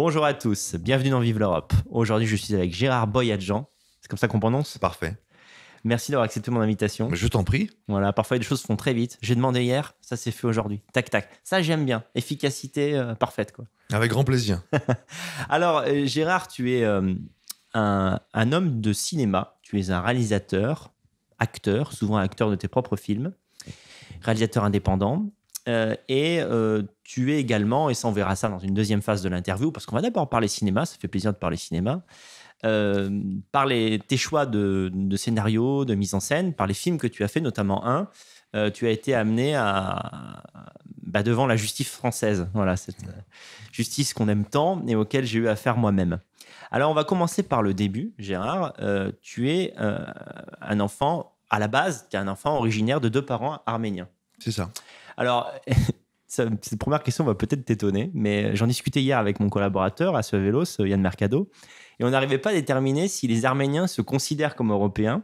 Bonjour à tous, bienvenue dans Vive l'Europe. Aujourd'hui, je suis avec Gérard Boyadjan. C'est comme ça qu'on prononce Parfait. Merci d'avoir accepté mon invitation. je t'en prie. Voilà, parfois les choses se font très vite. J'ai demandé hier, ça s'est fait aujourd'hui. Tac, tac. Ça, j'aime bien. Efficacité euh, parfaite, quoi. Avec grand plaisir. Alors, euh, Gérard, tu es euh, un, un, homme de cinéma. Tu es un réalisateur, acteur, souvent acteur de tes propres films, réalisateur indépendant. et tu es également, et ça on verra ça dans une deuxième phase de l'interview, parce qu'on va d'abord parler cinéma, ça fait plaisir de parler cinéma, euh, par tes choix de, scénarios, scénario, de mise en scène, par les films que tu as fait, notamment un, euh, tu as été amené à, bah, devant la justice française, voilà, cette euh, justice qu'on aime tant et auquel j'ai eu affaire moi-même. Alors on va commencer par le début, Gérard. tu es un enfant, à la base, tu es un enfant originaire de deux parents arméniens. C'est ça. Alors, cette première question va peut-être t'étonner, mais j'en discutais hier avec mon collaborateur à ce vélo, euh, Yann Mercado, et on n'arrivait pas à déterminer si les Arméniens se considèrent comme Européens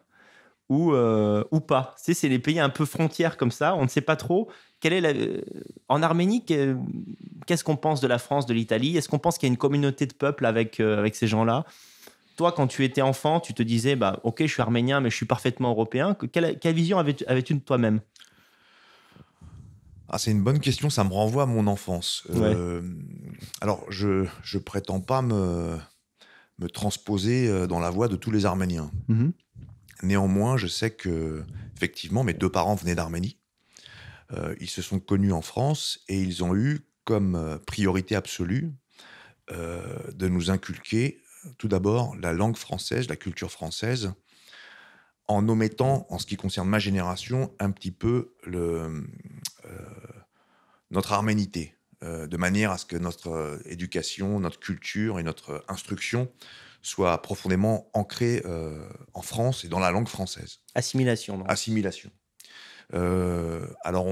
ou, euh, ou pas. c'est les pays un peu frontières comme ça, on ne sait pas trop. Quelle est euh, En Arménie, qu'est-ce qu'on pense de la France, de l'Italie Est-ce qu'on pense qu'il y a une communauté de peuple avec, avec ces gens-là toi, quand tu étais enfant, tu te disais, bah, ok, je suis arménien, mais je suis parfaitement européen. Quelle, quelle vision avais-tu de toi-même ah, c'est une bonne question, ça me renvoie à mon enfance. Euh, alors, je ne prétends pas me, transposer euh, dans la voie de tous les Arméniens. Mm-hmm. Néanmoins, je sais que, effectivement, mes deux parents venaient d'Arménie. Euh, ils se sont connus en France et ils ont eu comme priorité absolue de nous inculquer tout d'abord la langue française, la culture française, en omettant, en ce qui concerne ma génération, un petit peu le, euh, notre arménité, euh, de manière à ce que notre euh, éducation, notre culture et notre instruction soient profondément ancrées en France et dans la langue française. Assimilation. Assimilation. alors,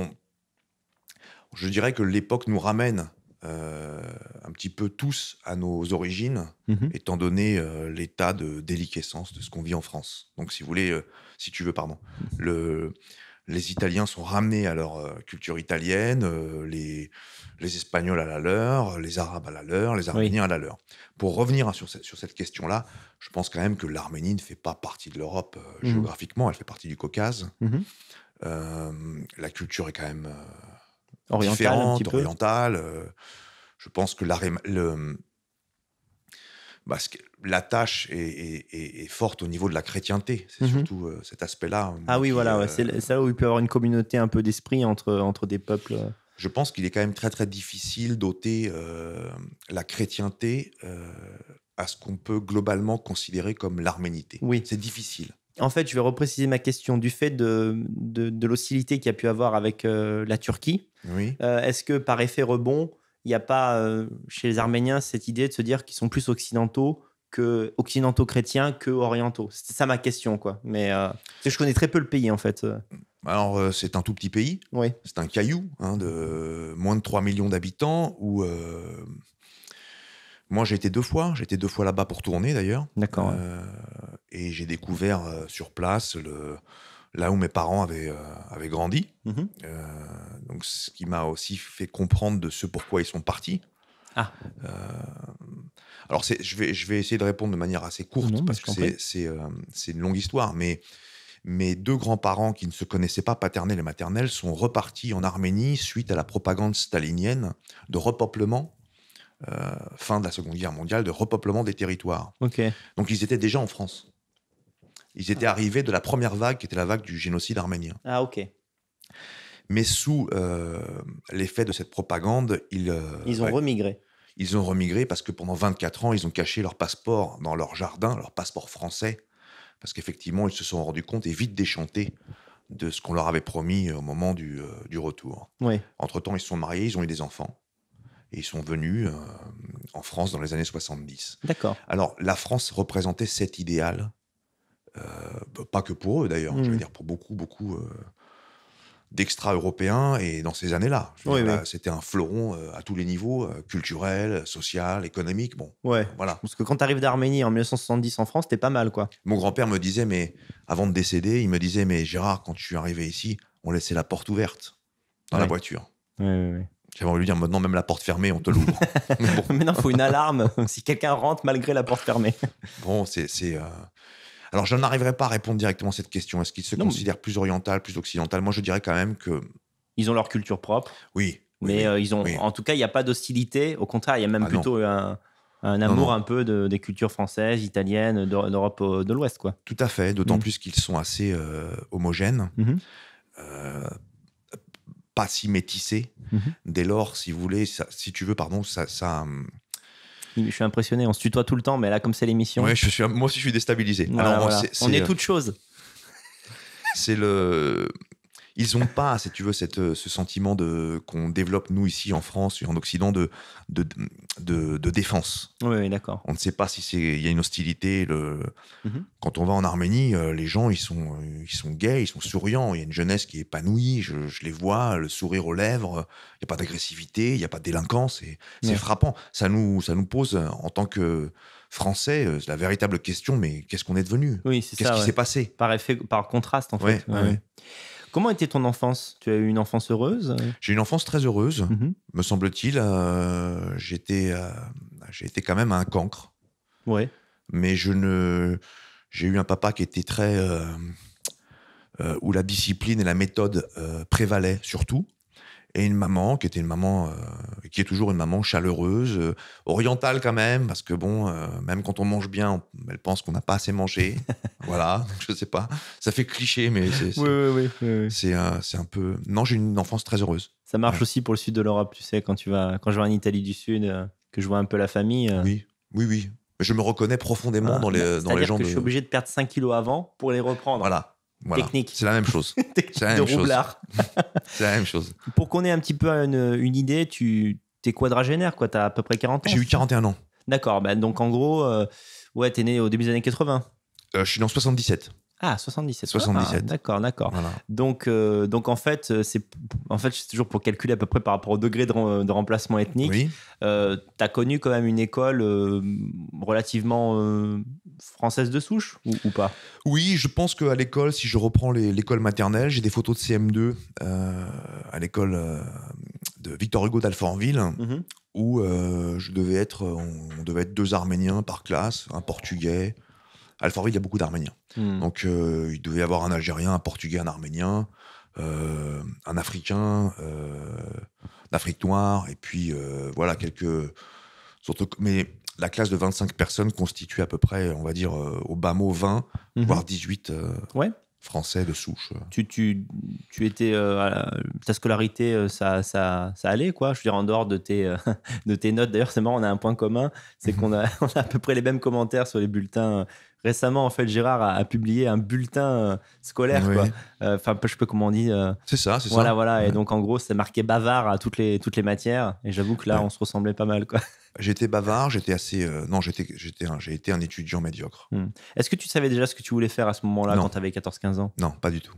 je dirais que l'époque nous ramène un petit peu tous à nos origines, mhm. étant donné l'état de déliquescence de ce qu'on vit en France. Donc, si vous voulez, si tu veux, pardon, le, les Italiens sont ramenés à leur euh, culture italienne, euh, les, Espagnols à la leur, les Arabes à la leur, les Arméniens à la leur. Pour revenir hein, sur, cette, question-là, je pense quand même que l'Arménie ne fait pas partie de l'Europe euh, mmh. géographiquement, elle fait partie du Caucase. Mmh la culture est quand même orientale, différente, orientale. je pense que l'Arménie parce que la tâche est, forte au niveau de la chrétienté. C'est mhm. surtout euh, cet aspect-là. Hein, ah oui, voilà, euh, c'est là où il peut y avoir une communauté un peu d'esprit entre, entre des peuples. Euh. Je pense qu'il est quand même très très difficile d'ôter la chrétienté à ce qu'on peut globalement considérer comme l'arménité. Oui. C'est difficile. En fait, je vais repréciser ma question. Du fait de, de, l'hostilité qu'il y a pu avoir avec la Turquie, oui. est-ce que par effet rebond, il n'y a pas euh, chez les Arméniens cette idée de se dire qu'ils sont plus occidentaux que occidentaux chrétiens que orientaux. C'est ça ma question, quoi. Mais euh, je connais très peu le pays, en fait. Alors, euh, c'est un tout petit pays. Oui. C'est un caillou hein, de moins de 3 millions d'habitants Moi, j'ai été deux fois. J'ai été deux fois là-bas pour tourner, d'ailleurs. D'accord. Et j'ai découvert sur place le là où mes parents avaient, euh, grandi. Mhm. Euh, donc, ce qui m'a aussi fait comprendre de ce pourquoi ils sont partis. Ah. Euh, alors, je vais, essayer de répondre de manière assez courte parce que c'est une longue histoire. Mais mes deux grands-parents qui ne se connaissaient pas, paternels et maternels, sont repartis en Arménie suite à la propagande stalinienne de repeuplement. fin de la Seconde Guerre mondiale, de repeuplement des territoires. Donc ils étaient déjà en France. Ils étaient ah. arrivés de la première vague, qui était la vague du génocide arménien. Ah, ok. Mais sous euh, l'effet de cette propagande, ils. Euh, ils ont remigré. Ils ont remigré parce que pendant 24 ans, ils ont caché leur passeport dans leur jardin, leur passeport français, parce qu'effectivement, ils se sont rendus compte et vite déchantés de ce qu'on leur avait promis au moment du, euh, retour. Oui. Entre-temps, ils se sont mariés, ils ont eu des enfants. Et ils sont venus en France dans les années 70. D'accord. Alors, la France représentait cet idéal euh, pas que pour eux d'ailleurs, je veux hmm. dire pour beaucoup, beaucoup euh, d'extra-européens et dans ces années-là. C'était un fleuron euh, à tous les niveaux, culturel, social, économique. Bon, ouais. voilà. Parce que quand tu arrives d'Arménie en 1970 en France, t'es pas mal, quoi. Mon grand-père me disait, mais avant de décéder, il me disait, mais Gérard, quand tu es arrivé ici, on laissait la porte ouverte dans la voiture. J'avais envie de lui dire, maintenant, même la porte fermée, on te l'ouvre. maintenant il faut une alarme si quelqu'un rentre malgré la porte fermée. bon, c'est... Alors, je n'arriverai pas à répondre directement à cette question. Est-ce qu'ils se considèrent plus oriental, plus occidental Moi, je dirais quand même que. Ils ont leur culture propre. Oui. Mais euh, ils ont, en tout cas, il n'y a pas d'hostilité. Au contraire, il y a même ah, plutôt un amour un peu des cultures françaises, italiennes, d'Europe euh, de, l'Ouest, quoi. Tout à fait, d'autant mm. plus qu'ils sont assez euh, homogènes, mm-hmm. pas si métissés. Mm-hmm. Dès lors, si vous voulez, si tu veux, pardon, ça, ça, hum, je suis impressionné. On se tutoie tout le temps, mais là, comme c'est l'émission. je suis, moi aussi, je suis déstabilisé. on est euh, toute chose. C'est le ils n'ont pas, si tu veux, cette, euh, ce sentiment de qu'on développe nous ici en France et en Occident de de, de, défense. Oui, d'accord. On ne sait pas si c'est il y a une hostilité. Le mm-hmm. quand on va en Arménie, euh, les gens ils sont euh, ils sont gays, ils sont souriants. Il y a une jeunesse qui est épanouie. Je, les vois, le sourire aux lèvres. Il n'y a pas d'agressivité, il n'y a pas de délinquance. Et c'est frappant. Ça nous ça nous pose en tant que Français, la véritable question, mais qu'est-ce qu'on est devenu Oui, c'est ça. Qu'est-ce qui s'est passé Par effet, par contraste en Oui, fait. Comment était ton enfance Tu as eu une enfance heureuse J'ai eu une enfance très heureuse, mhm. me semble-t-il. Euh, j'étais, euh, j'ai été quand même un cancre. Ouais. Mais je ne, j'ai eu un papa qui était très euh, où la discipline et la méthode prévalaient surtout et une maman qui était une maman, euh, qui est toujours une maman chaleureuse, euh, orientale quand même, parce que bon, euh, même quand on mange bien, elle pense qu'on n'a pas assez mangé. voilà, je sais pas. Ça fait cliché, mais c'est un peu. Non, j'ai une enfance très heureuse. Ça marche aussi pour le sud de l'Europe, tu sais, quand tu vas, quand je vais en Italie du Sud, que je vois un peu la famille. Oui, oui, oui. Je me reconnais profondément ah, dans bah, les, dans les gens. Que Je suis obligé de perdre 5 kilos avant pour les reprendre. Voilà. Technique. C'est la même chose. C'est la, même chose. C'est la même chose. Pour qu'on ait un petit peu une, idée, tu es quadragénaire, quoi. as à peu près 40 ans. J'ai eu 41 ans. D'accord. Bah, donc en gros, euh, ouais, t'es né au début des années 80. Euh, je suis né en 77. Ah, 77. 77. Ah, d'accord, d'accord. Donc, euh, donc en fait, euh, c'est en fait, toujours pour calculer à peu près par rapport au degré de, remplacement ethnique. Euh, tu as connu quand même une école relativement française de souche ou, pas Oui, je pense qu'à l'école, si je reprends l'école maternelle, j'ai des photos de CM2 à l'école de Victor Hugo d'Alfortville. Mhm. où je devais être, on devait être deux Arméniens par classe, un Portugais, Alfortville, il y a beaucoup d'Arméniens. Hmm. Donc, euh, il devait y avoir un Algérien, un Portugais, un Arménien, euh, un Africain, d'Afrique euh, noire, et puis voilà, quelques. Mais la classe de 25 personnes constitue à peu près, on va dire, au bas mot 20, mhm. voire 18 français de souche. Tu, étais ta scolarité ça, ça, ça, allait quoi. Je veux dire en dehors de tes de tes notes. D'ailleurs c'est marrant on a un point commun c'est mhm. qu'on a, a à peu près les mêmes commentaires sur les bulletins récemment, en fait, Gérard a, publié un bulletin euh, scolaire, quoi. Euh, enfin, je peux comment on dit. Euh, c'est ça, c'est voilà, ça. Voilà, voilà. Et donc, en gros, c'est marqué bavard à toutes les, toutes les matières. Et j'avoue que là, on se ressemblait pas mal, quoi. J'étais bavard, j'étais assez. non, j'étais, j'étais un, j'ai été un étudiant médiocre. Hmm. Est-ce que tu savais déjà ce que tu voulais faire à ce moment-là, quand tu avais 14-15 ans Non, pas du tout.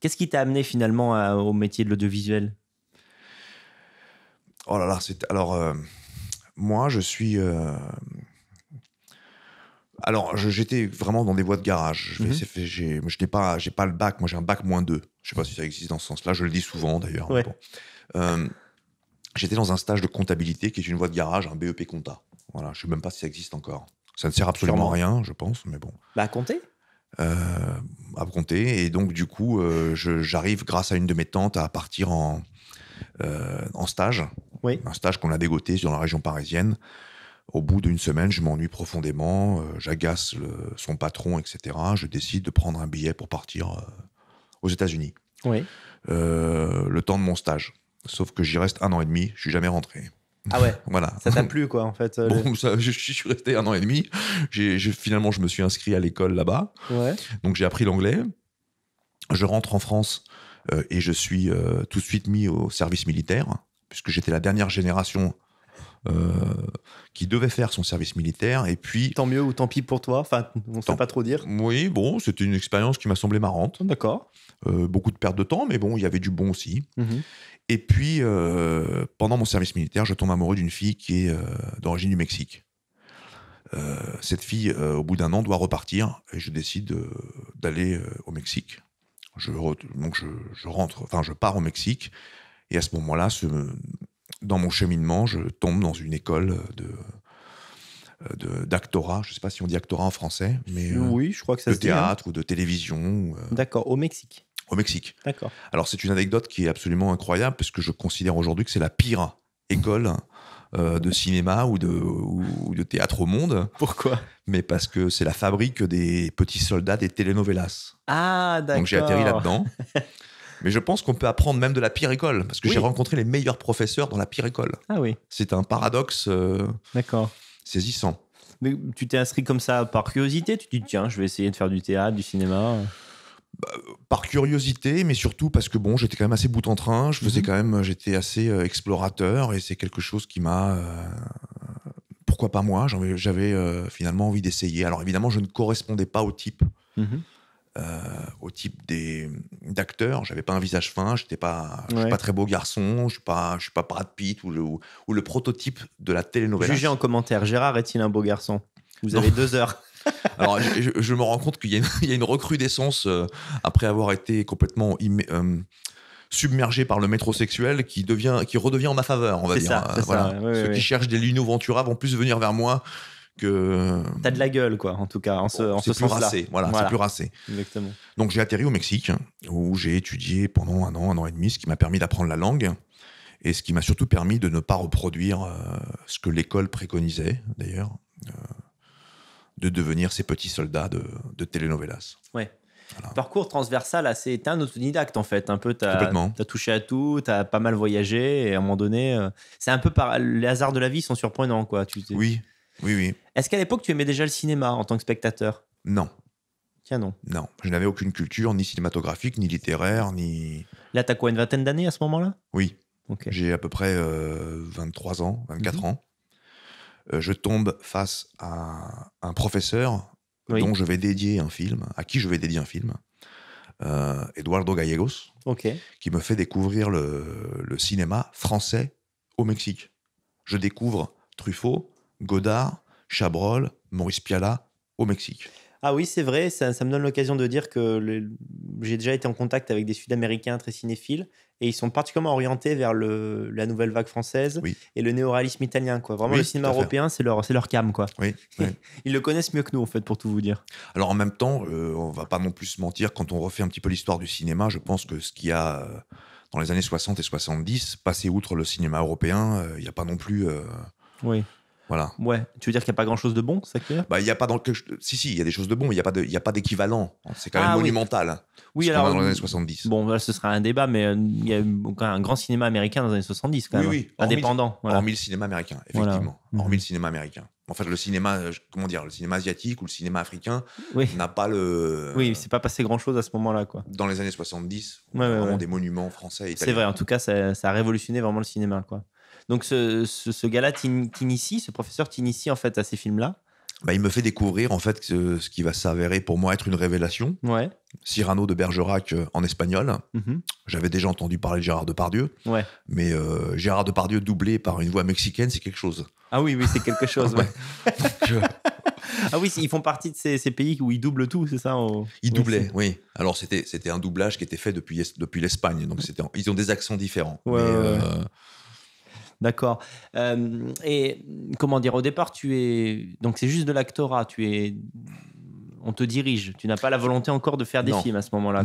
Qu'est-ce qui t'a amené finalement au métier de l'audiovisuel Oh là là, c'est. Alors, moi, je suis alors, j'étais vraiment dans des voies de garage. Je mhm. n'ai pas, pas le bac. Moi, j'ai un bac moins 2. Je ne sais pas si ça existe dans ce sens-là. Je le dis souvent, d'ailleurs. Euh, j'étais dans un stage de comptabilité qui est une voie de garage, un BEP compta. Voilà, je sais même pas si ça existe encore. Ça ne sert absolument à rien, je pense, mais bon. Bah, à compter euh, À compter. Et donc, du coup, euh, j'arrive, grâce à une de mes tantes, à partir en, stage. Un stage qu'on a dégoté sur la région parisienne. Au bout d'une semaine, je m'ennuie profondément, euh, j'agace son patron, etc. Je décide de prendre un billet pour partir euh, aux États-Unis. Oui. Euh, le temps de mon stage. Sauf que j'y reste un an et demi, je suis jamais rentré. Ah ouais. voilà. Ça t'a plu quoi en fait. bon, je, suis resté un an et demi. J'ai, finalement, je me suis inscrit à l'école là-bas. Ouais. Donc j'ai appris l'anglais. Je rentre en France et je suis tout de suite mis au service militaire puisque j'étais la dernière génération euh, qui devait faire son service militaire. Et puis. Tant mieux ou tant pis pour toi. Enfin, on ne sait pas trop dire. Oui, bon, c'était une expérience qui m'a semblé marrante. D'accord. Euh, beaucoup de pertes de temps, mais bon, il y avait du bon aussi. Mhm. Et puis, euh, pendant mon service militaire, je tombe amoureux d'une fille qui est d'origine du Mexique. cette fille, au bout d'un an, doit repartir et je décide d'aller au Mexique. Je donc, je, rentre, enfin, je pars au Mexique. Et à ce moment-là, ce dans mon cheminement, je tombe dans une école de euh, d'actorat, je ne sais pas si on dit actorat en français, mais euh, oui, je crois que c'est de hein. théâtre ou de télévision. Euh, d'accord, au Mexique. Au Mexique. D'accord. Alors c'est une anecdote qui est absolument incroyable puisque je considère aujourd'hui que c'est la pire école de cinéma ou de, ou de théâtre au monde. Pourquoi Mais parce que c'est la fabrique des petits soldats des telenovelas. Ah, d'accord. Donc j'ai atterri là-dedans. Mais je pense qu'on peut apprendre même de la pire école, parce que j'ai rencontré les meilleurs professeurs dans la pire école. Ah oui. C'est un paradoxe euh, saisissant. Mais tu t'es inscrit comme ça par curiosité Tu dis, tiens, je vais essayer de faire du théâtre, du cinéma bah, par curiosité, mais surtout parce que bon, j'étais quand même assez bout en train, je faisais mhm. quand même, j'étais assez euh, explorateur et c'est quelque chose qui m'a euh, pourquoi pas moi J'avais finalement envie d'essayer. Alors évidemment, je ne correspondais pas au type. Mhm. Euh, au type des d'acteurs. J'avais pas un visage fin, j'étais pas, je suis pas très beau garçon, je suis pas, je suis pas Brad Pitt ou le, ou, le prototype de la télénovela. Jugez en commentaire. Gérard est-il un beau garçon Vous avez deux heures. Alors, je, me rends compte qu'il y, a une recrudescence euh, après avoir été complètement euh, submergé par le métrosexuel qui devient, qui redevient en ma faveur, on va dire. Ceux qui cherchent des Lino Ventura vont plus venir vers moi que. T'as de la gueule, quoi, en tout cas, en ce, en C'est plus voilà, c'est plus racé. Exactement. Donc j'ai atterri au Mexique, où j'ai étudié pendant un an, un an et demi, ce qui m'a permis d'apprendre la langue. Et ce qui m'a surtout permis de ne pas reproduire euh, ce que l'école préconisait, d'ailleurs, euh, de devenir ces petits soldats de, de telenovelas. Ouais. Parcours transversal assez. T'es un autodidacte en fait, un peu. T'as touché à tout, t'as pas mal voyagé et à un moment donné, euh, c'est un peu par les hasards de la vie sont surprenants quoi. Tu oui, oui, oui. Est-ce qu'à l'époque, tu aimais déjà le cinéma en tant que spectateur Non. Tiens, non. Non, je n'avais aucune culture, ni cinématographique, ni littéraire, ni. Là, t'as quoi, une vingtaine d'années à ce moment-là Oui. J'ai à peu près 23 euh, ans, 24 mhm. ans. Euh, je tombe face à un professeur dont je vais dédier un film, à qui je vais dédier un film, euh, Eduardo Gallegos, qui me fait découvrir le cinéma français au Mexique. Je découvre Truffaut, Godard, Chabrol, Maurice Piala au Mexique. Ah oui, c'est vrai, ça, me donne l'occasion de dire que j'ai déjà été en contact avec des Sud-Américains très cinéphiles et ils sont particulièrement orientés vers la nouvelle vague française et le néoréalisme italien. Quoi. Vraiment, le cinéma européen, c'est leur, leur cam. Quoi. ils le connaissent mieux que nous, en fait, pour tout vous dire. Alors en même temps, euh, on va pas non plus se mentir, quand on refait un petit peu l'histoire du cinéma, je pense que ce qui a euh, dans les années 60 et 70, passé outre le cinéma européen, euh, il n'y a pas non plus... Oui. Ouais. Tu veux dire qu'il n'y a pas grand chose de bon, ça Bah, il y a pas dans si si, il y a des choses de bon, il n'y a pas de, y a pas d'équivalent. C'est quand même ah monumental. oui, alors. Dans les années 70. Bon, ce sera un débat, mais euh, il y a un grand cinéma américain dans les années 70 quand Oui, hein. Indépendant. Hormis, le cinéma américain, effectivement. Mhm. Hormis cinéma américain. En fait, le cinéma, euh, comment dire, le cinéma asiatique ou le cinéma africain n'a pas le. Oui, c'est pas passé grand chose à ce moment-là, quoi. Dans les années 70, vraiment des monuments français et C'est vrai, en tout cas, ça, ça a révolutionné vraiment le cinéma, quoi. Donc ce, ce, gars-là t'initie, ce professeur t'initie en fait à ces films-là bah, il me fait découvrir en fait ce, qui va s'avérer pour moi être une révélation. Cyrano de Bergerac euh, en espagnol. Mhm. J'avais déjà entendu parler de Gérard Depardieu. Mais euh, Gérard Depardieu doublé par une voix mexicaine, c'est quelque chose. Ah oui, oui, c'est quelque chose. Euh, ah oui, ils font partie de ces, pays où ils doublent tout, c'est ça Ils doublaient, oui. Alors c'était un doublage qui était fait depuis, depuis l'Espagne, donc ils ont des accents différents. Ouais, D'accord. Euh, et comment dire, au départ, tu es. Donc, c'est juste de l'actorat. Tu es. On te dirige. Tu n'as pas la volonté encore de faire des films à ce moment-là.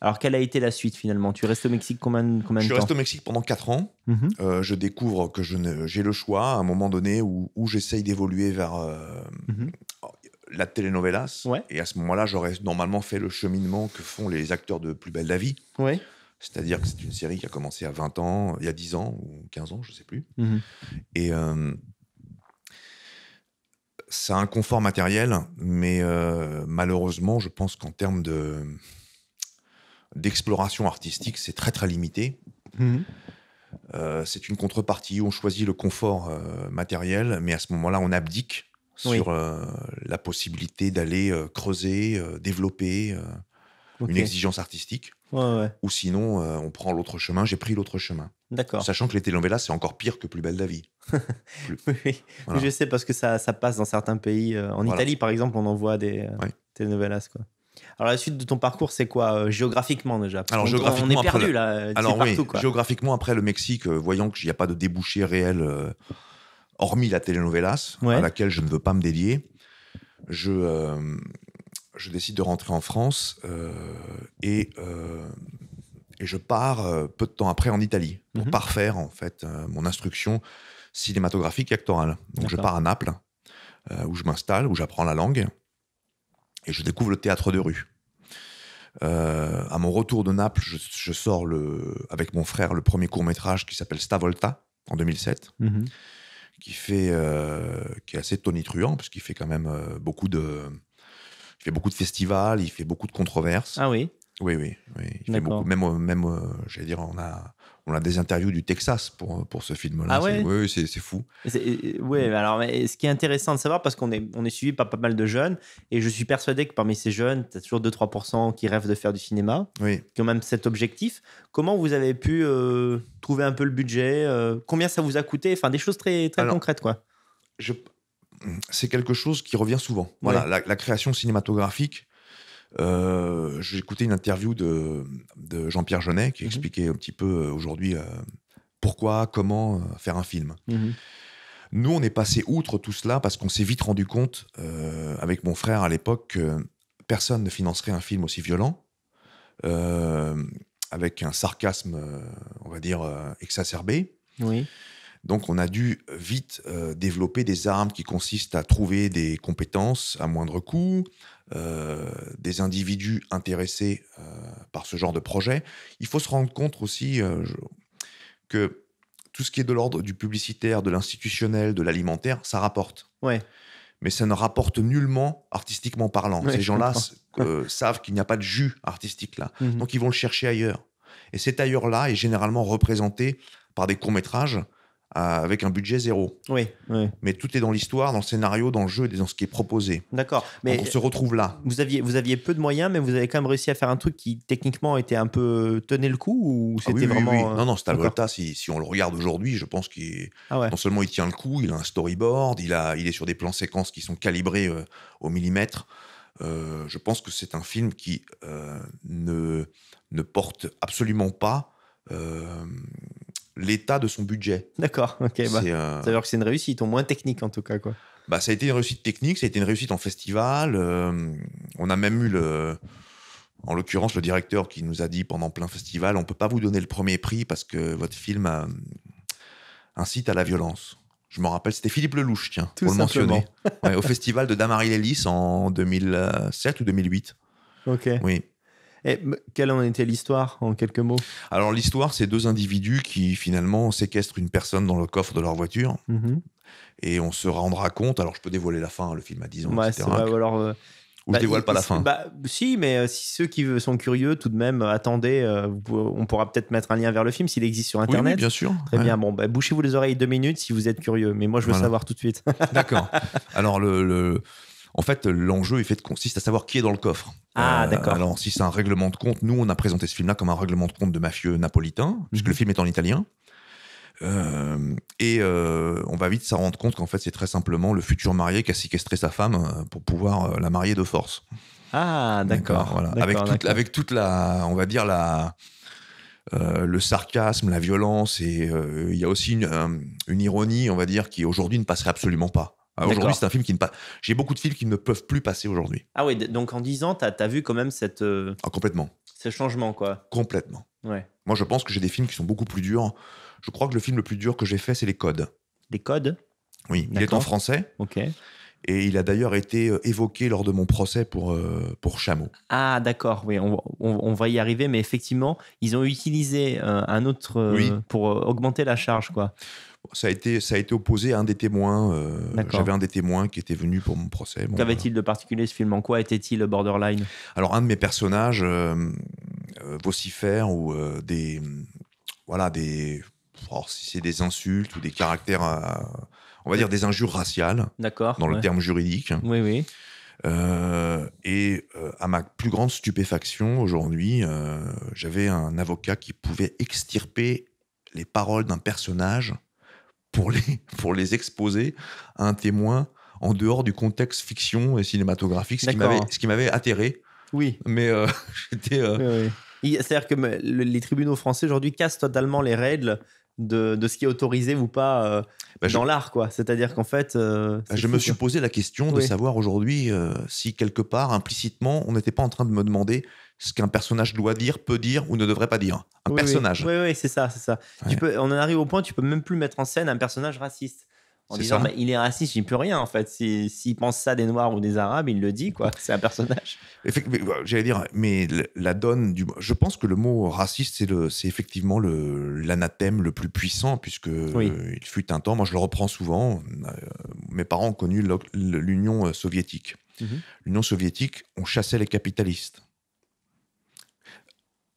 Alors, quelle a été la suite finalement Tu restes au Mexique combien, combien de temps Je reste au Mexique pendant 4 ans. Mhm. Euh, je découvre que j'ai le choix à un moment donné où, j'essaye d'évoluer vers euh, mhm. la telenovelas. Et à ce moment-là, j'aurais normalement fait le cheminement que font les acteurs de Plus belle la vie. Ouais. C'est-à-dire que c'est une série qui a commencé à 20 ans, il y a 10 ans ou 15 ans, je ne sais plus. Mhm. Et euh, ça a un confort matériel, mais euh, malheureusement, je pense qu'en termes de d'exploration artistique, c'est très très limité. Mhm. Euh, c'est une contrepartie où on choisit le confort matériel, mais à ce moment-là, on abdique sur la possibilité d'aller creuser, développer une exigence artistique. Ouais, Ou sinon, euh, on prend l'autre chemin. J'ai pris l'autre chemin. D'accord. Sachant que les telenovelas, c'est encore pire que Plus belle la vie. oui, je sais parce que ça, ça passe dans certains pays. Euh, en Italie, par exemple, on envoie des euh, telenovelas. Quoi. Alors la suite de ton parcours, c'est quoi géographiquement déjà Alors on, géographiquement, on est perdu là. Alors partout, géographiquement après le Mexique, voyant qu'il n'y a pas de débouché réel, hormis la telenovelas, à laquelle je ne veux pas me dédier, je je décide de rentrer en France euh, euh, et, je pars euh, peu de temps après en Italie pour mhm. parfaire en fait mon instruction cinématographique et actorale. Donc je pars à Naples où je m'installe, où j'apprends la langue et je découvre le théâtre de rue. à mon retour de Naples, je, sors le, avec mon frère le premier court métrage qui s'appelle Stavolta en 2007. Mhm. Qui, fait, qui est assez tonitruant, parce qu'il fait quand même beaucoup de, il fait beaucoup de festivals, il fait beaucoup de controverses. Ah oui Oui, oui. oui. Il fait beaucoup, même, même euh, j'allais dire, on a, on a des interviews du Texas pour, pour ce film-là. Ah Oui, c'est fou. Oui, alors mais ce qui est intéressant de savoir, parce qu'on est, on est suivi par pas mal de jeunes, et je suis persuadé que parmi ces jeunes, tu as toujours 2-3% qui rêvent de faire du cinéma, oui. qui ont même cet objectif. Comment vous avez pu euh, trouver un peu le budget euh, Combien ça vous a coûté Enfin, des choses très, très concrètes, quoi. Je, c'est quelque chose qui revient souvent. Voilà, la, création cinématographique. Euh, j'ai écouté une interview de, Jean-Pierre Jeunet qui mhm. expliquait un petit peu euh, aujourd'hui euh, pourquoi, comment faire un film. Mhm. Nous, on est passé outre tout cela parce qu'on s'est vite rendu compte, avec mon frère à l'époque, que personne ne financerait un film aussi violent, avec un sarcasme, on va dire, exacerbé. Oui. Donc on a dû euh, vite euh, développer des armes qui consistent à trouver des compétences à moindre coût, euh, des individus intéressés par ce genre de projet. Il faut se rendre compte aussi que tout ce qui est de l'ordre du publicitaire, de l'institutionnel, de l'alimentaire, ça rapporte. Mais ça ne rapporte nullement artistiquement parlant. Ces gens-là savent qu'il n'y a pas de jus artistique là. Mhm. Donc ils vont le chercher ailleurs. Et cet ailleurs-là est généralement représenté par des courts-métrages euh, avec un budget zéro. Oui, Mais tout est dans l'histoire, dans le scénario, dans le jeu, dans ce qui est proposé. D'accord. Mais on se retrouve là. Vous aviez, vous aviez peu de moyens, mais vous avez quand même réussi à faire un truc qui techniquement était un peu tenait le coup ou ah c'était vraiment. Euh, non, non, à si, si on le regarde aujourd'hui, je pense qu'il ah non seulement il tient le coup, il a un storyboard, il a, il est sur des plans séquences qui sont calibrés euh, au millimètre. je pense que c'est un film qui ne, ne porte absolument pas euh, l'état de son budget. D'accord, ok. Bah, euh, dire que c'est une réussite, au moins technique en tout cas. Quoi. Bah, ça a été une réussite technique, ça a été une réussite en festival. Euh, on a même eu, en l'occurrence, le directeur qui nous a dit pendant plein festival on ne peut pas vous donner le premier prix parce que votre film euh, incite à la violence. Je me rappelle, c'était Philippe Lelouch, tiens, tout pour le mentionner. au festival de Damarie lélis en 2007 ou 2008. Ok. Oui. Et eh, quelle en était l'histoire, en quelques mots Alors, l'histoire, c'est deux individus qui, finalement, séquestrent une personne dans le coffre de leur voiture. Mhm. Et on se rendra compte. Alors, je peux dévoiler la fin, hein, le film à 10 ans, ouais, alors, euh, on bah, dévoile pas la fin. Bah, si, mais euh, si ceux qui sont curieux, tout de même, euh, attendez, on pourra peut-être mettre un lien vers le film s'il existe sur Internet. Oui, bien sûr. Très bien. Bon, bah, bouchez-vous les oreilles deux minutes si vous êtes curieux. Mais moi, je veux savoir tout de suite. D'accord. Alors, le en fait, l'enjeu est fait consiste à savoir qui est dans le coffre. Ah, euh, d'accord. Alors, si c'est un règlement de compte, nous, on a présenté ce film-là comme un règlement de compte de mafieux napolitains, puisque mhm. le film est en italien. Euh, et euh, on va vite s'en rendre compte qu'en fait, c'est très simplement le futur marié qui a séquestré sa femme pour pouvoir la marier de force. Ah, d'accord. Avec, toute, avec toute la, on va dire, la, le sarcasme, la violence, et il y a aussi une, ironie, on va dire, qui aujourd'hui ne passerait absolument pas. Ah, aujourd'hui, c'est un film qui ne pas. J'ai beaucoup de films qui ne peuvent plus passer aujourd'hui. Ah oui, donc en 10 ans, tu as, as, vu quand même cette. Euh, ah, complètement. Ce changement, quoi. Complètement. Ouais. Moi, je pense que j'ai des films qui sont beaucoup plus durs. Je crois que le film le plus dur que j'ai fait, c'est Les Codes. Les Codes Oui, il est en français. Ok. Et il a d'ailleurs été euh, évoqué lors de mon procès pour, euh, pour Chameau. Ah, d'accord, oui, on, on, va y arriver, mais effectivement, ils ont utilisé un autre pour augmenter la charge, quoi ça a, été, ça a été opposé à un des témoins. Euh, j'avais un des témoins qui était venu pour mon procès. Qu'avait-il de particulier ce film En quoi était-il borderline Alors, un de mes personnages euh, euh, vocifère ou des. Voilà, des. si c'est des insultes ou des caractères. on va dire des injures raciales. D'accord. Dans le terme juridique. Oui, oui. et à ma plus grande stupéfaction aujourd'hui, j'avais un avocat qui pouvait extirper les paroles d'un personnage pour les, pour les exposer à un témoin en dehors du contexte fiction et cinématographique, ce qui m'avait, ce atterré. Oui. Mais euh, j'étais. Euh, c'est-à-dire que les tribunaux français aujourd'hui cassent totalement les règles de, ce qui est autorisé ou pas euh, bah, dans l'art, quoi. C'est-à-dire qu'en fait. Euh, bah, je me suis posé la question de savoir aujourd'hui euh, si quelque part, implicitement, on n'était pas en train de me demander ce qu'un personnage doit dire, peut dire ou ne devrait pas dire. Un personnage. Oui, oui, c'est ça, c'est ça. Tu peux, on en arrive au point, tu peux même plus mettre en scène un personnage raciste en disant il est raciste, j'y peut rien en fait. S'il pense ça des Noirs ou des Arabes, il le dit quoi. C'est un personnage. J'allais dire, mais la donne du. Je pense que le mot raciste, c'est effectivement l'anathème le, plus puissant, puisque il fut un temps, moi je le reprends souvent, euh, mes parents ont connu l'Union euh, soviétique. Mhm. L'Union soviétique, on chassait les capitalistes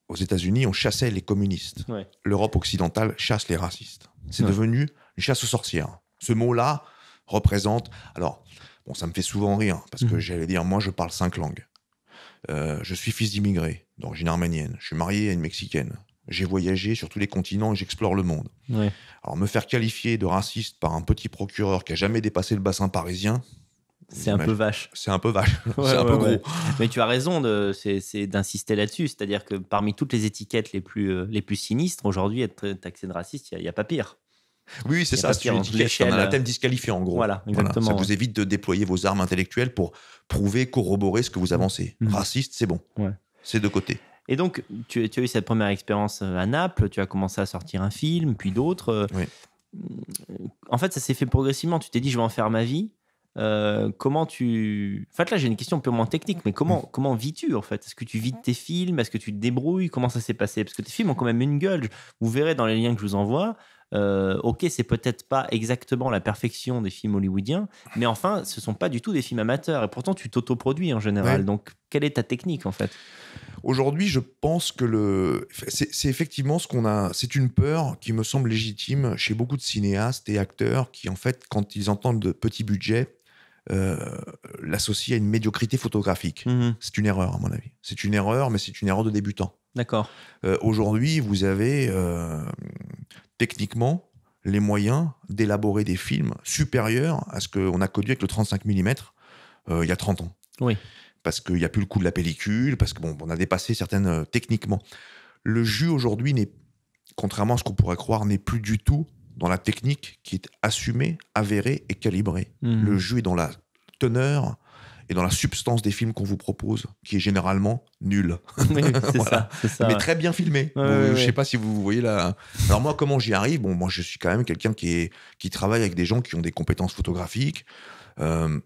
aux États-Unis, on chassait les communistes. L'Europe occidentale chasse les racistes. C'est devenu une chasse aux sorcières. Ce mot-là représente. Alors, bon, ça me fait souvent rire, hein, parce que mmh. j'allais dire, moi, je parle cinq langues. Euh, je suis fils d'immigré, d'origine arménienne. Je suis marié à une Mexicaine. J'ai voyagé sur tous les continents et j'explore le monde. Alors, me faire qualifier de raciste par un petit procureur qui a jamais dépassé le bassin parisien. C'est un peu vache. C'est un peu vache. c'est un peu gros. Mais tu as raison de d'insister là-dessus. C'est-à-dire que parmi toutes les étiquettes les plus, euh, les plus sinistres, aujourd'hui, être taxé de raciste, il n'y a, pas pire. Oui, c'est ça. C'est un, euh. thème disqualifié en gros. Voilà, exactement. Ça vous évite de déployer vos armes intellectuelles pour prouver, corroborer ce que vous mm. avancez. Mm. Raciste, c'est bon. Ouais. C'est de côté. Et donc, tu, tu, as eu cette première expérience euh, à Naples, tu as commencé à sortir un film, puis d'autres. Euh, oui. En fait, ça s'est fait progressivement. Tu t'es dit, je vais en faire ma vie. comment tu. En fait, là, j'ai une question moins technique, mais comment, mm. comment vis-tu en fait Est-ce que tu vides tes films Est-ce que tu te débrouilles Comment ça s'est passé Parce que tes films ont quand même une gueule. Vous verrez dans les liens que je vous envoie, euh, ok, c'est peut-être pas exactement la perfection des films hollywoodiens, mais enfin, ce sont pas du tout des films amateurs. Et pourtant, tu t'autoproduis en général. Donc, quelle est ta technique en fait Aujourd'hui, je pense que le c'est effectivement ce qu'on a. C'est une peur qui me semble légitime chez beaucoup de cinéastes et acteurs qui, en fait, quand ils entendent de petits budgets, euh, l'associent à une médiocrité photographique. Mhm. C'est une erreur, à mon avis. C'est une erreur, mais c'est une erreur de débutant. D'accord. Euh, aujourd'hui, vous avez techniquement les moyens d'élaborer des films supérieurs à ce qu'on a connu avec le 35 mm euh, il y a 30 ans. Oui. Parce qu'il n'y a plus le coup de la pellicule, parce qu'on on a dépassé certaines euh, techniquement. Le jus aujourd'hui n'est, contrairement à ce qu'on pourrait croire, n'est plus du tout dans la technique qui est assumée, avérée et calibrée. Mmh. Le jus est dans la teneur, et dans la substance des films qu'on vous propose, qui est généralement nul. Mais très bien filmé. Je ne je sais pas si vous voyez là. Alors moi, comment j'y arrive Bon, moi, je suis quand même quelqu'un qui, est, qui travaille avec des gens qui ont des compétences photographiques. Euh,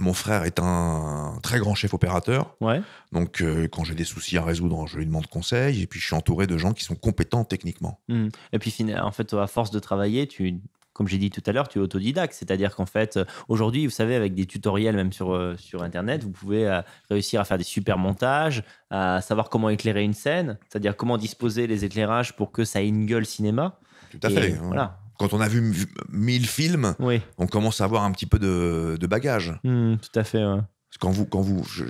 mon frère est un très grand chef opérateur. Ouais. Donc, euh, quand j'ai des soucis à résoudre, je lui demande conseil. Et puis, je suis entouré de gens qui sont compétents techniquement. Hmm. Et puis, en fait, à force de travailler, tu comme j'ai dit tout à l'heure, tu es autodidacte. C'est-à-dire qu'en fait, euh, aujourd'hui, vous savez, avec des tutoriels même sur, euh, sur Internet, vous pouvez euh, réussir à faire des super montages, à savoir comment éclairer une scène, c'est-à-dire comment disposer les éclairages pour que ça ait une gueule cinéma. Tout à fait. Voilà quand on a vu mille films, on commence à avoir un petit peu de, de bagage. Hmm, tout à fait. Ouais. quand vous, quand vous, je,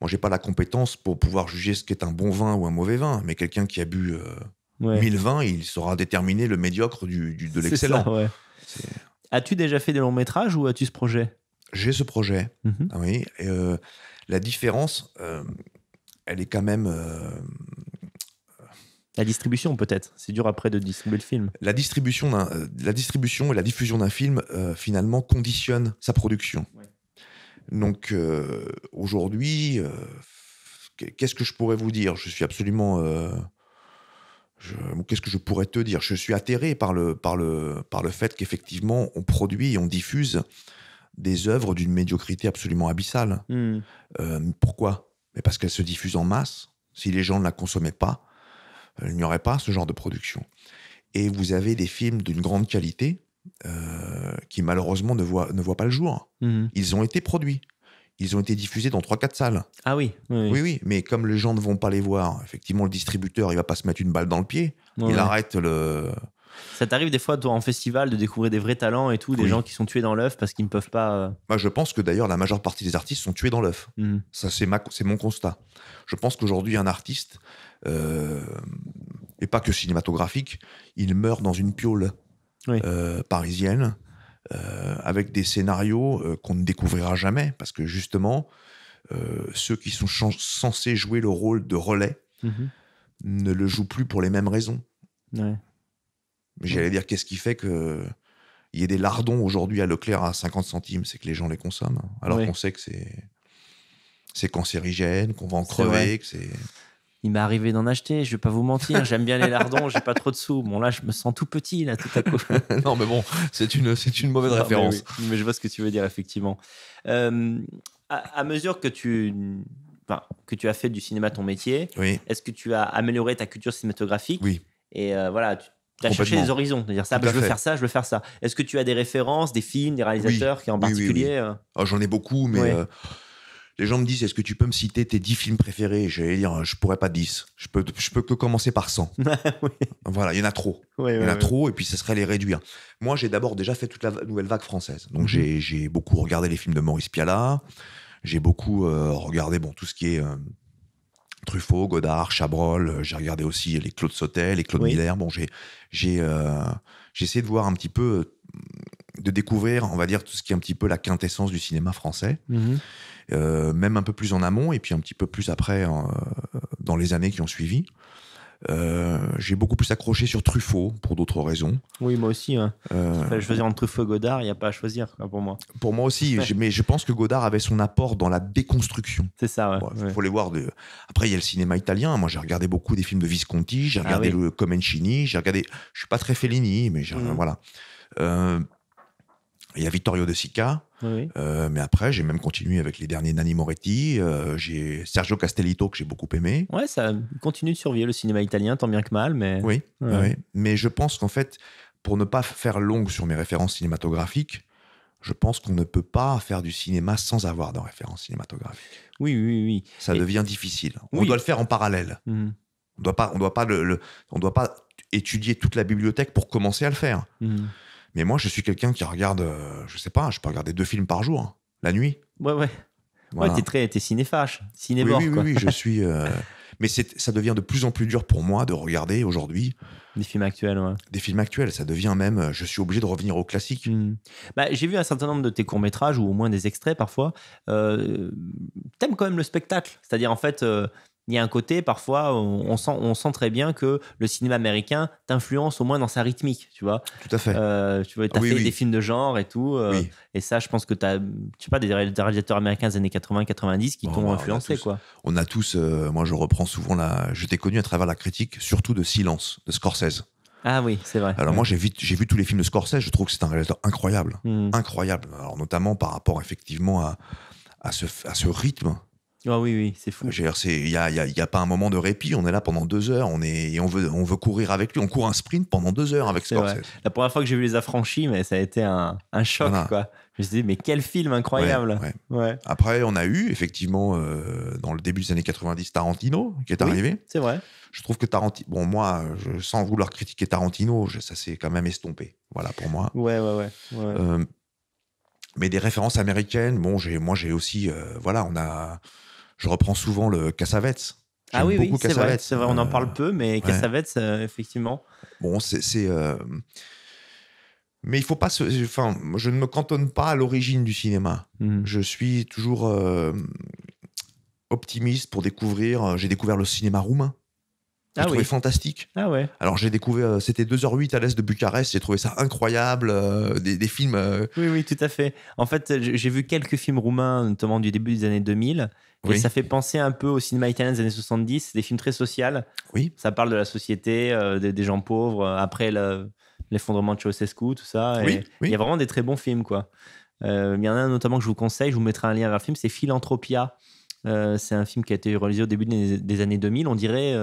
moi, j'ai pas la compétence pour pouvoir juger ce qu'est un bon vin ou un mauvais vin, mais quelqu'un qui a bu 1000 vins, il saura déterminer le médiocre du, de l'excellent. As-tu déjà fait des longs métrages ou as-tu ce projet J'ai ce projet, mhm. oui. Euh, la différence, euh, elle est quand même. Euh, la distribution, peut-être. C'est dur après de distribuer le film. La distribution, la distribution et la diffusion d'un film, finalement, conditionnent sa production. Donc, aujourd'hui, qu'est-ce que je pourrais vous dire Je suis absolument qu'est-ce que je pourrais te dire Je suis atterré par le, par le, par le fait qu'effectivement, on produit et on diffuse des œuvres d'une médiocrité absolument abyssale. Hmm. Euh, pourquoi Mais Parce qu'elles se diffusent en masse. Si les gens ne la consommaient pas, euh, il n'y aurait pas ce genre de production. Et vous avez des films d'une grande qualité euh, qui malheureusement ne voient, ne pas le jour. Hmm. Ils ont été produits ils ont été diffusés dans 3-4 salles. Ah oui, oui oui. Mais comme les gens ne vont pas les voir, effectivement, le distributeur, il va pas se mettre une balle dans le pied. il arrête le. Ça t'arrive des fois, toi, en festival, de découvrir des vrais talents et tout, des gens qui sont tués dans l'œuf parce qu'ils ne peuvent pas. Euh, Moi je pense que d'ailleurs, la majeure partie des artistes sont tués dans l'œuf. Mhm. Ça, c'est, ma... c'est mon constat. Je pense qu'aujourd'hui, un artiste, euh, et pas que cinématographique, il meurt dans une piole euh, parisienne euh, avec des scénarios euh, qu'on ne découvrira jamais, parce que justement, euh, ceux qui sont censés jouer le rôle de relais mhm. ne le jouent plus pour les mêmes raisons. Ouais. J'allais dire, qu'est-ce qui fait que il y ait des lardons aujourd'hui à Leclerc à 50 centimes, c'est que les gens les consomment, alors qu'on sait que c'est c'est cancérigène, qu'on va en crever, que c'est il m'est arrivé d'en acheter, je vais pas vous mentir, j'aime bien les lardons, j'ai pas trop de sous. Bon là, je me sens tout petit là tout à coup. non mais bon, c'est une c'est une mauvaise référence. Mais, je vois ce que tu veux dire effectivement. Euh, à, mesure que tu que tu as fait du cinéma ton métier, est-ce que tu as amélioré ta culture cinématographique Oui. Et euh, voilà, tu as cherché des horizons, à dire ça, bah, je veux faire ça, je veux faire ça. Est-ce que tu as des références, des films, des réalisateurs qui en particulier oh, J'en ai beaucoup, mais les gens me disent est-ce que tu peux me citer tes 10 films préférés Je vais dire je pourrais pas 10. Je peux, je peux que commencer par 100. Voilà, il y en a trop. il y en a trop et puis ce serait les réduire. Moi, j'ai d'abord déjà fait toute la nouvelle vague française. Donc mhm. j'ai beaucoup regardé les films de Maurice Pialat. J'ai beaucoup euh, regardé bon, tout ce qui est euh, Truffaut, Godard, Chabrol. J'ai regardé aussi les Claude Sautel, les Claude Miller. Bon, euh, j'ai essayé de voir un petit peu de découvrir, on va dire, tout ce qui est un petit peu la quintessence du cinéma français, mhm. euh, même un peu plus en amont et puis un petit peu plus après, euh, dans les années qui ont suivi. Euh, j'ai beaucoup plus accroché sur Truffaut pour d'autres raisons. Oui, moi aussi. Hein. Euh, choisir entre Truffaut et Godard, il n'y a pas à choisir pour moi. Pour moi aussi, mais je pense que Godard avait son apport dans la déconstruction. C'est ça, ouais. les voir. Après, il y a le cinéma italien. Moi, j'ai regardé beaucoup des films de Visconti, j'ai ah regardé le Comencini, j'ai regardé. Je suis pas très Fellini, mais mhm. voilà. Il y a Vittorio De Sica. Euh, mais après, j'ai même continué avec les derniers Nanni Moretti. Euh, j'ai Sergio Castellito que j'ai beaucoup aimé. Ouais, ça continue de survivre le cinéma italien, tant bien que mal. Mais... Oui, mais je pense qu'en fait, pour ne pas faire longue sur mes références cinématographiques, je pense qu'on ne peut pas faire du cinéma sans avoir de références cinématographiques. Oui, oui, oui. Ça devient difficile. On doit le faire en parallèle. Mhm. On ne doit pas, doit doit pas étudier toute la bibliothèque pour commencer à le faire. Mhm. Mais moi, je suis quelqu'un qui regarde, je euh, je sais pas, je peux regarder deux films par jour, hein. la nuit. Ouais, ouais. Voilà. t'es très, cinéphage, Oui, oui, oui, oui je suis. Euh, mais ça devient de plus en plus dur pour moi de regarder aujourd'hui. Des films actuels, ouais. Des films actuels, ça devient même. Euh, je suis obligé de revenir aux classiques. Hmm. Bah, J'ai vu un certain nombre de tes courts-métrages, ou au moins des extraits parfois. Euh, T'aimes quand même le spectacle. C'est-à-dire, en fait, il y a un côté, parfois, on, sent, très bien que le cinéma américain t'influence au moins dans sa rythmique, tu vois. Tout à fait. Euh, tu vois, t'as ah fait des films de genre et tout. Euh, et ça, je pense que t'as, tu as pas, des réalisateurs américains des années 80-90 qui t'ont bah, influencé, quoi. On a tous, euh, moi je reprends souvent la. Je t'ai connu à travers la critique, surtout de Silence, de Scorsese. Ah oui, c'est vrai. Alors moi, j'ai vu, vu tous les films de Scorsese, je trouve que c'est un réalisateur incroyable. Mmh. Incroyable. Alors notamment par rapport effectivement à ce rythme ah oui, oui, c'est fou. Il n'y a, y a, pas un moment de répit. On est là pendant deux heures. On est, et on veut, on veut courir avec lui. On court un sprint pendant deux heures avec Scorsese. La première fois que j'ai vu Les Affranchis, mais ça a été un, choc. Quoi. Je me suis dit, mais quel film incroyable. Après, on a eu, effectivement, euh, dans le début des années 90, Tarantino qui est arrivé. C'est vrai. Je trouve que Tarantino. Bon, moi, sans vouloir critiquer Tarantino, ça s'est quand même estompé. Voilà, pour moi. Ouais, ouais, ouais. Euh, mais des références américaines, bon, moi, j'ai aussi. Euh, voilà, on a je reprends souvent le Cassavetes. Ah oui, c'est vrai, on en parle euh, peu, mais Cassavetes, euh, effectivement. Bon, c'est. Euh, mais il faut pas Enfin, je ne me cantonne pas à l'origine du cinéma. Mhm. Je suis toujours optimiste pour découvrir. J'ai découvert le cinéma roumain. J'ai ah trouvé fantastique. Ah ouais. Alors j'ai découvert, euh, c'était 2h08 à l'est de Bucarest, j'ai trouvé ça incroyable, euh, des, films. Euh. Oui, oui, tout à fait. En fait, j'ai vu quelques films roumains, notamment du début des années 2000, et ça fait penser un peu au cinéma italien des années 70, des films très sociaux. Oui. Ça parle de la société, des, gens pauvres, après l'effondrement de Ceausescu, tout ça. Oui, Il y a vraiment des très bons films, quoi. Il y en a un notamment que je vous conseille, je vous mettrai un lien vers le film, c'est Philanthropia. c'est un film qui a été réalisé au début des, des années 2000, on dirait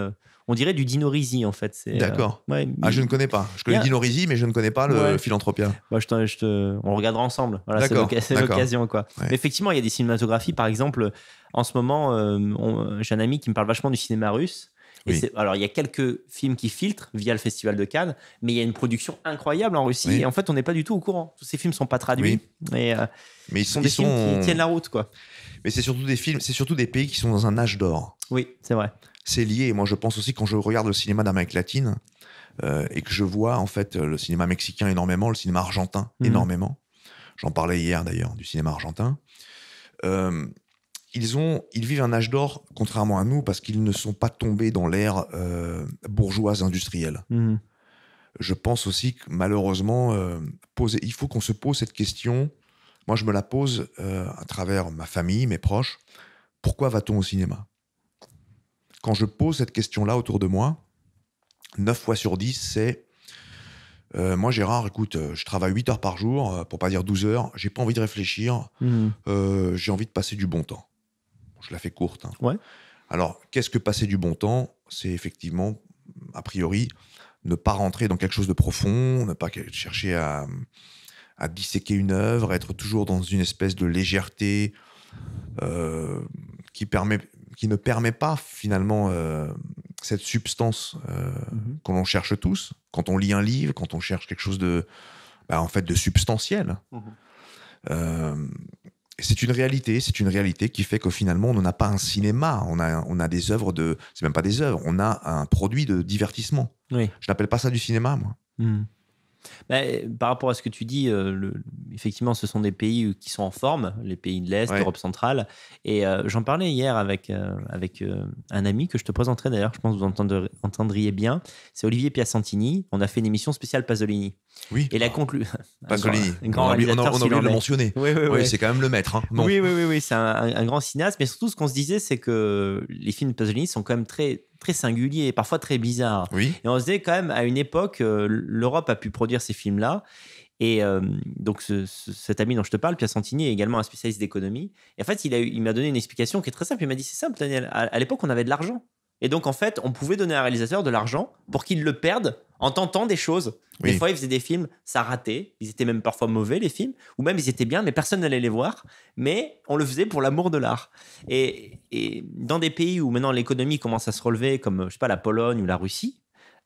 on dirait du Dino Risi en fait. Euh, D'accord. ah, je ne connais pas. Je connais Dino Risi mais je ne connais pas le philanthropien bah, On regardera ensemble. c'est l'occasion. quoi. effectivement, il y a des cinématographies. Par exemple, en ce moment, euh, j'ai un ami qui me parle vachement du cinéma russe. Et alors, il y a quelques films qui filtrent via le Festival de Cannes, mais il y a une production incroyable en Russie. Et en fait, on n'est pas du tout au courant. Tous ces films ne sont pas traduits. Euh, mais ils sont des films qui tiennent la route, quoi. Mais c'est surtout des films, c'est surtout des pays qui sont dans un âge d'or. Oui, c'est vrai c'est lié. Moi, je pense aussi quand je regarde le cinéma d'Amérique latine euh, et que je vois en fait euh, le cinéma mexicain énormément, le cinéma argentin mhm. énormément. J'en parlais hier d'ailleurs du cinéma argentin. Euh, ils, ont, ils vivent un âge d'or, contrairement à nous, parce qu'ils ne sont pas tombés dans l'ère bourgeoise industrielle. Mhm. Je pense aussi que malheureusement, il faut qu'on se pose cette question. Moi, je me la pose à travers ma famille, mes proches. Pourquoi va-t-on au cinéma quand je pose cette question-là autour de moi, 9 fois sur 10, c'est euh, moi, Gérard, écoute, euh, je travaille 8 heures par jour, euh, pour pas dire 12 heures, j'ai pas envie de réfléchir, mhm. j'ai envie de passer du bon temps. Je la fais courte. Hein. Ouais. Alors, qu'est-ce que passer du bon temps C'est effectivement, a priori, ne pas rentrer dans quelque chose de profond, ne pas chercher à, disséquer une œuvre, être toujours dans une espèce de légèreté qui permet qui ne permet pas finalement euh, cette substance euh, mhm. cherche tous quand on lit un livre, quand on cherche quelque chose de, bah, en fait, de substantiel. Mhm. Euh, c'est une réalité, c'est une réalité qui fait que finalement on n'a pas un cinéma, on a, on a des œuvres de, c'est même pas des œuvres, on a un produit de divertissement. Je n'appelle pas ça du cinéma, moi. Mhm par rapport à ce que tu dis, euh, effectivement, ce sont des pays euh, qui sont en forme, les pays de l'Est, l'Europe centrale. Et euh, j'en parlais hier avec, avec un ami que je te présenterai d'ailleurs, je pense que vous entendriez bien. C'est Olivier Piacentini. On a fait une émission spéciale Pasolini. Oui. Et la conclusion. Pasolini. on, a oublié, de le mentionner. Oui, oui, oui, c'est quand même le maître. Hein. Oui, oui, oui, c'est un, un, grand cinéaste. Mais surtout, ce qu'on se disait, c'est que les films de Pasolini sont quand même très très singulier, parfois très bizarre. Et on se disait quand même, à une époque, euh, l'Europe a pu produire ces films-là. Et euh, donc, cet ami dont je te parle, Pierre Santini, est également un spécialiste d'économie. Et en fait, il m'a il donné une explication qui est très simple. Il m'a dit c'est simple, Daniel. à l'époque, on avait de l'argent. Et donc, en fait, on pouvait donner à un réalisateur de l'argent pour qu'il le perde en tentant des choses. Des fois, ils faisaient des films, ça ratait. Ils étaient même parfois mauvais, les films, ou même ils étaient bien, mais personne n'allait les voir. Mais on le faisait pour l'amour de l'art. Et, dans des pays où maintenant l'économie commence à se relever, comme, je sais pas, la Pologne ou la Russie,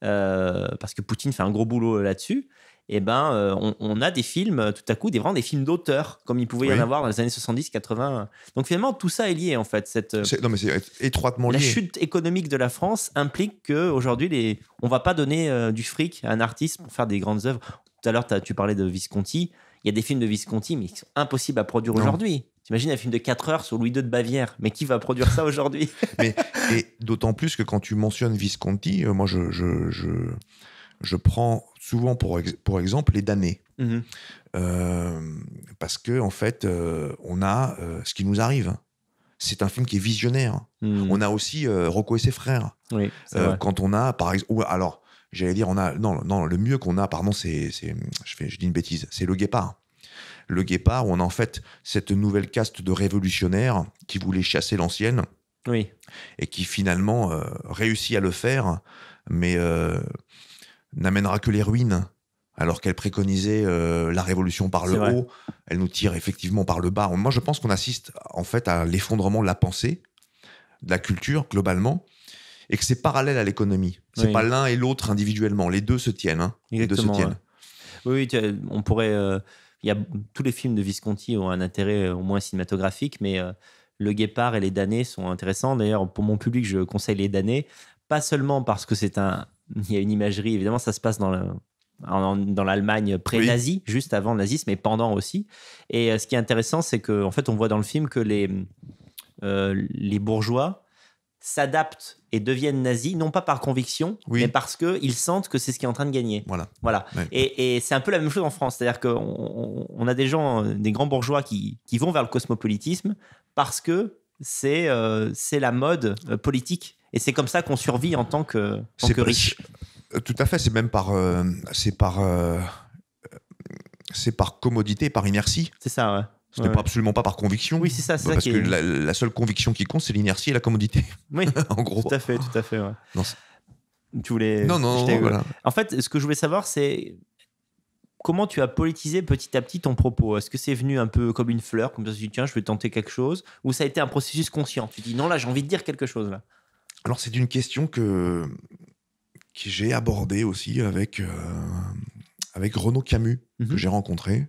euh, parce que Poutine fait un gros boulot euh, là-dessus, eh ben, euh, on, a des films, euh, tout à coup, des, vraiment des films d'auteur, comme il pouvait y en avoir dans les années 70, 80. Donc finalement, tout ça est lié, en fait. Cette, euh, c'est étroitement la lié. La chute économique de la France implique qu'aujourd'hui, les, on va pas donner du fric à un artiste pour faire des grandes œuvres. Tout à l'heure, tu parlais de Visconti. Il y a des films de Visconti, mais qui sont impossibles à produire aujourd'hui. T'imagines un film de 4 heures sur Louis II de Bavière, mais qui va produire ça aujourd'hui et d'autant plus que quand tu mentionnes Visconti, moi je, je je prends souvent pour, pour exemple les damnés. Mmh euh, parce que en fait, euh, on a euh, ce qui nous arrive. C'est un film qui est visionnaire. Mmh. On a aussi Rocco et ses frères. quand on a, par exemple, alors j'allais dire, on a non, le mieux qu'on a, pardon, c'est, je, fais, je dis une bêtise, c'est le Guépard. Le Guépard, où on a en fait cette nouvelle caste de révolutionnaires qui voulait chasser l'ancienne. Oui. Et qui finalement réussit à le faire, mais n'amènera que les ruines, alors qu'elle préconisait euh, la révolution par le haut. Elle nous tire effectivement par le bas. Moi, je pense qu'on assiste en fait à l'effondrement de la pensée, de la culture globalement, et que c'est parallèle à l'économie. C'est n'est pas l'un et l'autre individuellement. Les deux se tiennent. Hein. Les deux se tiennent. Oui, on pourrait. Euh, il y tous les films de Visconti ont un intérêt euh, au moins cinématographique, mais Le Guépard et Les Damnés sont intéressants. D'ailleurs, pour mon public, je conseille Les Damnés, pas seulement parce que c'est un, il y a une imagerie, évidemment, ça se passe dans dans l'Allemagne pré nazi juste avant le nazisme et pendant aussi. Et euh, ce qui est intéressant, c'est qu'en en fait, on voit dans le film que les, euh, les bourgeois s'adaptent et deviennent nazis, non pas par conviction, mais parce qu'ils sentent que c'est ce qui est en train de gagner. Voilà. voilà. Et, c'est un peu la même chose en France. C'est-à-dire qu'on on a des gens, euh, des grands bourgeois qui, qui vont vers le cosmopolitisme parce que c'est c'est la mode politique et c'est comme ça qu'on survit en tant que, tant que riche. Euh, tout à fait, c'est même par. Euh, c'est par. Euh, c'est par commodité, par inertie. C'est ça, ouais. Ce n'est pas absolument pas par conviction. Oui, c'est ça. ça parce que la, seule conviction qui compte, c'est l'inertie et la commodité. Oui, en gros. Tout à fait, tout à fait. Ouais. Non, tu voulais. Non, non, voilà. En fait, ce que je voulais savoir, c'est comment tu as politisé petit à petit ton propos Est-ce que c'est venu un peu comme une fleur, comme ça, tu dis tiens, je vais tenter quelque chose Ou ça a été un processus conscient Tu dis non, là, j'ai envie de dire quelque chose là alors, c'est une question que, que j'ai abordée aussi avec, euh, avec Renaud Camus, que mhm. j'ai rencontré.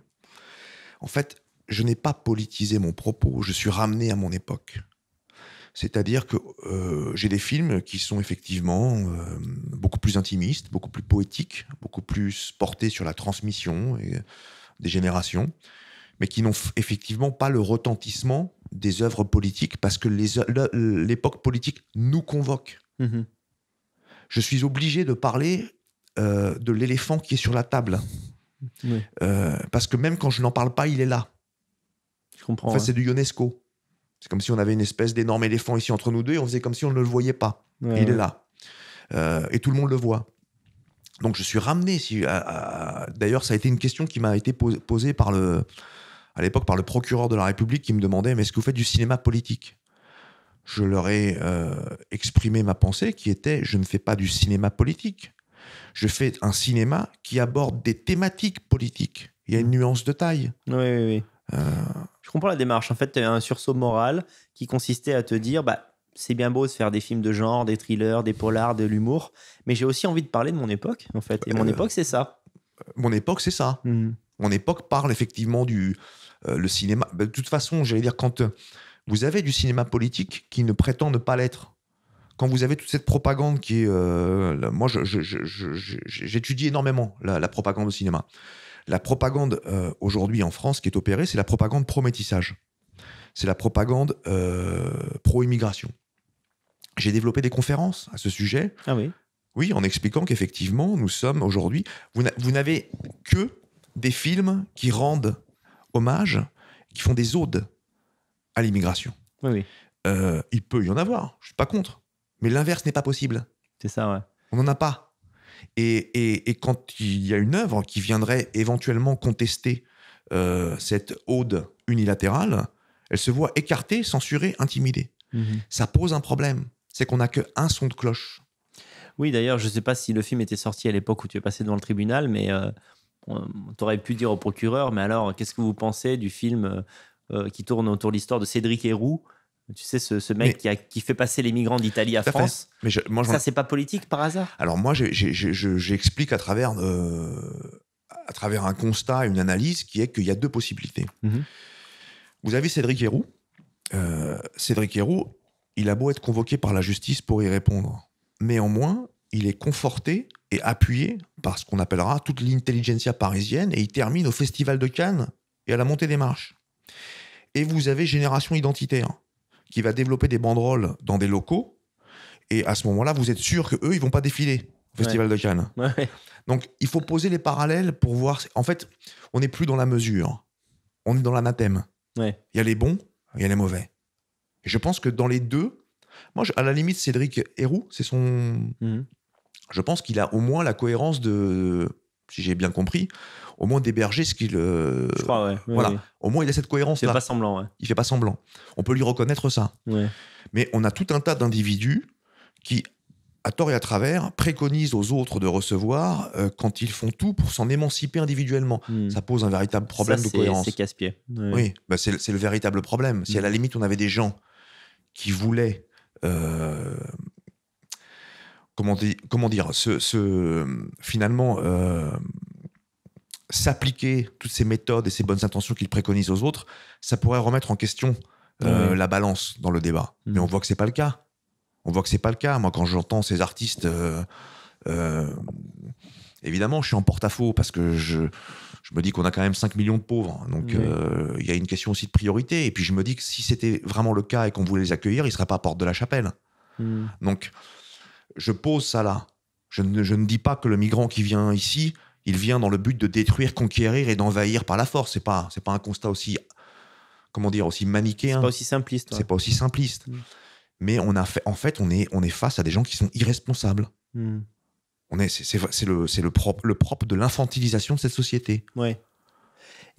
En fait, je n'ai pas politisé mon propos, je suis ramené à mon époque. C'est-à-dire que euh, j'ai des films qui sont effectivement euh, beaucoup plus intimistes, beaucoup plus poétiques, beaucoup plus portés sur la transmission des générations, mais qui n'ont effectivement pas le retentissement des œuvres politiques parce que l'époque politique nous convoque. Mhm. Je suis obligé de parler euh, de l'éléphant qui est sur la table. Euh, parce que même quand je n'en parle pas, il est là. Je comprends. Enfin, c'est du UNESCO. C'est comme si on avait une espèce d'énorme éléphant ici entre nous deux et on faisait comme si on ne le voyait pas. il est là. Euh, et tout le monde le voit. Donc je suis ramené. Si, D'ailleurs, ça a été une question qui m'a été posée par le, à l'époque par le procureur de la République qui me demandait Mais est-ce que vous faites du cinéma politique Je leur ai euh, exprimé ma pensée qui était Je ne fais pas du cinéma politique. Je fais un cinéma qui aborde des thématiques politiques. Il y a une nuance de taille. Oui, oui, oui. Euh, je comprends la démarche. En fait, tu as un sursaut moral qui consistait à te dire bah, c'est bien beau de faire des films de genre, des thrillers, des polars, de l'humour, mais j'ai aussi envie de parler de mon époque, en fait. Et mon euh, époque, c'est ça. Mon époque, c'est ça. Mmh. Mon époque parle effectivement du, euh, le cinéma. Ben, de toute façon, j'allais dire, quand euh, vous avez du cinéma politique qui ne prétend ne pas l'être, quand vous avez toute cette propagande qui est. Euh, moi, j'étudie énormément la, propagande au cinéma. La propagande aujourd'hui en France qui est opérée, c'est la propagande pro-métissage. C'est la propagande pro-immigration. J'ai développé des conférences à ce sujet. Ah oui Oui, en expliquant qu'effectivement, nous sommes aujourd'hui. Vous n'avez que des films qui rendent hommage, qui font des odes à l'immigration. Euh, il peut y en avoir, je suis pas contre. Mais l'inverse n'est pas possible. C'est ça, ouais. On n'en a pas. Et, et, et, quand il y a une œuvre qui viendrait éventuellement contester euh, cette ode unilatérale, elle se voit écartée, censurée, intimidée. Mhm. Ça pose un problème. C'est qu'on n'a qu'un son de cloche. Oui, d'ailleurs, je ne sais pas si le film était sorti à l'époque où tu es passé devant le tribunal, mais euh, t'aurais pu dire au procureur, mais alors, qu'est-ce que vous pensez du film euh, euh, qui tourne autour de l'histoire de Cédric Héroux tu sais, ce, mec qui, a, fait passer les migrants d'Italie à France. Mais ça, c'est pas politique par hasard Alors, moi, j'explique à travers euh, à travers un constat, une analyse, qui est qu'il y a deux possibilités. Mm-hmm. Vous avez Cédric Héroux. Cédric Héroux, il a beau être convoqué par la justice pour y répondre. Néanmoins, il est conforté et appuyé par ce qu'on appellera toute l'intelligentsia parisienne et il termine au Festival de Cannes et à la montée des marches. Et vous avez Génération Identitaire hein, qui va développer des banderoles dans des locaux et à ce moment-là, vous êtes sûr qu'eux, ils vont pas défiler au Festival de Cannes. Donc, il faut poser les parallèles pour voir. En fait, on n'est plus dans la mesure, on est dans l'anathème. Il y a les bons, il y a les mauvais. Et je pense que dans les deux, moi, à la limite, Cédric Héroux, c'est son, mmh je pense qu'il a au moins la cohérence de, si j'ai bien compris, au moins d'héberger ce qu'il. Euh, je crois, ouais. voilà. Au moins, il a cette cohérence. là Il fait pas semblant. Ouais. Il fait pas semblant. On peut lui reconnaître ça. Mais on a tout un tas d'individus qui, à tort et à travers, préconisent aux autres de recevoir euh, quand ils font tout pour s'en émanciper individuellement. Hmm. Ça pose un véritable problème de cohérence. C'est casse-pied. Oui, bah, c'est le véritable problème. Si à la hmm. limite on avait des gens qui voulaient euh, comment, dire, finalement, euh, s'appliquer toutes ces méthodes et ces bonnes intentions qu'il préconise aux autres, ça pourrait remettre en question euh, la balance dans le débat. Mm. Mais on voit que c'est pas le cas. On voit que c'est pas le cas. Moi, quand j'entends ces artistes, euh, évidemment, je suis en porte-à-faux parce que je, me dis qu'on a quand même 5 millions de pauvres. Donc, il y a une question aussi de priorité. Et puis, je me dis que si c'était vraiment le cas et qu'on voulait les accueillir, ils ne seraient pas à porte de la chapelle. Mm. Donc, je pose ça là. Je ne, dis pas que le migrant qui vient ici, il vient dans le but de détruire, conquérir et d'envahir par la force. C'est pas, c'est pas un constat aussi, comment dire, aussi manichéen. C'est pas aussi simpliste. C'est pas aussi simpliste. Mm. Mais on a fait, en fait, on est, on est face à des gens qui sont irresponsables. Mm. On est, c'est, le, propre, le propre de l'infantilisation de cette société. Ouais.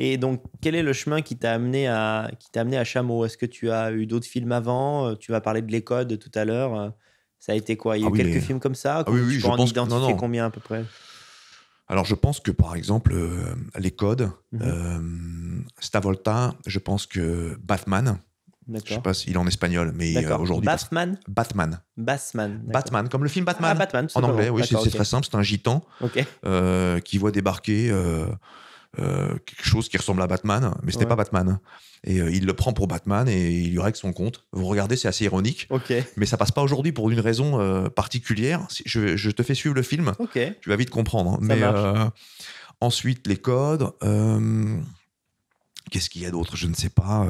Et donc, quel est le chemin qui t'a amené à, qui t'a à Chameau Est-ce que tu as eu d'autres films avant euh, Tu vas parler de l'école tout à l'heure. Euh, ça a été quoi Il y a ah eu quelques films comme ça ah oui, Tu en identifier combien à peu près alors je pense que par exemple euh, les codes, mhm. euh, Stavolta, je pense que Batman, je sais pas s'il est en espagnol, mais euh, aujourd'hui Batman, Batman, Batman, Batman, comme le film Batman, ah, Batman en anglais, oui c'est très simple, c'est un gitan qui voit débarquer euh, quelque chose qui ressemble à Batman, mais ce n'est pas Batman. Et euh, il le prend pour Batman et il lui règle son compte. Vous regardez, c'est assez ironique. Mais ça passe pas aujourd'hui pour une raison euh, particulière. Je, je, te fais suivre le film. Tu vas vite comprendre. Hein. mais ensuite, les codes. Qu'est-ce qu'il y a d'autre Je ne sais pas.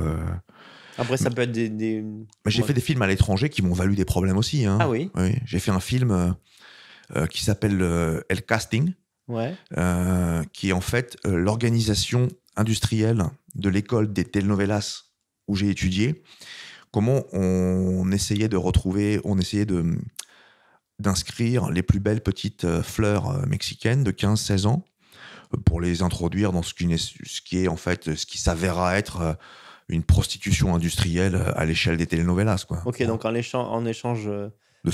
Après, ça peut être des. Bah, j'ai fait des films à l'étranger qui m'ont valu des problèmes aussi. Hein. Ah oui J'ai fait un film qui s'appelle El Casting ouais. Euh, qui est en fait euh, l'organisation industrielle de l'école des telenovelas où j'ai étudié. Comment on essayait de retrouver, on essayait de d'inscrire les plus belles petites euh, fleurs mexicaines de 15-16 ans pour les introduire dans ce qui, ce qui est en fait ce qui s'avérera être une prostitution industrielle à l'échelle des telenovelas. Quoi. Ok, donc en en échange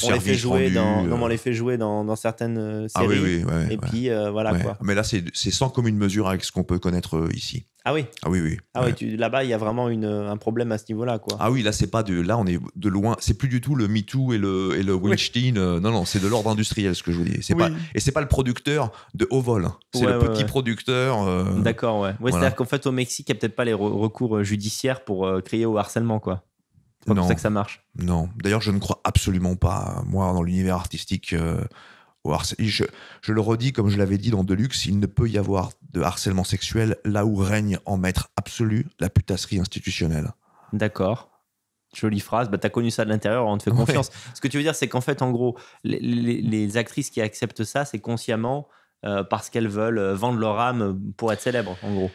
on les fait jouer dans, euh. on les fait jouer dans, dans certaines séries. Euh, ah oui, oui, et puis euh, voilà quoi. Mais là, c'est sans commune mesure avec ce qu'on peut connaître ici. Ah oui. Ah oui, oui. Ah oui, là-bas, il y a vraiment une, un problème à ce niveau-là, quoi. Ah oui, là, c'est pas de, là, on est de loin. C'est plus du tout le MeToo et le et le Weinstein. non, non, c'est de l'ordre industriel, ce que je vous dis. C'est pas et c'est pas le producteur de haut vol. C'est le petit producteur. D'accord, ouais. c'est-à-dire qu'en fait, au Mexique, il n'y a peut-être pas les recours judiciaires pour crier au harcèlement, quoi ça que ça marche. Non. D'ailleurs, je ne crois absolument pas, moi, dans l'univers artistique. Euh, je, le redis, comme je l'avais dit dans Deluxe, il ne peut y avoir de harcèlement sexuel là où règne en maître absolu la putasserie institutionnelle. D'accord. Jolie phrase, bah, t'as connu ça de l'intérieur, on te fait confiance. Ce que tu veux dire, c'est qu'en fait, en gros, les, actrices qui acceptent ça, c'est consciemment euh, parce qu'elles veulent euh, vendre leur âme pour être célèbres, en gros.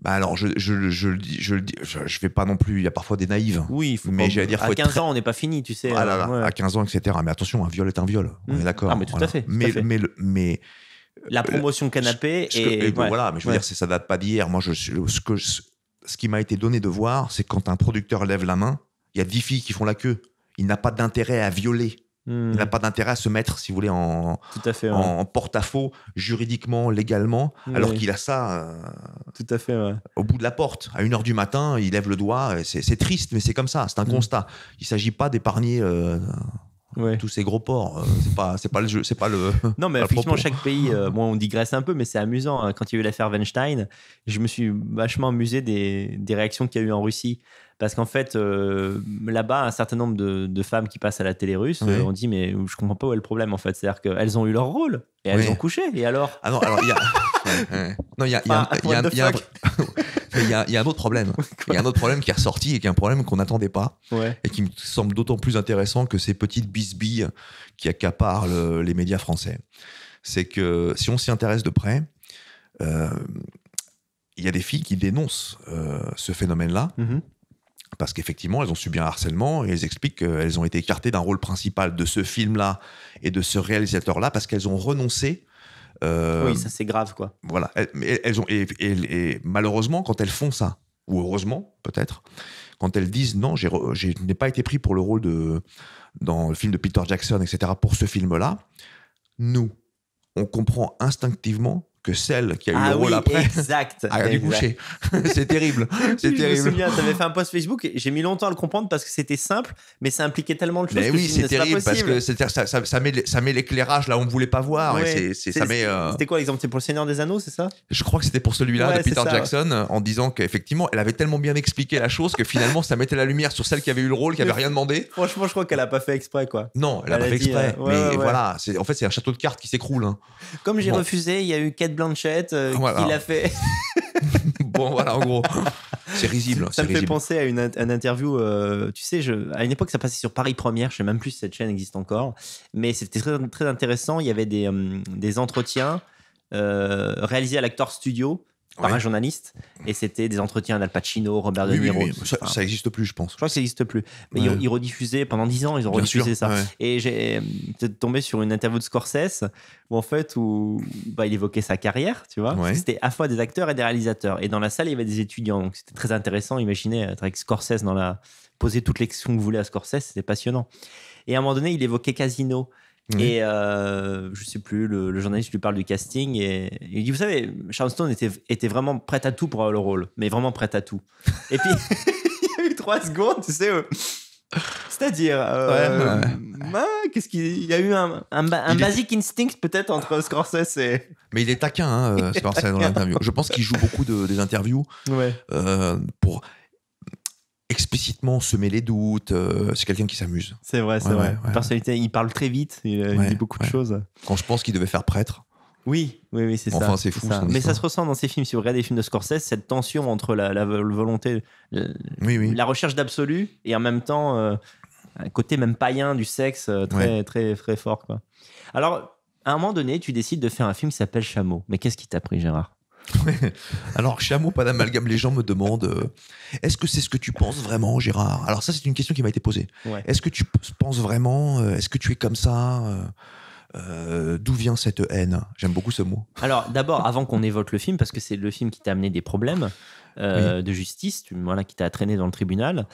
Bah, alors, je, je, je, le dis, je le je, je, fais pas non plus. Il y a parfois des naïves. Oui, faut mais j'allais dire. à 15 ans, on n'est pas fini, tu sais. Ah euh, à 15 ans, etc. Mais attention, un viol est un viol. On est mmh. d'accord. Ah, mais tout à fait. mais, mais, la euh, promotion canapé et, voilà mais je veux dire ça date pas d'hier moi je, ce que ce qui m'a été donné de voir c'est quand un producteur lève la main il y a 10 filles qui font la queue il n'a pas d'intérêt à violer il n'a hmm. pas d'intérêt à se mettre, si vous voulez, en, en porte-à-faux juridiquement, légalement, alors qu'il a ça euh, Tout à fait, au bout de la porte. À une heure du matin, il lève le doigt. C'est triste, mais c'est comme ça. C'est un hmm. constat. Il ne s'agit pas d'épargner. Euh, tous ces gros ports. ce euh, c'est pas, pas le jeu, Non, mais effectivement, chaque pays. on digresse un peu, mais c'est amusant. Hein, quand il y a eu l'affaire Weinstein, je me suis vachement amusé des, des réactions qu'il y a eu en Russie parce qu'en fait, euh, là-bas, un certain nombre de, femmes qui passent à la télé russe, euh, ont dit, mais je comprends pas où est le problème, en fait. C'est-à-dire qu'elles ont eu leur rôle et elles ont couché. Et alors Ah non, alors il y a. il y a, un. autre problème. Il y a un autre problème qui est ressorti et qui est un problème qu'on n'attendait pas. Et qui me semble d'autant plus intéressant que ces petites bisbilles qui accaparent les médias français. C'est que si on s'y intéresse de près, euh, il y a des filles qui dénoncent ce phénomène-là. Mm-hmm parce qu'effectivement, elles ont subi un harcèlement et elles expliquent qu'elles ont été écartées d'un rôle principal de ce film-là et de ce réalisateur-là parce qu'elles ont renoncé. Euh, oui, ça c'est grave, quoi. Voilà. Elles, ont, et, malheureusement, quand elles font ça, ou heureusement peut-être, quand elles disent non, je n'ai pas été pris pour le rôle de dans le film de Peter Jackson, etc., pour ce film-là, nous, on comprend instinctivement que celle qui a eu le ah rôle après exact, a débouché. c'est terrible. C'est terrible. tu avais fait un post Facebook. J'ai mis longtemps à le comprendre parce que c'était simple, mais ça impliquait tellement de choses. Mais oui, c'est terrible parce que ça, ça, met, l'éclairage là où on voulait pas voir. Euh, c'était quoi l'exemple C'est pour le Seigneur des Anneaux, c'est ça Je crois que c'était pour celui-là de Peter Jackson en disant qu'effectivement, elle avait tellement bien expliqué la chose que finalement, ça mettait la lumière sur celle qui avait eu le rôle, qui avait rien demandé. Franchement, je crois qu'elle a pas fait exprès quoi. Non, elle, n'a a pas fait exprès. Euh, mais voilà, en fait, c'est un château de cartes qui s'écroule hein. Comme j'ai refusé, il y a eu quatre. Blanchett euh, qui fait. bon, voilà, en gros. C'est risible. Ça me fait penser à une, interview, euh, tu sais, à une époque, ça passait sur Paris Première, je sais même plus si cette chaîne existe encore, mais c'était très, intéressant. Il y avait des, euh, des entretiens euh, réalisés à l'Actor Studio par un journaliste. Et c'était des entretiens d'Al Pacino, Robert De Niro. Ça, existe plus, je pense. Je crois que ça n'existe plus. Mais ils, rediffusaient pendant dix ans, ils ont rediffusé ça. Et j'ai euh, tombé sur une interview de Scorsese où, en fait, où bah, il évoquait sa carrière, tu vois. C'était à la fois des acteurs et des réalisateurs. Et dans la salle, il y avait des étudiants. Donc c'était très intéressant. Imaginez être euh, avec Scorsese dans la. poser toutes les questions que vous voulez à Scorsese, c'était passionnant. Et à un moment donné, il évoquait Casino. Et euh, je sais plus, le, journaliste lui parle du casting et, il dit Vous savez, Charleston était, était vraiment prête à tout pour le rôle, mais vraiment prête à tout. et puis, il y a eu trois secondes, tu sais. C'est-à-dire, euh, qu'est-ce qu'il y a eu un, un, basic instinct peut-être entre Scorsese et. Mais il est taquin, hein, euh, Scorsese dans l'interview. Je pense qu'il joue beaucoup de, des interviews ouais. Euh, pour explicitement semer les doutes. Euh, c'est quelqu'un qui s'amuse. C'est vrai, c'est vrai. Personnalité, il parle très vite, il, euh, dit beaucoup de choses. Quand je pense qu'il devait faire prêtre. Oui, oui, oui, c'est ça. Enfin, c'est fou. Mais ça se ressent dans ces films. Si vous regardez les films de Scorsese, cette tension entre la, volonté, la, recherche d'absolu et en même temps euh, un côté même païen du sexe très, très, très fort. Alors, à un moment donné, tu décides de faire un film qui s'appelle Chameau. Mais qu'est-ce qui t'a pris, Gérard Alors, chameau, pas d'amalgame, les gens me demandent euh, est-ce que c'est ce que tu penses vraiment, Gérard Alors, ça, c'est une question qui m'a été posée. Est-ce que tu penses vraiment euh, Est-ce que tu es comme ça euh, D'où vient cette haine J'aime beaucoup ce mot. Alors, d'abord, avant qu'on évoque le film, parce que c'est le film qui t'a amené des problèmes de justice, tu, là qui t'a traîné dans le tribunal,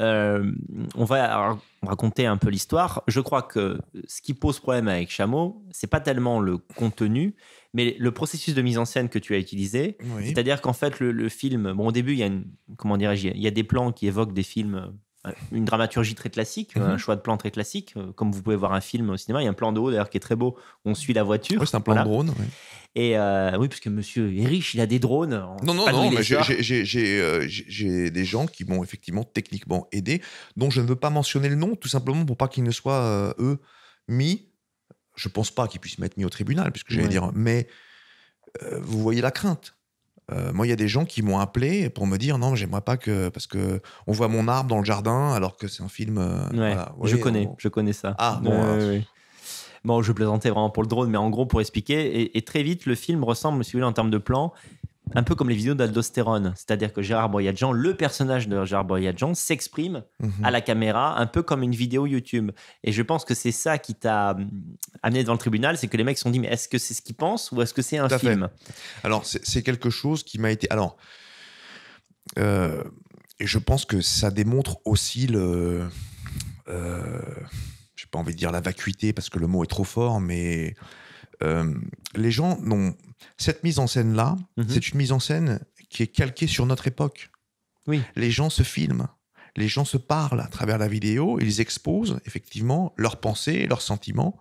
on va raconter un peu l'histoire. Je crois que ce qui pose problème avec Chameau, c'est pas tellement le contenu, mais le processus de mise en scène que tu as utilisé, c'est-à-dire qu'en fait, le, film, bon, au début, il y a une, comment il y a des plans qui évoquent des films euh, une dramaturgie très classique, mhm. un choix de plan très classique. Euh, comme vous pouvez voir un film au cinéma, il y a un plan de haut d'ailleurs qui est très beau. On suit la voiture. c'est un plan de drone. Oui. Et euh, oui, parce que monsieur est riche, il a des drones. Non, non, non, mais j'ai des gens qui m'ont effectivement techniquement aidé, dont je ne veux pas mentionner le nom, tout simplement pour pas qu'ils ne soient, eux, mis je ne pense pas qu'il puisse m'être mis au tribunal, puisque j'allais dire, mais euh, vous voyez la crainte. Euh, moi, il y a des gens qui m'ont appelé pour me dire non, j'aimerais pas que parce que on voit mon arbre dans le jardin alors que c'est un film. Euh, je connais, je connais ça. Ah bon. Bon, je plaisantais vraiment pour le drone, mais en gros pour expliquer et, et très vite le film ressemble, si vous voulez, en termes de plan un peu comme les vidéos d'aldostérone. C'est-à-dire que Gérard Boyadjan, le personnage de Gérard Boyadjan, s'exprime mhm. à la caméra un peu comme une vidéo YouTube. Et je pense que c'est ça qui t'a hum, amené devant le tribunal, c'est que les mecs se sont dit, mais est-ce que c'est ce qu'ils pensent ou est-ce que c'est un film Alors, c'est quelque chose qui m'a été... Alors, et euh, je pense que ça démontre aussi le... Euh, je n'ai pas envie de dire la vacuité parce que le mot est trop fort, mais euh, les gens n'ont. Cette mise en scène-là, mhm. c'est une mise en scène qui est calquée sur notre époque. Oui. Les gens se filment, les gens se parlent à travers la vidéo, ils exposent effectivement leurs pensées, leurs sentiments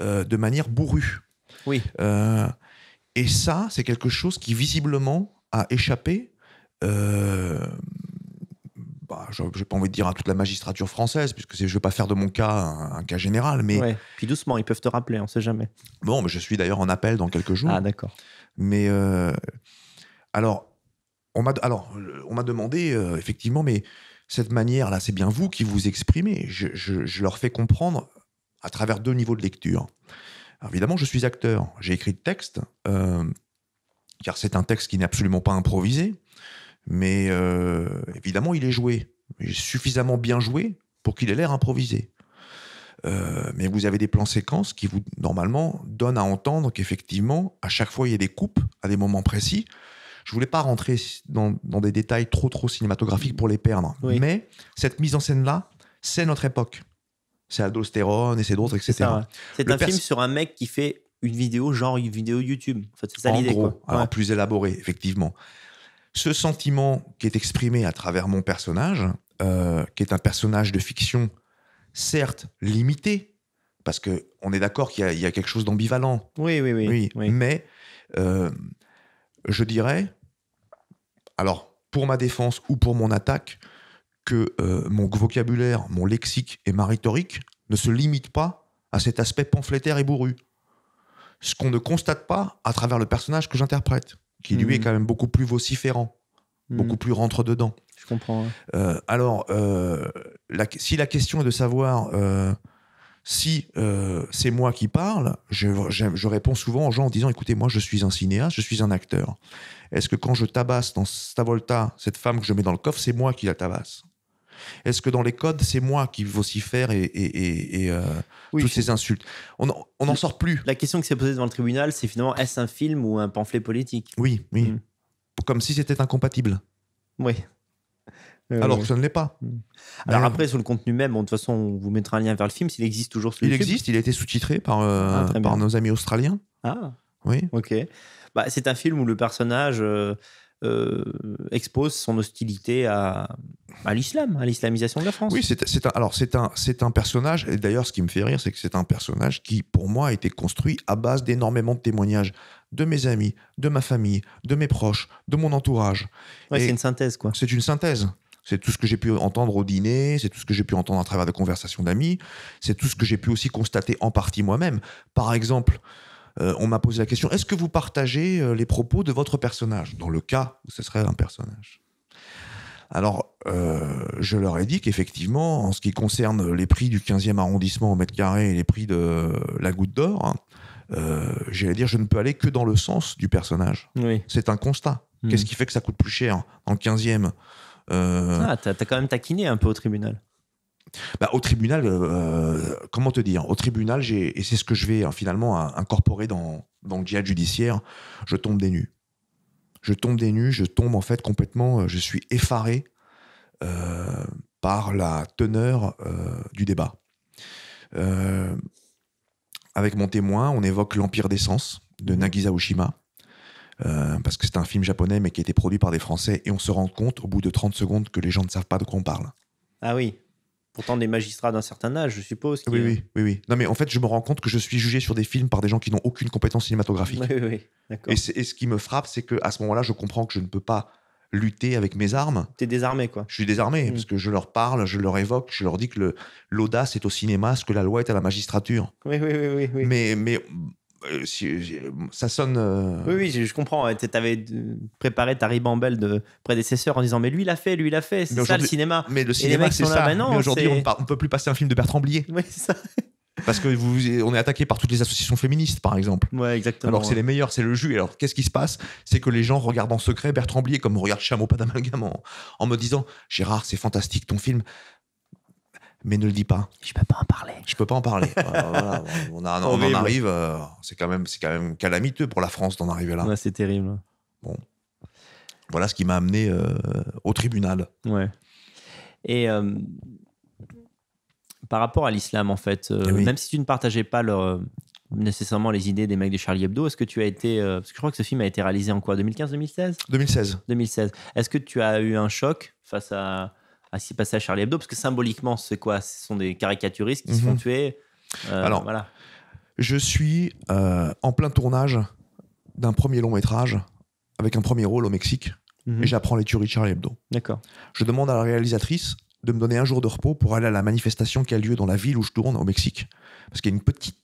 euh, de manière bourrue. Oui. Euh, et ça, c'est quelque chose qui visiblement a échappé bah, je n'ai pas envie de dire à toute la magistrature française, puisque je ne veux pas faire de mon cas un, cas général. Mais... Puis doucement, ils peuvent te rappeler, on ne sait jamais. Bon, mais je suis d'ailleurs en appel dans quelques jours. Ah, d'accord. Mais euh, alors, on m'a, alors, on m'a demandé, euh, effectivement, mais cette manière-là, c'est bien vous qui vous exprimez. Je, leur fais comprendre à travers deux niveaux de lecture. évidemment, je suis acteur, j'ai écrit le texte, euh, car c'est un texte qui n'est absolument pas improvisé. Mais euh, évidemment, il est joué. Il est suffisamment bien joué pour qu'il ait l'air improvisé. Euh, mais vous avez des plans séquences qui vous, normalement, donnent à entendre qu'effectivement, à chaque fois, il y a des coupes à des moments précis. Je voulais pas rentrer dans, des détails trop, trop cinématographiques pour les perdre. Mais cette mise en scène-là, c'est notre époque. C'est Aldostérone et c'est d'autres, etc. C'est un film sur un mec qui fait une vidéo, genre une vidéo YouTube. En fait, ça gros, alors plus élaboré effectivement ce sentiment qui est exprimé à travers mon personnage, euh, qui est un personnage de fiction, certes limité, parce qu'on est d'accord qu'il y, a quelque chose d'ambivalent. Oui, oui, oui, Mais euh, je dirais, alors pour ma défense ou pour mon attaque, que euh, mon vocabulaire, mon lexique et ma rhétorique ne se limitent pas à cet aspect pamphlétaire et bourru. Ce qu'on ne constate pas à travers le personnage que j'interprète qui lui est mm. quand même beaucoup plus vociférant, mm. beaucoup plus rentre dedans. Je comprends. Euh, alors, euh, si la question est de savoir euh, si c'est moi qui parle, je, je, réponds souvent aux gens en disant écoutez, moi je suis un cinéaste, je suis un acteur. Est-ce que quand je tabasse dans Stavolta cette femme que je mets dans le coffre, c'est moi qui la tabasse est-ce que dans les codes, c'est moi qui vocifère et, et, et, euh, toutes ces insultes On n'en sort plus. La question qui s'est posée devant le tribunal, c'est finalement est-ce un film ou un pamphlet politique Oui, oui. Mm. Comme si c'était incompatible. Oui. Euh, Alors que ça ne l'est pas. Mm. Alors euh, après, sur le contenu même, de toute façon, on vous mettra un lien vers le film s'il existe toujours. Sur il existe, il a été sous-titré par, ah, nos amis australiens. Ah. Oui. Ok. Bah, c'est un film où le personnage euh, expose son hostilité à, l'islam, à l'islamisation de la France. Oui, c'est un, alors c'est un, un personnage, et d'ailleurs ce qui me fait rire, c'est que c'est un personnage qui, pour moi, a été construit à base d'énormément de témoignages de mes amis, de ma famille, de mes proches, de mon entourage. c'est une synthèse, quoi. C'est une synthèse. C'est tout ce que j'ai pu entendre au dîner, c'est tout ce que j'ai pu entendre à travers des conversations d'amis, c'est tout ce que j'ai pu aussi constater en partie moi-même. Par exemple, euh, on m'a posé la question est-ce que vous partagez euh, les propos de votre personnage Dans le cas où ce serait un personnage. Alors, euh, je leur ai dit qu'effectivement, en ce qui concerne les prix du 15e arrondissement au mètre carré et les prix de la goutte d'or, hein, j'allais dire, je ne peux aller que dans le sens du personnage. Oui. C'est un constat. Hmm. Qu'est-ce qui fait que ça coûte plus cher en 15e Ah, t'as quand même taquiné un peu au tribunal. Bah, au tribunal, euh, euh, comment te dire Au tribunal, et c'est ce que je vais hein, finalement incorporer dans, dans le djihad judiciaire, je tombe des nues. Je tombe des nues, je tombe en fait complètement, euh, je suis effaré par la teneur du débat. avec mon témoin, on évoque L'Empire des Sens de Nagisa Oshima. parce que c'est un film japonais mais qui a été produit par des Français et on se rend compte au bout de 30 secondes que les gens ne savent pas de quoi on parle. Ah oui pourtant des magistrats d'un certain âge, je suppose. Euh, oui, oui, oui, Non, mais en fait, je me rends compte que je suis jugé sur des films par des gens qui n'ont aucune compétence cinématographique. Oui, oui, oui. Et, ce qui me frappe, c'est qu'à ce moment-là, je comprends que je ne peux pas lutter avec mes armes. T'es désarmé, quoi. Je suis désarmé, hmm. parce que je leur parle, je leur évoque, je leur dis que l'audace est au cinéma ce que la loi est à la magistrature. Oui, oui, oui. oui, Mais, mais euh, ça sonne. Euh, oui, je comprends. Hein. Tu avais euh, préparé ta ribambelle de prédécesseur en disant Mais lui, il a fait, lui, il a fait. C'est ça le cinéma. Mais le cinéma, c'est ça. mais aujourd'hui, on ne peut plus passer un film de Bertrand Blier. Oui, c'est ça. Parce que vous, on est attaqué par toutes les associations féministes, par exemple. Ouais, exactement. Alors c'est les meilleurs, c'est le jus. Alors qu'est-ce qui se passe C'est que les gens regardent en secret Bertrand Blier comme on regarde Chameau pas d'amalgame en, me disant Gérard, c'est fantastique ton film mais ne le dis pas. Je peux pas en parler. Je peux pas en parler. Euh, on, en arrive, euh, c'est quand même, c'est quand même calamiteux pour la France d'en arriver là. c'est terrible. Bon, voilà ce qui m'a amené euh, au tribunal. Ouais. Et par rapport à l'islam, en fait, eh même si tu ne partageais pas leur, nécessairement les idées des mecs de Charlie Hebdo. Est-ce que tu as été. parce que je crois que ce film a été réalisé en quoi 2015-2016 2016. 2016. Est-ce que tu as eu un choc face à à s'y passer à Charlie Hebdo Parce que symboliquement, c'est quoi Ce sont des caricaturistes qui se font mhm. tuer. Euh, alors, voilà. je suis euh, en plein tournage d'un premier long métrage avec un premier rôle au Mexique mhm. et j'apprends les tueries de Charlie Hebdo. D'accord. Je demande à la réalisatrice de me donner un jour de repos pour aller à la manifestation qui a lieu dans la ville où je tourne au Mexique. Parce qu'il y a une petite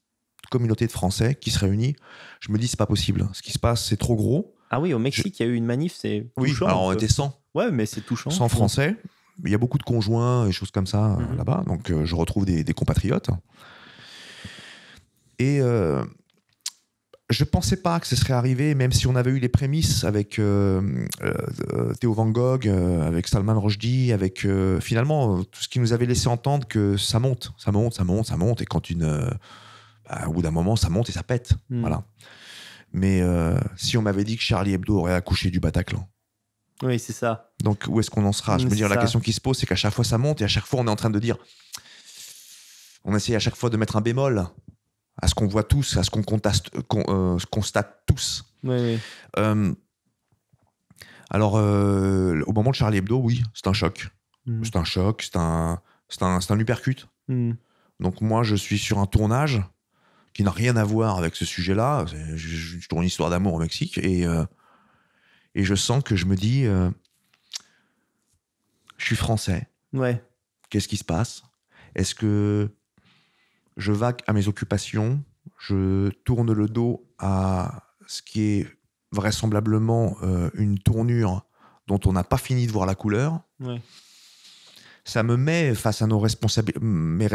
communauté de Français qui se réunit. Je me dis, c'est pas possible. Ce qui se passe, c'est trop gros. Ah oui, au Mexique, il y a eu une manif, c'est. Oui, alors on était 100. Ouais, mais c'est touchant. 100 Français il y a beaucoup de conjoints et choses comme ça euh, mhm. là-bas. Donc, euh, je retrouve des, compatriotes. Et euh, je ne pensais pas que ce serait arrivé, même si on avait eu les prémices avec euh, Théo Van Gogh, avec Salman Rushdie, avec finalement tout ce qui nous avait laissé entendre que ça monte, ça monte, ça monte, ça monte, et quand une. Bah, au bout d'un moment, ça monte et ça pète. Hmm. Voilà. Mais si on m'avait dit que Charlie Hebdo aurait accouché du Bataclan, oui, c'est ça. Donc, où est-ce qu'on en sera Je veux dire, la question qui se pose, c'est qu'à chaque fois, ça monte et à chaque fois, on est en train de dire. On essaie à chaque fois de mettre un bémol à ce qu'on voit tous, à ce qu'on constate, euh, constate, tous. Oui, oui. Euh, alors, euh, au moment de Charlie Hebdo, oui, c'est un choc. Hmm. C'est un choc, c'est un, un, un uppercut. Hmm. Donc, moi, je suis sur un tournage qui n'a rien à voir avec ce sujet-là. Je, je, tourne une histoire d'amour au Mexique et et je sens que je me dis, euh, je suis français. Qu'est-ce qui se passe Est-ce que je vague à mes occupations Je tourne le dos à ce qui est vraisemblablement euh, une tournure dont on n'a pas fini de voir la couleur ça me met face à nos mes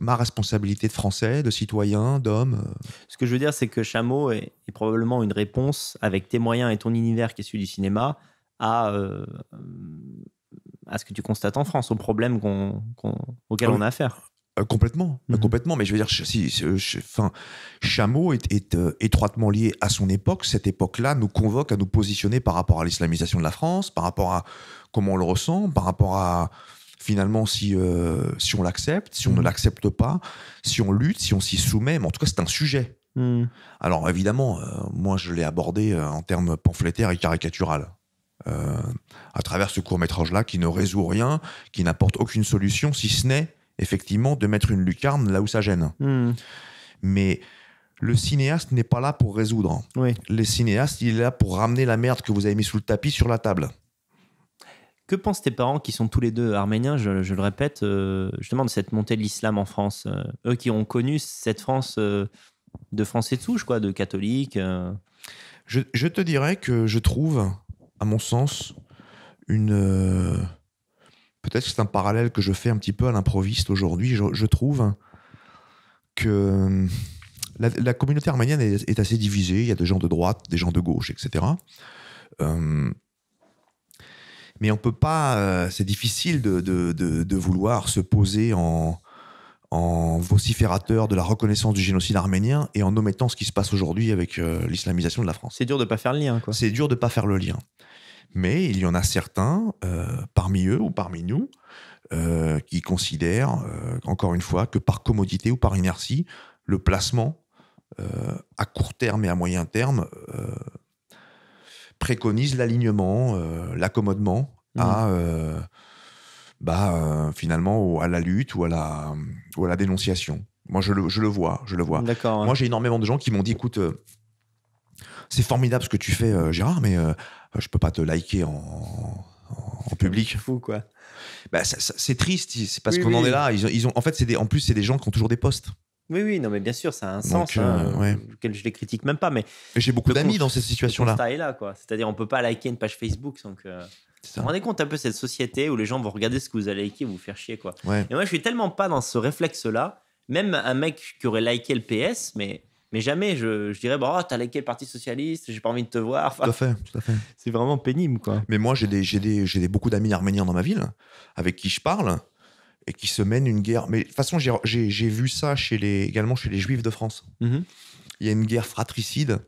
ma responsabilité de Français, de citoyen, d'homme. Euh. Ce que je veux dire, c'est que Chameau est, probablement une réponse avec tes moyens et ton univers qui est celui du cinéma à, euh, à ce que tu constates en France, au problème qu'on auquel ah on a affaire. Euh, complètement, mhm. complètement. Mais je veux dire, si, enfin, Chameau est, étroitement lié à son époque. Cette époque-là nous convoque à nous positionner par rapport à l'islamisation de la France, par rapport à comment on le ressent, par rapport à finalement, si, euh, si on l'accepte, si on ne mm. l'accepte pas, si on lutte, si on s'y soumet. Mais en tout cas, c'est un sujet. Mm. Alors évidemment, euh, moi, je l'ai abordé euh, en termes pamphlétaires et caricatural. à travers ce court métrage-là qui ne résout rien, qui n'apporte aucune solution, si ce n'est effectivement de mettre une lucarne là où ça gêne. Mm. Mais le cinéaste n'est pas là pour résoudre. Le cinéaste, il est là pour ramener la merde que vous avez mis sous le tapis sur la table. Que pensent tes parents qui sont tous les deux arméniens Je, le répète, euh, justement, de cette montée de l'islam en France. Euh, eux qui ont connu cette France euh, de Français de souche, quoi, de catholiques. Je, te dirais que je trouve, à mon sens, une. Peut-être que c'est un parallèle que je fais un petit peu à l'improviste aujourd'hui. Je, trouve que la, communauté arménienne est, assez divisée. Il y a des gens de droite, des gens de gauche, etc mais on peut pas. Euh, c'est difficile de, de, de, vouloir se poser en, en vociférateur de la reconnaissance du génocide arménien et en omettant ce qui se passe aujourd'hui avec euh, l'islamisation de la France. C'est dur de pas faire le lien, quoi. C'est dur de pas faire le lien. Mais il y en a certains, euh, parmi eux ou parmi nous, qui considèrent, encore une fois, que par commodité ou par inertie, le placement à court terme et à moyen terme préconise l'alignement, euh, l'accommodement mmh. à euh, bah, euh, finalement à la lutte ou à la, ou à la dénonciation. Moi, je le, vois, je le vois. D'accord. Moi, j'ai énormément de gens qui m'ont dit, écoute, c'est formidable ce que tu fais, Gérard, mais je peux pas te liker en, en, public. Fou quoi. Bah, c'est triste, c'est parce qu'on en est là. Ils, ont, en fait, c'est en plus c'est des gens qui ont toujours des postes. Oui, oui, non, mais bien sûr, ça a un sens. hein, euh, je les critique même pas, mais. J'ai beaucoup d'amis dans ces situations-là. là, quoi. C'est-à-dire, on peut pas liker une page Facebook, donc. Euh, vous vous rendez compte un peu cette société où les gens vont regarder ce que vous allez liker et vous faire chier quoi. Et moi je suis tellement pas dans ce réflexe là, même un mec qui aurait liké le PS, mais, mais jamais je, dirais bon, bah, oh, t'as liké le Parti Socialiste, j'ai pas envie de te voir. tout à fait, C'est vraiment pénible quoi. Mais moi j'ai des, des, beaucoup d'amis arméniens dans ma ville avec qui je parle et qui se mènent une guerre. Mais de toute façon, j'ai vu ça chez les, également chez les Juifs de France. Mhm. Il y a une guerre fratricide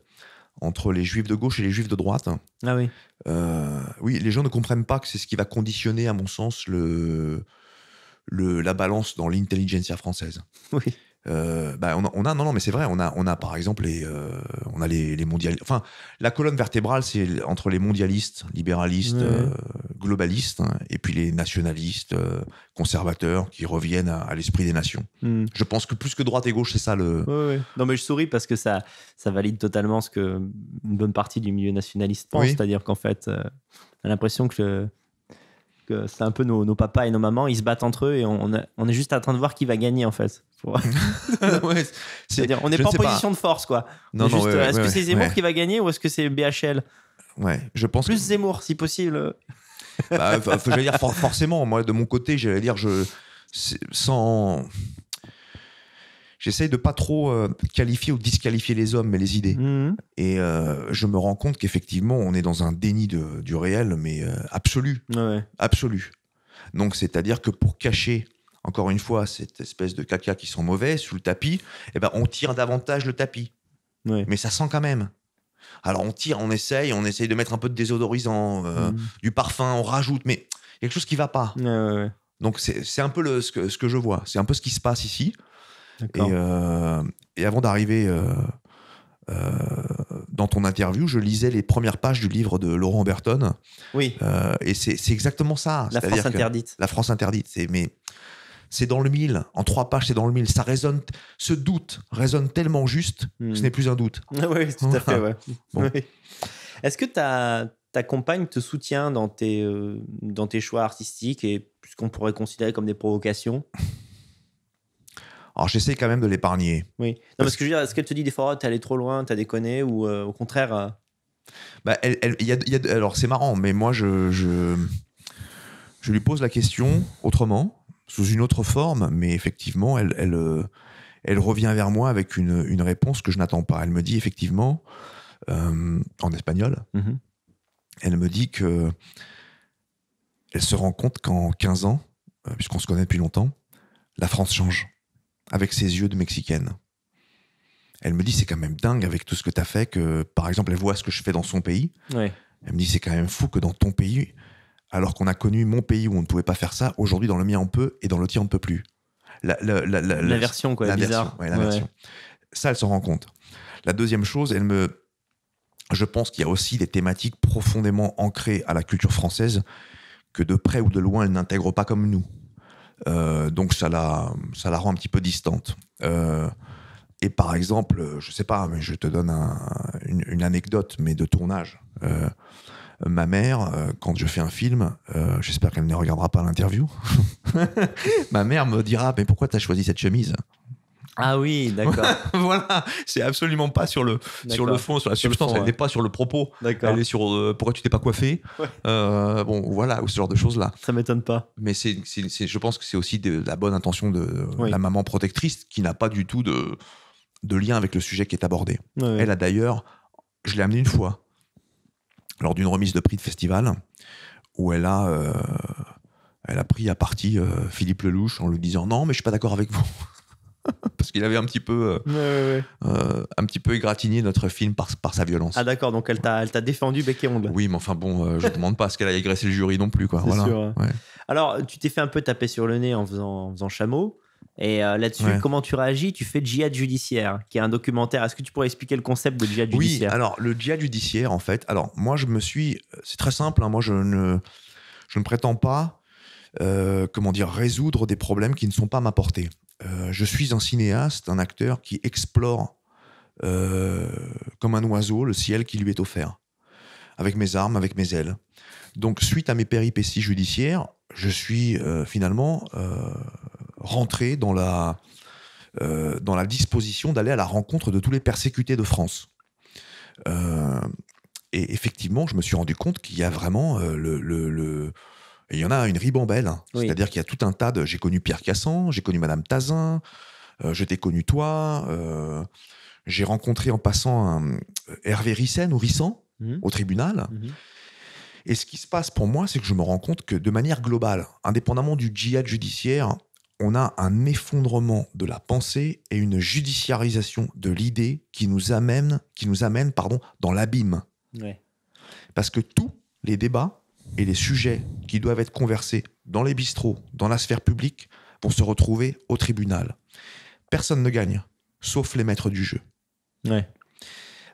entre les Juifs de gauche et les Juifs de droite. Ah oui. Euh, oui, les gens ne comprennent pas que c'est ce qui va conditionner, à mon sens, le, le, la balance dans l'intelligentsia française. Oui. Euh, bah, on, a, on, a, non non mais c'est vrai on a on a par exemple les euh, on a les, les enfin la colonne vertébrale c'est entre les mondialistes libéralistes euh, globalistes hein, et puis les nationalistes conservateurs qui reviennent à, l'esprit des nations hmm. je pense que plus que droite et gauche c'est ça le non mais je souris parce que ça ça valide totalement ce que une bonne partie du milieu nationaliste pense c'est-à-dire qu'en fait on a l'impression que c'est un peu nos, nos, papas et nos mamans, ils se battent entre eux et on, on est juste en train de voir qui va gagner en fait. C'est-à-dire, on n'est pas en position de force quoi. Euh, est-ce que c'est Zemmour qui va gagner ou est-ce que c'est BHL Ouais, je pense. Plus Zemmour si possible. Bah, dire forcément, moi de mon côté, j'allais dire je sans j'essaye de pas trop euh, qualifier ou disqualifier les hommes, mais les idées. Mhm. Et euh, je me rends compte qu'effectivement, on est dans un déni du réel, mais euh, absolu. Absolu. Donc, c'est-à-dire que pour cacher encore une fois, cette espèce de caca qui sont mauvais sous le tapis, eh ben, on tire davantage le tapis. Mais ça sent quand même. Alors on tire, on essaye, on essaye de mettre un peu de désodorisant, mhm. du parfum, on rajoute, mais quelque chose qui va pas. Donc c'est un peu le, que, ce que je vois, c'est un peu ce qui se passe ici. Et, euh, et, avant d'arriver euh, euh, dans ton interview, je lisais les premières pages du livre de Laurent Berton. Oui. et c'est exactement ça. La France interdite. La France interdite. C'est mais c'est dans le mille. En trois pages, c'est dans le mille. Ça résonne. Ce doute résonne tellement juste. que Ce hmm. n'est plus un doute. oui, tout à fait. Est-ce que ta, ta compagne te soutient dans tes, dans tes choix artistiques et ce qu'on pourrait considérer comme des provocations alors j'essaie quand même de l'épargner. Oui. Non, parce, que je veux dire, est-ce qu'elle te dit des fois, oh, t'es allé trop loin, t'as déconné, ou euh, au contraire euh, bah, elle, y a, y a, Alors c'est marrant, mais moi je, je, je, lui pose la question autrement, sous une autre forme, mais effectivement, elle, elle, euh, elle revient vers moi avec une, une réponse que je n'attends pas. Elle me dit effectivement, en espagnol, mhm. elle me dit que elle se rend compte qu'en 15 ans, puisqu'on se connaît depuis longtemps, la France change avec ses yeux de Mexicaine. Elle me dit, c'est quand même dingue avec tout ce que tu as fait, que par exemple, elle voit ce que je fais dans son pays. Elle me dit, c'est quand même fou que dans ton pays, alors qu'on a connu mon pays où on ne pouvait pas faire ça, aujourd'hui dans le mien on peut et dans le tien on ne peut plus. La, version, quoi, bizarre. la Ça, elle s'en rend compte. La deuxième chose, elle me. Je pense qu'il y a aussi des thématiques profondément ancrées à la culture française que de près ou de loin, elle n'intègre pas comme nous. Euh, donc ça la, rend un petit peu distante. Euh, et par exemple, je ne sais pas, mais je te donne une, anecdote, mais de tournage. Euh, ma mère, quand je fais un film, j'espère qu'elle ne regardera pas l'interview, ma mère me dira, mais pourquoi tu as choisi cette chemise ah oui, d'accord. voilà, c'est absolument pas sur le, sur le fond, sur la substance, elle n'est pas sur le propos. Elle est sur euh, pourquoi tu t'es pas coiffé. Euh, bon, voilà, ou ce genre de choses-là. Ça m'étonne pas. Mais c'est, je pense que c'est aussi de, la bonne intention de la maman protectrice qui n'a pas du tout de, de lien avec le sujet qui est abordé. elle a d'ailleurs, je l'ai amené une fois, lors d'une remise de prix de festival, où elle a, euh, elle a pris à partie Philippe Lelouch en lui disant Non, mais je suis pas d'accord avec vous. parce qu'il avait un petit peu, euh, euh, un petit peu égratigné notre film par, par sa violence. Ah d'accord, donc elle t'a défendu bec et ongle. Oui, mais enfin bon, euh, je ne demande pas à ce qu'elle a agressé le jury non plus. Quoi. Voilà. Sûr, hein. Alors, tu t'es fait un peu taper sur le nez en faisant, chameau. Et là-dessus, comment tu réagis Tu fais Djihad judiciaire, qui est un documentaire. Est-ce que tu pourrais expliquer le concept de Djihad judiciaire Oui, alors le Djihad judiciaire, en fait, alors moi je me suis. C'est très simple, hein, moi je ne, je ne prétends pas, comment dire, résoudre des problèmes qui ne sont pas à ma portée. Euh, je suis un cinéaste, un acteur qui explore euh, comme un oiseau le ciel qui lui est offert, avec mes armes, avec mes ailes. Donc, suite à mes péripéties judiciaires, je suis euh, finalement rentré dans la, dans la disposition d'aller à la rencontre de tous les persécutés de France. et effectivement, je me suis rendu compte qu'il y a vraiment le et il y en a une ribambelle. Hein. C'est-à-dire qu'il y a tout un tas de. J'ai connu Pierre Cassan, j'ai connu Madame Tazin, euh, je t'ai connu toi. Euh, j'ai rencontré en passant euh, Hervé Rissen ou Rissan mhm. au tribunal. Mhm. Et ce qui se passe pour moi, c'est que je me rends compte que de manière globale, indépendamment du djihad judiciaire, on a un effondrement de la pensée et une judiciarisation de l'idée qui nous amène, qui nous amène pardon, dans l'abîme. Parce que tous les débats et les sujets qui doivent être conversés dans les bistrots, dans la sphère publique, vont se retrouver au tribunal. Personne ne gagne, sauf les maîtres du jeu. Ouais.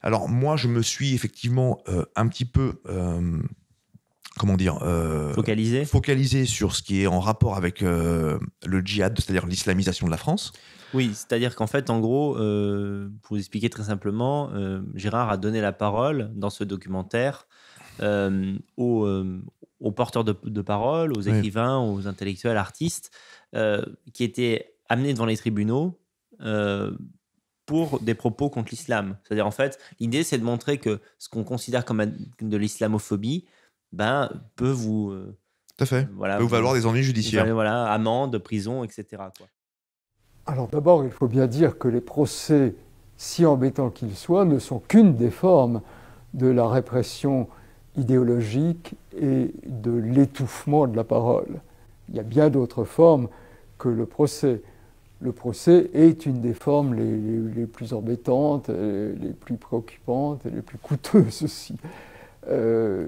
Alors moi, je me suis effectivement euh, un petit peu... Euh, comment dire euh, focalisé focalisé sur ce qui est en rapport avec le djihad c'est-à-dire l'islamisation de la France oui c'est-à-dire qu'en fait en gros pour vous expliquer très simplement Gérard a donné la parole dans ce documentaire euh, euh, aux, porteurs de, parole, aux écrivains, aux intellectuels, artistes, euh, qui étaient amenés devant les tribunaux pour des propos contre l'islam. C'est-à-dire, en fait, l'idée, c'est de montrer que ce qu'on considère comme de l'islamophobie ben, peut vous. Tout à fait. Voilà, peut vous valoir des ennuis judiciaires. voilà, amende, prison, etc. Alors, d'abord, il faut bien dire que les procès, si embêtants qu'ils soient, ne sont qu'une des formes de la répression idéologique et de l'étouffement de la parole. Il y a bien d'autres formes que le procès. Le procès est une des formes les, plus embêtantes, euh, les plus préoccupantes et les plus coûteuses aussi. Euh,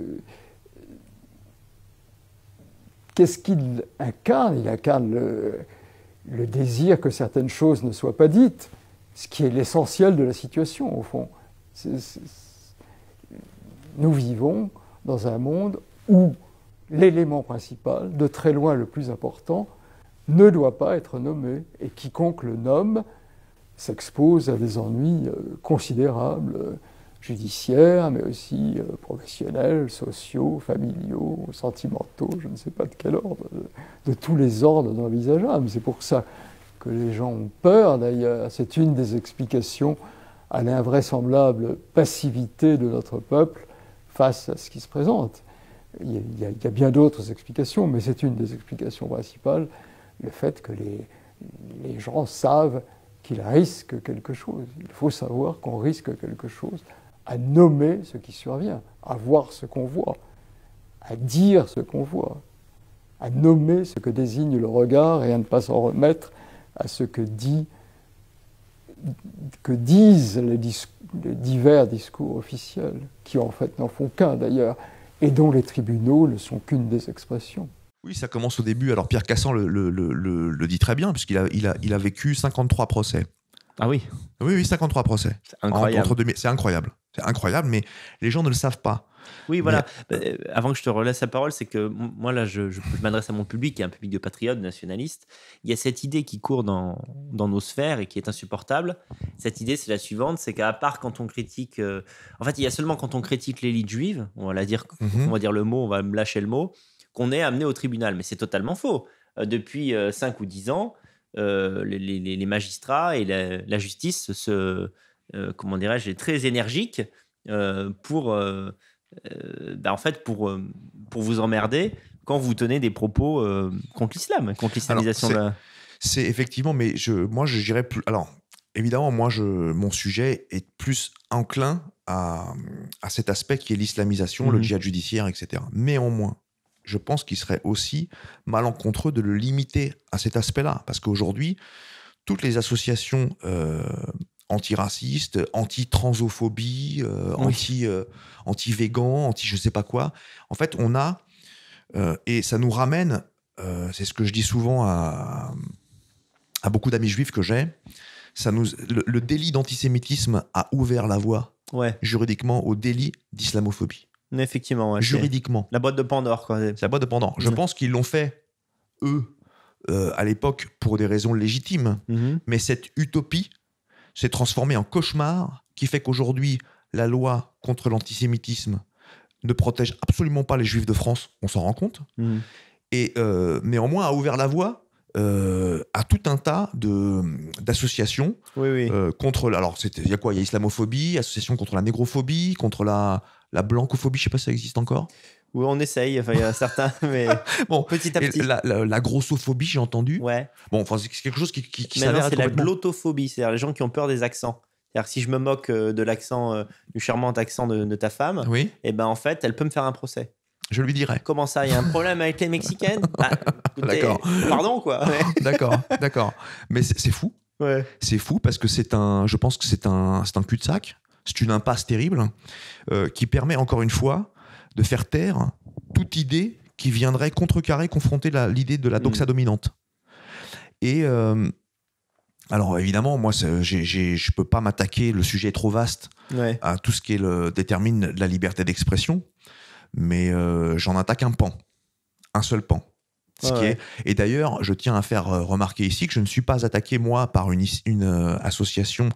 qu'est-ce qu'il incarne Il incarne le, désir que certaines choses ne soient pas dites, ce qui est l'essentiel de la situation au fond nous vivons dans un monde où l'élément principal, de très loin le plus important, ne doit pas être nommé. Et quiconque le nomme s'expose à des ennuis euh, considérables, euh, judiciaires, mais aussi euh, professionnels, sociaux, familiaux, sentimentaux, je ne sais pas de quel ordre, de tous les ordres envisageables. C'est pour ça que les gens ont peur d'ailleurs. C'est une des explications à l'invraisemblable passivité de notre peuple face à ce qui se présente. Il y a, bien d'autres explications, mais c'est une des explications principales, le fait que les, les gens savent qu'ils risquent quelque chose. Il faut savoir qu'on risque quelque chose à nommer ce qui survient, à voir ce qu'on voit, à dire ce qu'on voit, à nommer ce que désigne le regard et à ne pas s'en remettre à ce que dit que disent les, divers discours officiels, qui en fait n'en font qu'un d'ailleurs, et dont les tribunaux ne sont qu'une des expressions. Oui, ça commence au début. Alors Pierre Cassan le, dit très bien, puisqu'il a, il a, vécu 53 procès. Ah oui Oui, oui, 53 procès. C'est incroyable. C'est incroyable, mais les gens ne le savent pas. Oui, voilà. Euh, euh, avant que je te relaisse la parole, c'est que moi, là, je, m'adresse à mon public, qui est un public de patriotes, nationalistes. Il y a cette idée qui court dans, nos sphères et qui est insupportable. Cette idée, c'est la suivante c'est qu'à part quand on critique. Euh, en fait, il y a seulement quand on critique l'élite juive, on va, dire, mm-hmm. on va dire le mot, on va me lâcher le mot, qu'on est amené au tribunal. Mais c'est totalement faux. depuis 5 ou 10 ans, les, magistrats et la, justice se. comment dirais-je, très énergique, pour euh, bah, en fait, pour, euh, pour vous emmerder quand vous tenez des propos euh, contre l'islam, contre l'islamisation c'est effectivement, mais je, moi, je dirais plus. Alors, évidemment, moi, je, mon sujet est plus enclin à, à cet aspect qui est l'islamisation, le mhm. djihad judiciaire, etc. moins, je pense qu'il serait aussi malencontreux de le limiter à cet aspect-là, parce qu'aujourd'hui, toutes les associations antiraciste, anti-transophobie, euh, anti, euh, anti-végan, anti je sais pas quoi. En fait, on a, euh, et ça nous ramène, euh, c'est ce que je dis souvent à, à beaucoup d'amis juifs que j'ai, ça nous, le, délit d'antisémitisme a ouvert la voie ouais. juridiquement au délit d'islamophobie. Effectivement. juridiquement. La boîte de Pandore. Quoi. C'est la boîte de Pandore. Je pense qu'ils l'ont fait, eux, à l'époque, pour des raisons légitimes, mm-hmm. mais cette utopie s'est transformé en cauchemar qui fait qu'aujourd'hui, la loi contre l'antisémitisme ne protège absolument pas les juifs de France, on s'en rend compte, hmm. et euh, néanmoins a ouvert la voie euh, à tout un tas de d'associations euh, contre alors c'était il y a quoi il y a islamophobie association contre la négrophobie contre la la blancophobie je sais pas si ça existe encore oui, on essaye, enfin, il y a certains, mais bon, petit à petit. La, grossophobie, j'ai entendu. Ouais. Bon, enfin, c'est quelque chose qui, qui, C'est la glottophobie, c'est-à-dire les gens qui ont peur des accents. C'est-à-dire si je me moque euh, de l'accent, euh, du charmant accent de, ta femme, oui. et eh ben en fait, elle peut me faire un procès. Je lui dirais. Comment ça, il y a un problème avec les Mexicaines bah, D'accord. Pardon, quoi. D'accord, d'accord. Mais c'est fou. Ouais. C'est fou parce que c'est un, je pense que c'est un, un cul-de-sac. C'est une impasse terrible euh, qui permet encore une fois de faire taire toute idée qui viendrait contrecarrer, confronter l'idée de la mm. doxa dominante. Et euh, alors évidemment, moi, je ne peux pas m'attaquer, le sujet est trop vaste à tout ce qui le, détermine la liberté d'expression, mais euh, j'en attaque un pan, un seul pan. Ce qui est, et d'ailleurs, je tiens à faire euh, remarquer ici que je ne suis pas attaqué, moi, par une, une association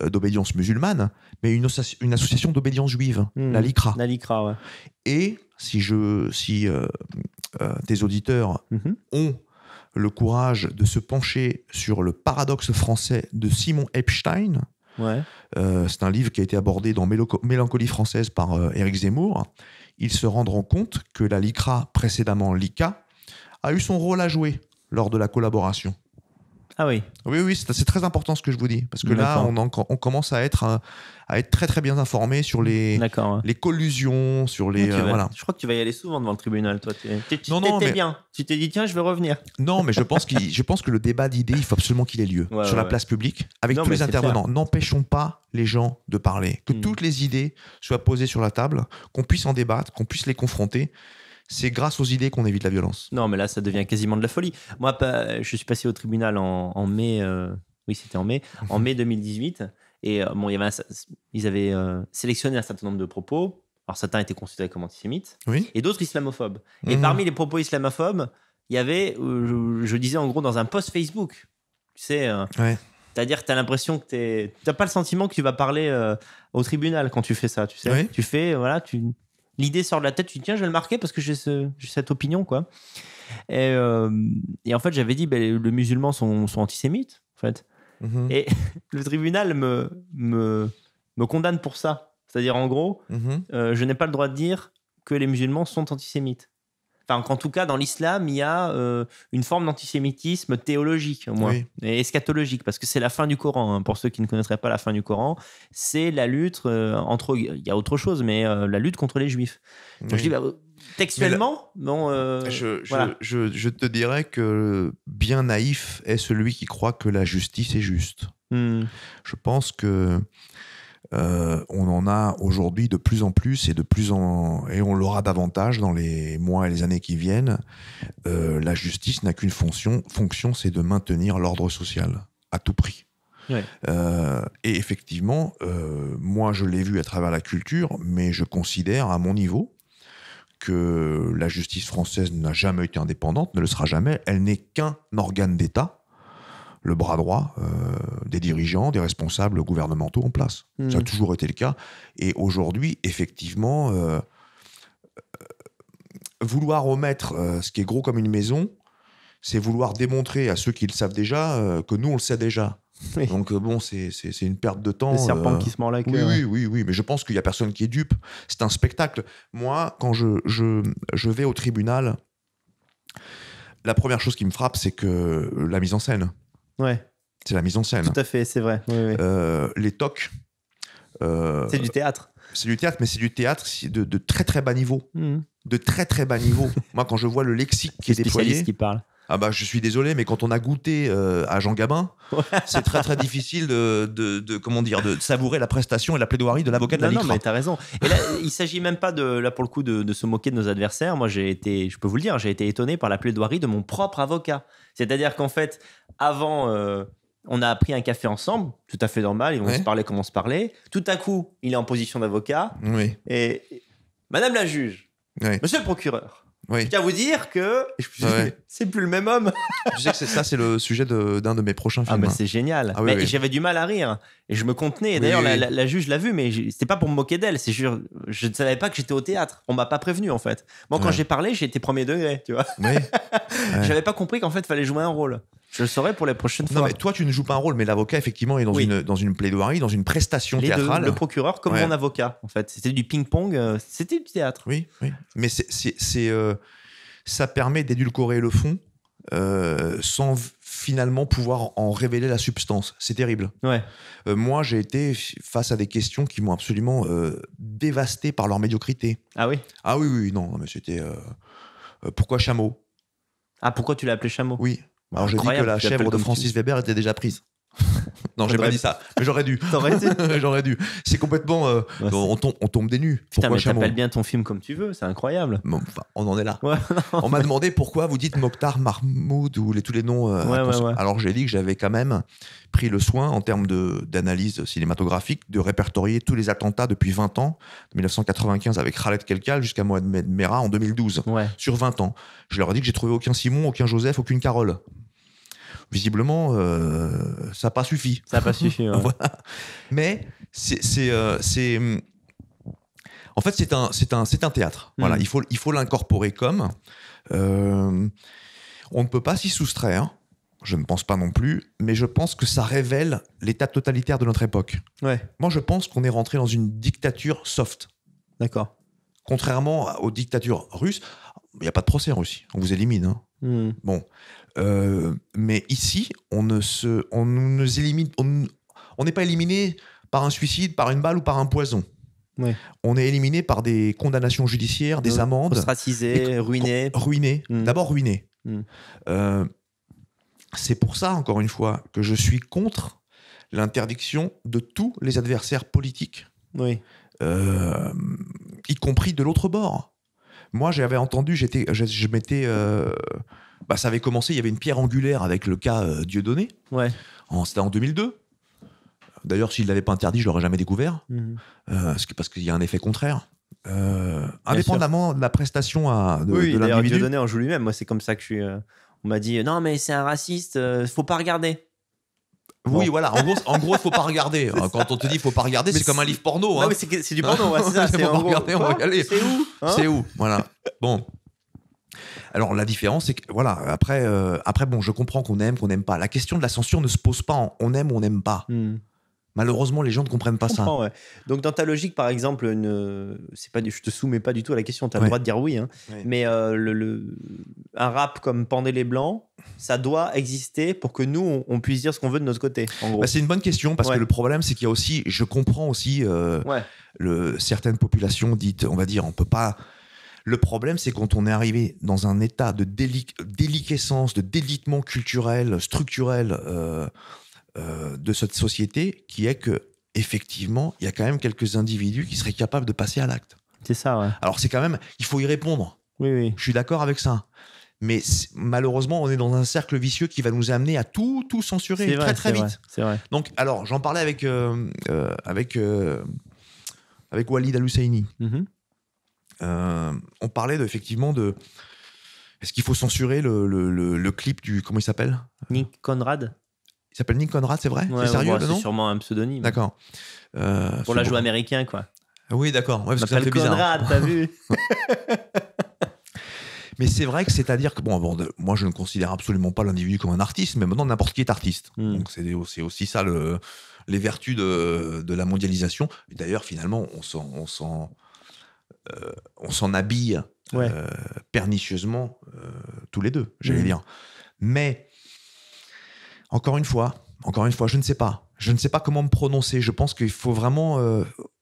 euh, d'obédience musulmane, mais une, association d'obédience juive, hmm. la LICRA. Et si, je, si euh, euh, tes auditeurs mhm. ont le courage de se pencher sur le paradoxe français de Simon Epstein, c'est un livre qui a été abordé dans Mélancolie française par Éric Zemmour, ils se rendront compte que la LICRA, précédemment LICA, a eu son rôle à jouer lors de la collaboration. Ah oui. Oui, oui, c'est très important ce que je vous dis, parce que là, on, commence à être, euh, à être très très bien informé sur les, les collusions, sur les... Ah, euh, voilà. Je crois que tu vas y aller souvent devant le tribunal, toi. Tu t'es bien. Tu t'es dit, tiens, je vais revenir. Non, mais je pense, je pense que le débat d'idées, il faut absolument qu'il ait lieu sur la place publique, avec tous les intervenants. N'empêchons pas les gens de parler, que hmm. toutes les idées soient posées sur la table, qu'on puisse en débattre, qu'on puisse les confronter c'est grâce aux idées qu'on évite la violence. Non, mais là, ça devient quasiment de la folie. Moi, je suis passé au tribunal en, mai. Euh, oui, c'était en mai. En mai 2018. Et euh, bon, il y avait ils avaient euh, sélectionné un certain nombre de propos. Alors, certains étaient considérés comme antisémites. Oui. Et d'autres islamophobes. Et mhm. parmi les propos islamophobes, il y avait, je, disais en gros, dans un post Facebook. Tu sais. C'est-à-dire, tu as l'impression que tu n'as pas le sentiment que tu vas parler au tribunal quand tu fais ça, tu sais. Tu fais, voilà, tu l'idée sort de la tête, tu dis tiens, je vais le marquer parce que j'ai cette opinion, quoi. Euh, et, en fait, j'avais dit, ben, les, musulmans sont, antisémites, en fait. Mhm. Et le tribunal me, me, me, condamne pour ça. C'est-à-dire, en gros, mhm. euh, je n'ai pas le droit de dire que les musulmans sont antisémites. Enfin, qu'en tout cas, dans l'islam, il y a euh, une forme d'antisémitisme théologique, au moins, et eschatologique, parce que c'est la fin du Coran. Hein. Pour ceux qui ne connaîtraient pas la fin du Coran, c'est la lutte euh, entre. Il y a autre chose, mais euh, la lutte contre les juifs. je dis, bah, textuellement, bon, je, te dirais que bien naïf est celui qui croit que la justice est juste. Hmm. Je pense que euh, on en a aujourd'hui de plus en plus et de plus et on l'aura davantage dans les mois et les années qui viennent. Euh, la justice n'a qu'une fonction, fonction c'est de maintenir l'ordre social à tout prix. Euh, et effectivement, moi je l'ai vu à travers la culture, mais je considère à mon niveau que la justice française n'a jamais été indépendante, ne le sera jamais. Elle n'est qu'un organe d'État le bras droit euh, des dirigeants, des responsables gouvernementaux en place. Hmm. Ça a toujours été le cas. Et aujourd'hui, effectivement, euh, euh, vouloir remettre ce qui est gros comme une maison, c'est vouloir démontrer à ceux qui le savent déjà que nous, on le sait déjà. Donc bon, c'est une perte de temps. Le serpent qui se mord la queue. Oui, oui, oui, mais je pense qu'il n'y a personne qui est dupe. C'est un spectacle. Moi, quand je, je, je, vais au tribunal, la première chose qui me frappe, c'est que la mise en scène. C'est la mise en scène. Tout à fait, c'est vrai. Euh, les tocs. Euh, c'est du théâtre. C'est du théâtre, mais c'est du théâtre de, très très bas niveau. Mhm. De très très bas niveau. Moi, quand je vois le lexique qui est déployé. qui parle. Ah bah je suis désolé, mais quand on a goûté euh, à Jean Gabin, c'est très très difficile de, de, comment dire de savourer la prestation et la plaidoirie de l'avocat de la Ligue. Non, non mais t'as raison. Et là, il s'agit même pas de là pour le coup de, se moquer de nos adversaires. Moi, j'ai été, je peux vous le dire, j'ai été étonné par la plaidoirie de mon propre avocat. C'est-à-dire qu'en fait, avant. Euh, on a pris un café ensemble, tout à fait normal, ils vont se parler comme on se parlait. Tout à coup, il est en position d'avocat. Oui. Et Madame la juge, Monsieur le procureur, oui. à vous dire que c'est plus le même homme. ça, c'est le sujet d'un de, mes prochains ah, films. Ah, mais c'est génial. Ah mais J'avais du mal à rire et je me contenais. D'ailleurs, la, juge l'a vu, mais c'était pas pour me moquer d'elle. C'est je, je ne savais pas que j'étais au théâtre. On m'a pas prévenu en fait. Moi, quand j'ai parlé, j'étais premier degré, tu vois. J'avais pas compris qu'en fait, il fallait jouer un rôle. Je le saurai pour les prochaines fois. Non, mais toi, tu ne joues pas un rôle, mais l'avocat, effectivement, est dans, une, dans une plaidoirie, dans une prestation les théâtrale. le procureur comme un mon avocat, en fait. C'était du ping-pong, euh, c'était du théâtre. Oui, oui. Mais c'est, euh, ça permet d'édulcorer le fond euh, sans finalement pouvoir en révéler la substance. C'est terrible. Ouais. moi, j'ai été face à des questions qui m'ont absolument dévasté par leur médiocrité. Ah oui Ah oui, oui, non, mais c'était. pourquoi chameau Ah, pourquoi tu l'as appelé chameau Oui. Bah, alors j'ai dit que la chèvre de Francis Weber était déjà prise. non, j'ai pas dit ça, mais j'aurais dû. j'aurais dû. C'est complètement. Euh, on, tombe, on, des nues. Putain, pourquoi mais t'appelles bien ton film comme tu veux, c'est incroyable. Bon, on en est là. on m'a demandé pourquoi vous dites Mokhtar, Mahmoud ou les, tous les noms. Euh, alors j'ai dit que j'avais quand même pris le soin, en termes d'analyse cinématographique, de répertorier tous les attentats depuis 20 ans, 1995 avec Khaled Kelkal jusqu'à Mohamed Merah en 2012. Sur 20 ans. Je leur ai dit que j'ai trouvé aucun Simon, aucun Joseph, aucune Carole visiblement, euh, ça n'a pas suffi. Ça n'a pas suffi, Mais euh, c'est. En fait, c'est un, un, un théâtre. Mm. Voilà, il faut, il faut l'incorporer comme. Euh, on ne peut pas s'y soustraire. Je ne pense pas non plus, mais je pense que ça révèle l'état totalitaire de notre époque. Ouais. Moi, je pense qu'on est rentré dans une dictature soft. D'accord. Contrairement aux dictatures russes, il n'y a pas de procès en Russie. On vous élimine. Hein. Mm. Bon, euh, mais ici, on ne se, on nous on, n'est pas éliminé par un suicide, par une balle ou par un poison. On est éliminé par des condamnations judiciaires, des euh, amendes. Ostracisé, ruiné. Ruiné. Mm. D'abord ruiné. Mm. Euh, c'est pour ça, encore une fois, que je suis contre l'interdiction de tous les adversaires politiques, oui. y compris de l'autre bord. Moi, j'avais entendu, j'étais, je, m'étais bah, ça avait commencé, il y avait une pierre angulaire avec le cas euh, Dieudonné. Ouais. C'était en 2002. D'ailleurs, s'il ne l'avait pas interdit, je l'aurais jamais découvert. Mhm. Euh, parce qu'il y a un effet contraire. Euh, indépendamment de la prestation à, de, oui, de l'individu. Dieudonné en joue lui-même. Moi, c'est comme ça que je suis. on m'a dit non, mais c'est un raciste, faut pas regarder. Oui, voilà. En gros, en gros, faut pas regarder. Hein, quand on te dit faut pas regarder, c'est comme un livre porno. Hein. c'est du porno, c'est ça. c'est où hein C'est où Voilà. Bon, alors la différence, c'est que voilà, après, euh, après bon, je comprends qu'on aime, qu'on n'aime pas. La question de la censure ne se pose pas en on aime ou on n'aime pas. Hmm. Malheureusement, les gens ne comprennent pas ça. Donc, dans ta logique, par exemple, une... c'est pas, je te soumets pas du tout à la question. Tu as le droit de dire oui, hein. mais euh, le, un rap comme Pendez les Blancs, ça doit exister pour que nous, on, puisse dire ce qu'on veut de notre côté. Bah, c'est une bonne question parce que le problème, c'est qu'il y a aussi, je comprends aussi euh, le, certaines populations dites, on va dire, on peut pas le problème, c'est quand on est arrivé dans un état de déliquescence, de délitement culturel, structurel euh, euh, de cette société, qui est que effectivement, il y a quand même quelques individus qui seraient capables de passer à l'acte. C'est ça. Ouais. Alors c'est quand même, il faut y répondre. Oui, oui. Je suis d'accord avec ça. Mais malheureusement, on est dans un cercle vicieux qui va nous amener à tout, tout censurer très très vite. C'est vrai. Donc, alors, j'en parlais avec euh, avec avec Walid Al-Husseini. Mm-hmm. Euh, on parlait effectivement de. Est-ce qu'il faut censurer le, clip du. Comment il s'appelle Nick Conrad. Il s'appelle Nick Conrad, c'est vrai C'est sérieux, C'est sûrement un pseudonyme. D'accord. Euh, Pour la joue américain, quoi. Oui, d'accord. Ouais, Conrad, t'as vu Mais c'est vrai que c'est-à-dire que, bon, moi je ne considère absolument pas l'individu comme un artiste, mais maintenant n'importe qui est artiste. Hmm. Donc c'est aussi, ça le, les vertus de, de la mondialisation. D'ailleurs, finalement, on s'en euh, on s'en habille euh, pernicieusement euh, tous les deux, j'allais mmh. dire. Mais, encore une fois, encore une fois, je ne sais pas. Je ne sais pas comment me prononcer. Je pense qu'il faut vraiment.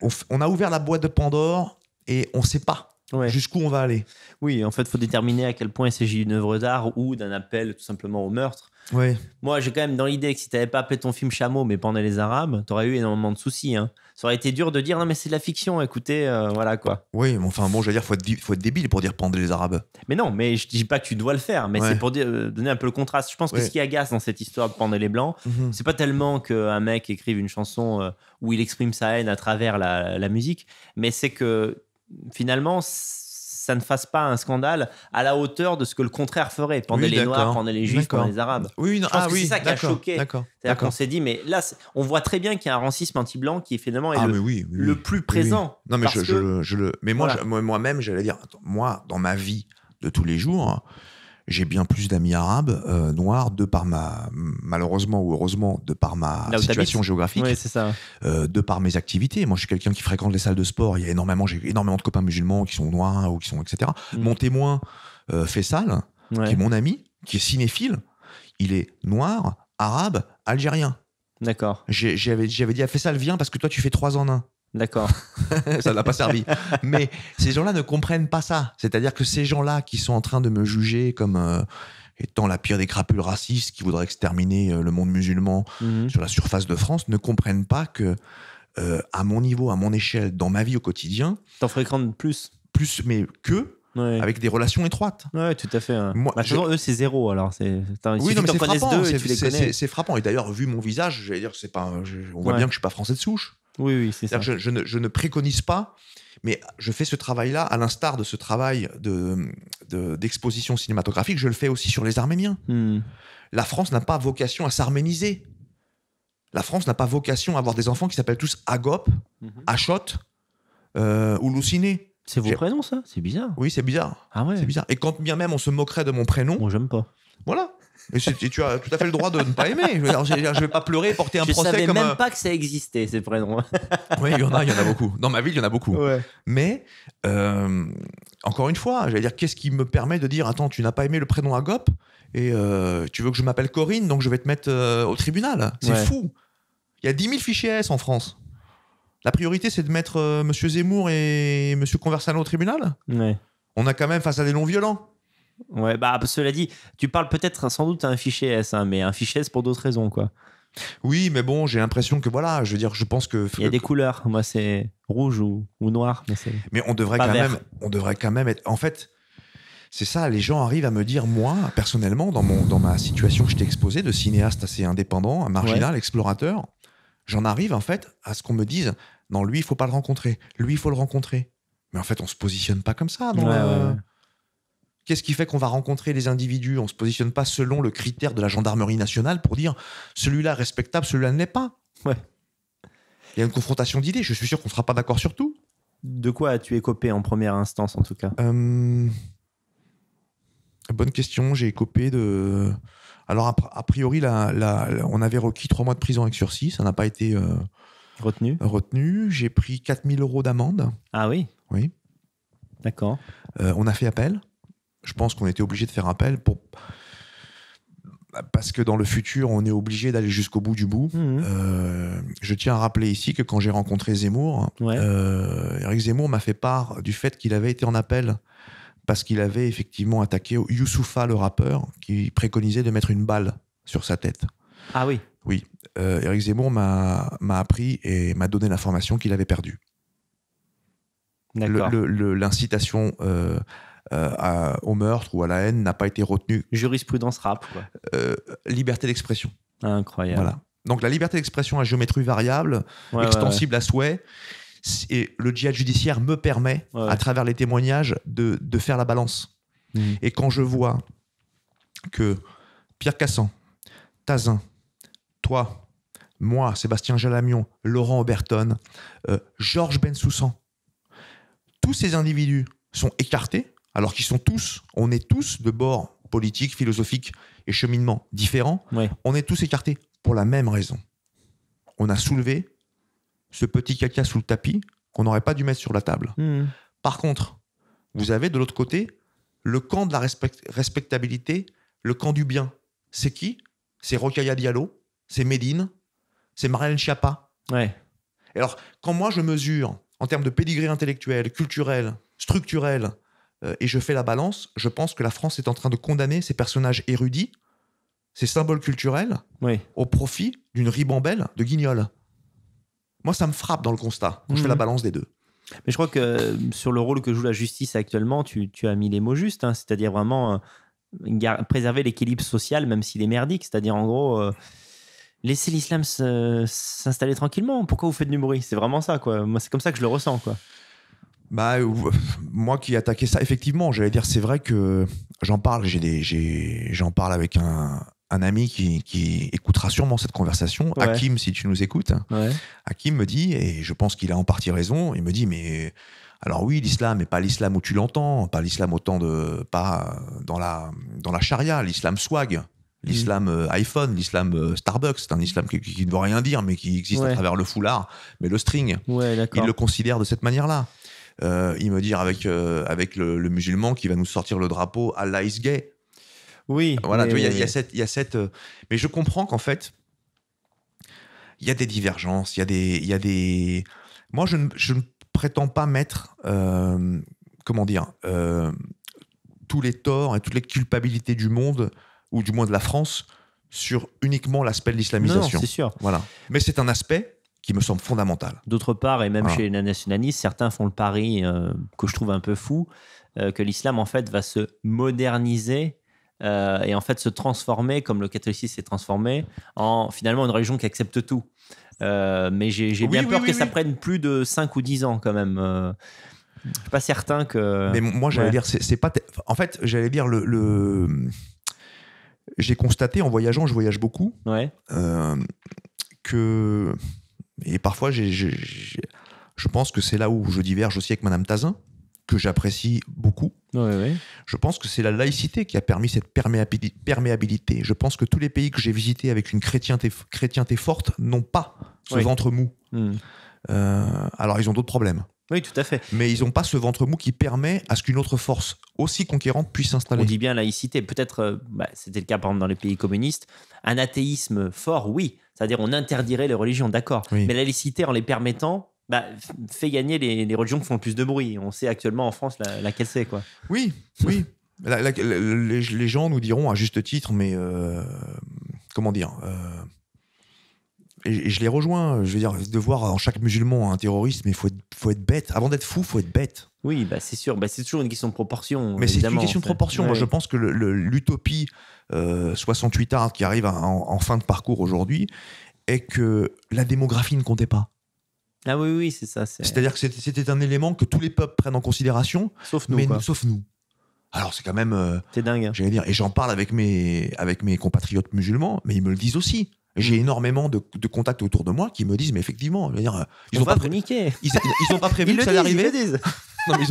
On, a ouvert la boîte de Pandore et on ne sait pas. Jusqu'où on va aller Oui, en fait, il faut déterminer à quel point il s'agit d'une œuvre d'art ou d'un appel tout simplement au meurtre. Moi, j'ai quand même dans l'idée que si tu n'avais pas appelé ton film Chameau, mais pendant les Arabes, tu aurais eu énormément de soucis. Hein ça aurait été dur de dire non mais c'est de la fiction, écoutez, euh, voilà quoi. Oui, mais enfin bon, je veux dire, faut être, faut être débile pour dire pendre les Arabes. Mais non, mais je dis pas que tu dois le faire, mais c'est pour euh, donner un peu le contraste. Je pense que ce qui agace dans cette histoire de pendre les blancs, mhm. c'est pas tellement qu'un mec écrive une chanson euh, où il exprime sa haine à travers la musique, mais c'est que finalement ça ne fasse pas un scandale à la hauteur de ce que le contraire ferait. pendant les Noirs, pendant les Juifs, pendant les Arabes. Oui, ah c'est ça qui a choqué. C'est-à-dire qu'on s'est dit, mais là, on voit très bien qu'il y a un racisme anti-blanc qui est finalement ah, le, plus présent. Non, mais, je, le... mais moi, moi-même, j'allais dire, moi, dans ma vie de tous les jours, j'ai bien plus d'amis arabes euh, noirs de par ma malheureusement ou heureusement de par ma situation géographique, euh, de par mes activités. Moi, je suis quelqu'un qui fréquente les salles de sport. Il y a énormément, j'ai énormément de copains musulmans qui sont noirs ou qui sont etc. Mm. Mon témoin euh, qui est mon ami, qui est cinéphile, il est noir, arabe, algérien. D'accord. J'avais dit à Fessal viens parce que toi tu fais trois en un. D'accord. ça n'a pas servi. Mais ces gens-là ne comprennent pas ça. C'est-à-dire que ces gens-là qui sont en train de me juger comme euh, étant la pire des crapules racistes qui voudraient exterminer euh, le monde musulman mhm. sur la surface de France ne comprennent pas que euh, à mon niveau, à mon échelle, dans ma vie au quotidien, t'en fréquentes plus, plus mais que avec des relations étroites. Oui, tout à fait. Hein. Moi, bah, eux, c'est zéro. Alors, c'est. Oui, mais c'est frappant. C'est frappant. Et d'ailleurs, vu mon visage, dire, c'est pas. On voit bien que je suis pas français de souche. Oui, oui, c'est ça. Je, ne, préconise pas, mais je fais ce travail-là, à l'instar de ce travail d'exposition cinématographique, je le fais aussi sur les Arméniens. Hmm. La France n'a pas vocation à s'arméniser. La France n'a pas vocation à avoir des enfants qui s'appellent tous Agop, mhm. Achot euh, ou C'est vos prénoms, ça C'est bizarre. Oui, c'est bizarre. Ah ouais C'est bizarre. Et quand bien même on se moquerait de mon prénom. Moi, j'aime pas. Voilà et tu as tout à fait le droit de ne pas aimer. Je, je, vais pas pleurer et porter un procès je ne savais même pas que ça existait, ces prénoms. oui, il y en a, il y en a beaucoup. Dans ma ville, il y en a beaucoup. Mais, euh, encore une fois, j'allais dire, qu'est-ce qui me permet de dire Attends, tu n'as pas aimé le prénom Agop et euh, tu veux que je m'appelle Corinne, donc je vais te mettre euh, au tribunal. C'est fou. Il y a 10 000 fichiers S en France. La priorité, c'est de mettre Monsieur Zemmour et Monsieur Conversano au tribunal. On a quand même face à des noms violents Ouais, bah cela dit, tu parles peut-être sans doute à un fichier S, hein, mais un fichier S pour d'autres raisons, quoi. Oui, mais bon, j'ai l'impression que voilà, je veux dire, je pense que. Il y a des couleurs, moi c'est rouge ou, noir, mais on devrait, quand même, on devrait quand même être. En fait, c'est ça, les gens arrivent à me dire, moi, personnellement, dans, mon, dans ma situation que je t'ai exposée de cinéaste assez indépendant, marginal, explorateur, j'en arrive en fait à ce qu'on me dise, non, lui, il faut pas le rencontrer, lui, il faut le rencontrer. Mais en fait, on se positionne pas comme ça. Dans Qu'est-ce qui fait qu'on va rencontrer les individus On ne se positionne pas selon le critère de la gendarmerie nationale pour dire celui-là respectable, celui-là n'est pas. Ouais. Il y a une confrontation d'idées, je suis sûr qu'on ne sera pas d'accord sur tout. De quoi as-tu écopé en première instance en tout cas euh, Bonne question, j'ai écopé de... Alors a, priori, on avait requis trois mois de prison avec sursis, ça n'a pas été... Euh, retenu. Retenu. J'ai pris 4000 euros d'amende. Ah oui Oui. D'accord. Euh, on a fait appel je pense qu'on était obligé de faire appel parce que dans le futur, on est obligé d'aller jusqu'au bout du bout. Mhm. Euh, je tiens à rappeler ici que quand j'ai rencontré Zemmour, euh, Eric Zemmour m'a fait part du fait qu'il avait été en appel parce qu'il avait effectivement attaqué Youssoufa, le rappeur, qui préconisait de mettre une balle sur sa tête. Ah oui Oui. Euh, Eric Zemmour m'a appris et m'a donné l'information qu'il avait perdu. D'accord. L'incitation euh, au meurtre ou à la haine n'a pas été retenu Jurisprudence rap. Quoi. Euh, liberté d'expression. Incroyable. Donc la liberté d'expression à géométrie variable, extensible à souhait. Et le djihad judiciaire me permet, à travers les témoignages, de, faire la balance. Mhm. Et quand je vois que Pierre Cassan, Tazin, toi, moi, Sébastien Jalamion, Laurent Oberton, euh, Georges Bensoussan, tous ces individus sont écartés alors qu'ils sont tous, on est tous de bords politiques, philosophiques et cheminement différents, on est tous écartés pour la même raison. On a soulevé ce petit caca sous le tapis qu'on n'aurait pas dû mettre sur la table. Hmm. Par contre, vous avez de l'autre côté le camp de la respectabilité, le camp du bien. C'est qui C'est Rokhaya Diallo, c'est Médine, c'est Marlène Schiappa. Ouais. Et alors, quand moi je mesure en termes de pédigré intellectuel, culturel, structurel, euh, et je fais la balance, je pense que la France est en train de condamner ces personnages érudits, ces symboles culturels, au profit d'une ribambelle de guignols. Moi, ça me frappe dans le constat, je fais la mhm. balance des deux. Mais je crois que euh, sur le rôle que joue la justice actuellement, tu, as mis les mots justes, hein. c'est-à-dire vraiment euh, préserver l'équilibre social, même s'il est merdique, c'est-à-dire en gros. laisser l'islam s'installer tranquillement. Pourquoi vous faites du bruit C'est vraiment ça, quoi. Moi, c'est comme ça que je le ressens, quoi. Bah, euh, euh, moi qui attaquais ça, effectivement, j'allais dire, c'est vrai que j'en parle, j'ai j'en parle avec un, ami qui, écoutera sûrement cette conversation. Hakim, si tu nous écoutes, Hakim me dit, et je pense qu'il a en partie raison, il me dit, mais alors oui, l'islam, mais pas l'islam où tu l'entends, pas l'islam autant de, pas euh, dans la, dans la charia, l'islam swag, l'islam mm. iPhone, l'islam Starbucks, c'est un islam qui, ne veut rien dire, mais qui existe à travers le foulard, mais le string. il le considère de cette manière-là. Euh, il me dire avec, euh, avec le, musulman qui va nous sortir le drapeau Allah is gay. Oui. Voilà, il y, y, a cette. Y a cette mais je comprends qu'en fait, il y a des divergences, il y, a des, y a des. Moi, je ne, je ne prétends pas mettre. Euh, comment dire Tous les torts et toutes les culpabilités du monde, ou du moins de la France, sur uniquement l'aspect de l'islamisation. Non, c'est sûr. Voilà. Mais c'est un aspect qui me semble fondamental. D'autre part, et même chez les nationalistes, certains font le pari euh, que je trouve un peu fou, euh, que l'islam en fait va se moderniser euh, et en fait se transformer comme le catholicisme s'est transformé en finalement une religion qui accepte tout. mais j'ai bien peur que ça prenne plus de 5 ou 10 ans quand même. je suis pas certain que. Mais moi j'allais dire, c'est pas. En fait, j'allais dire le... j'ai constaté en voyageant, je voyage beaucoup, que et parfois, je pense que c'est là où je diverge aussi avec Madame Tazin, que j'apprécie beaucoup. Je pense que c'est la laïcité qui a permis cette perméabilité. Je pense que tous les pays que j'ai visités avec une chrétienté, chrétienté forte n'ont pas ce ventre mou. Hmm. Euh, alors, ils ont d'autres problèmes. Oui, tout à fait. Mais ils n'ont pas ce ventre mou qui permet à ce qu'une autre force aussi conquérante puisse s'installer. On dit bien laïcité. Peut-être, euh, bah, c'était le cas par exemple dans les pays communistes, un athéisme fort, oui, c'est-à-dire, on interdirait les religions, d'accord. Mais la licité en les permettant, bah, fait gagner les, religions qui font le plus de bruit. On sait actuellement en France la, laquelle c'est, quoi. Oui, oui. les, gens nous diront à juste titre, mais euh, comment dire euh, et je les rejoins. Je veux dire, de voir en chaque musulman un terroriste, mais il faut, faut être bête. Avant d'être fou, faut être bête. Oui, bah c'est sûr. Bah c'est toujours une question de proportion. Mais c'est une question de proportion. Moi, je pense que l'utopie 68 euh, art qui arrive en, fin de parcours aujourd'hui est que la démographie ne comptait pas. Ah oui, oui, c'est ça. C'est-à-dire que c'était un élément que tous les peuples prennent en considération, sauf nous. sauf nous. Alors c'est quand même. Euh, c'est dingue. Hein. J'allais dire, et j'en parle avec mes, avec mes compatriotes musulmans, mais ils me le disent aussi j'ai énormément de, contacts autour de moi qui me disent mais effectivement je veux dire, ils n'ont pas prévu ils, ils, ont pas prévu ils que ça allait arriver non, mais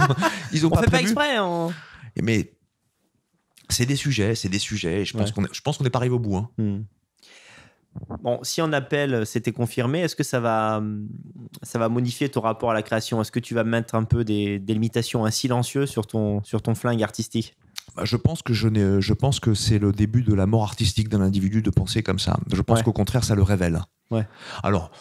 ils ont, on pas fait prévu. pas exprès mais c'est des sujets c'est des sujets je pense qu'on je pense qu'on n'est pas arrivé au bout hein. hmm. Bon, si on appelle, euh, c'était confirmé. Est-ce que ça va, hmm, ça va modifier ton rapport à la création Est-ce que tu vas mettre un peu des, des limitations, un silencieux sur ton, sur ton flingue artistique bah, je pense que je euh, je pense que c'est le début de la mort artistique d'un individu de penser comme ça. Je pense qu'au contraire, ça le révèle. Ouais. Alors,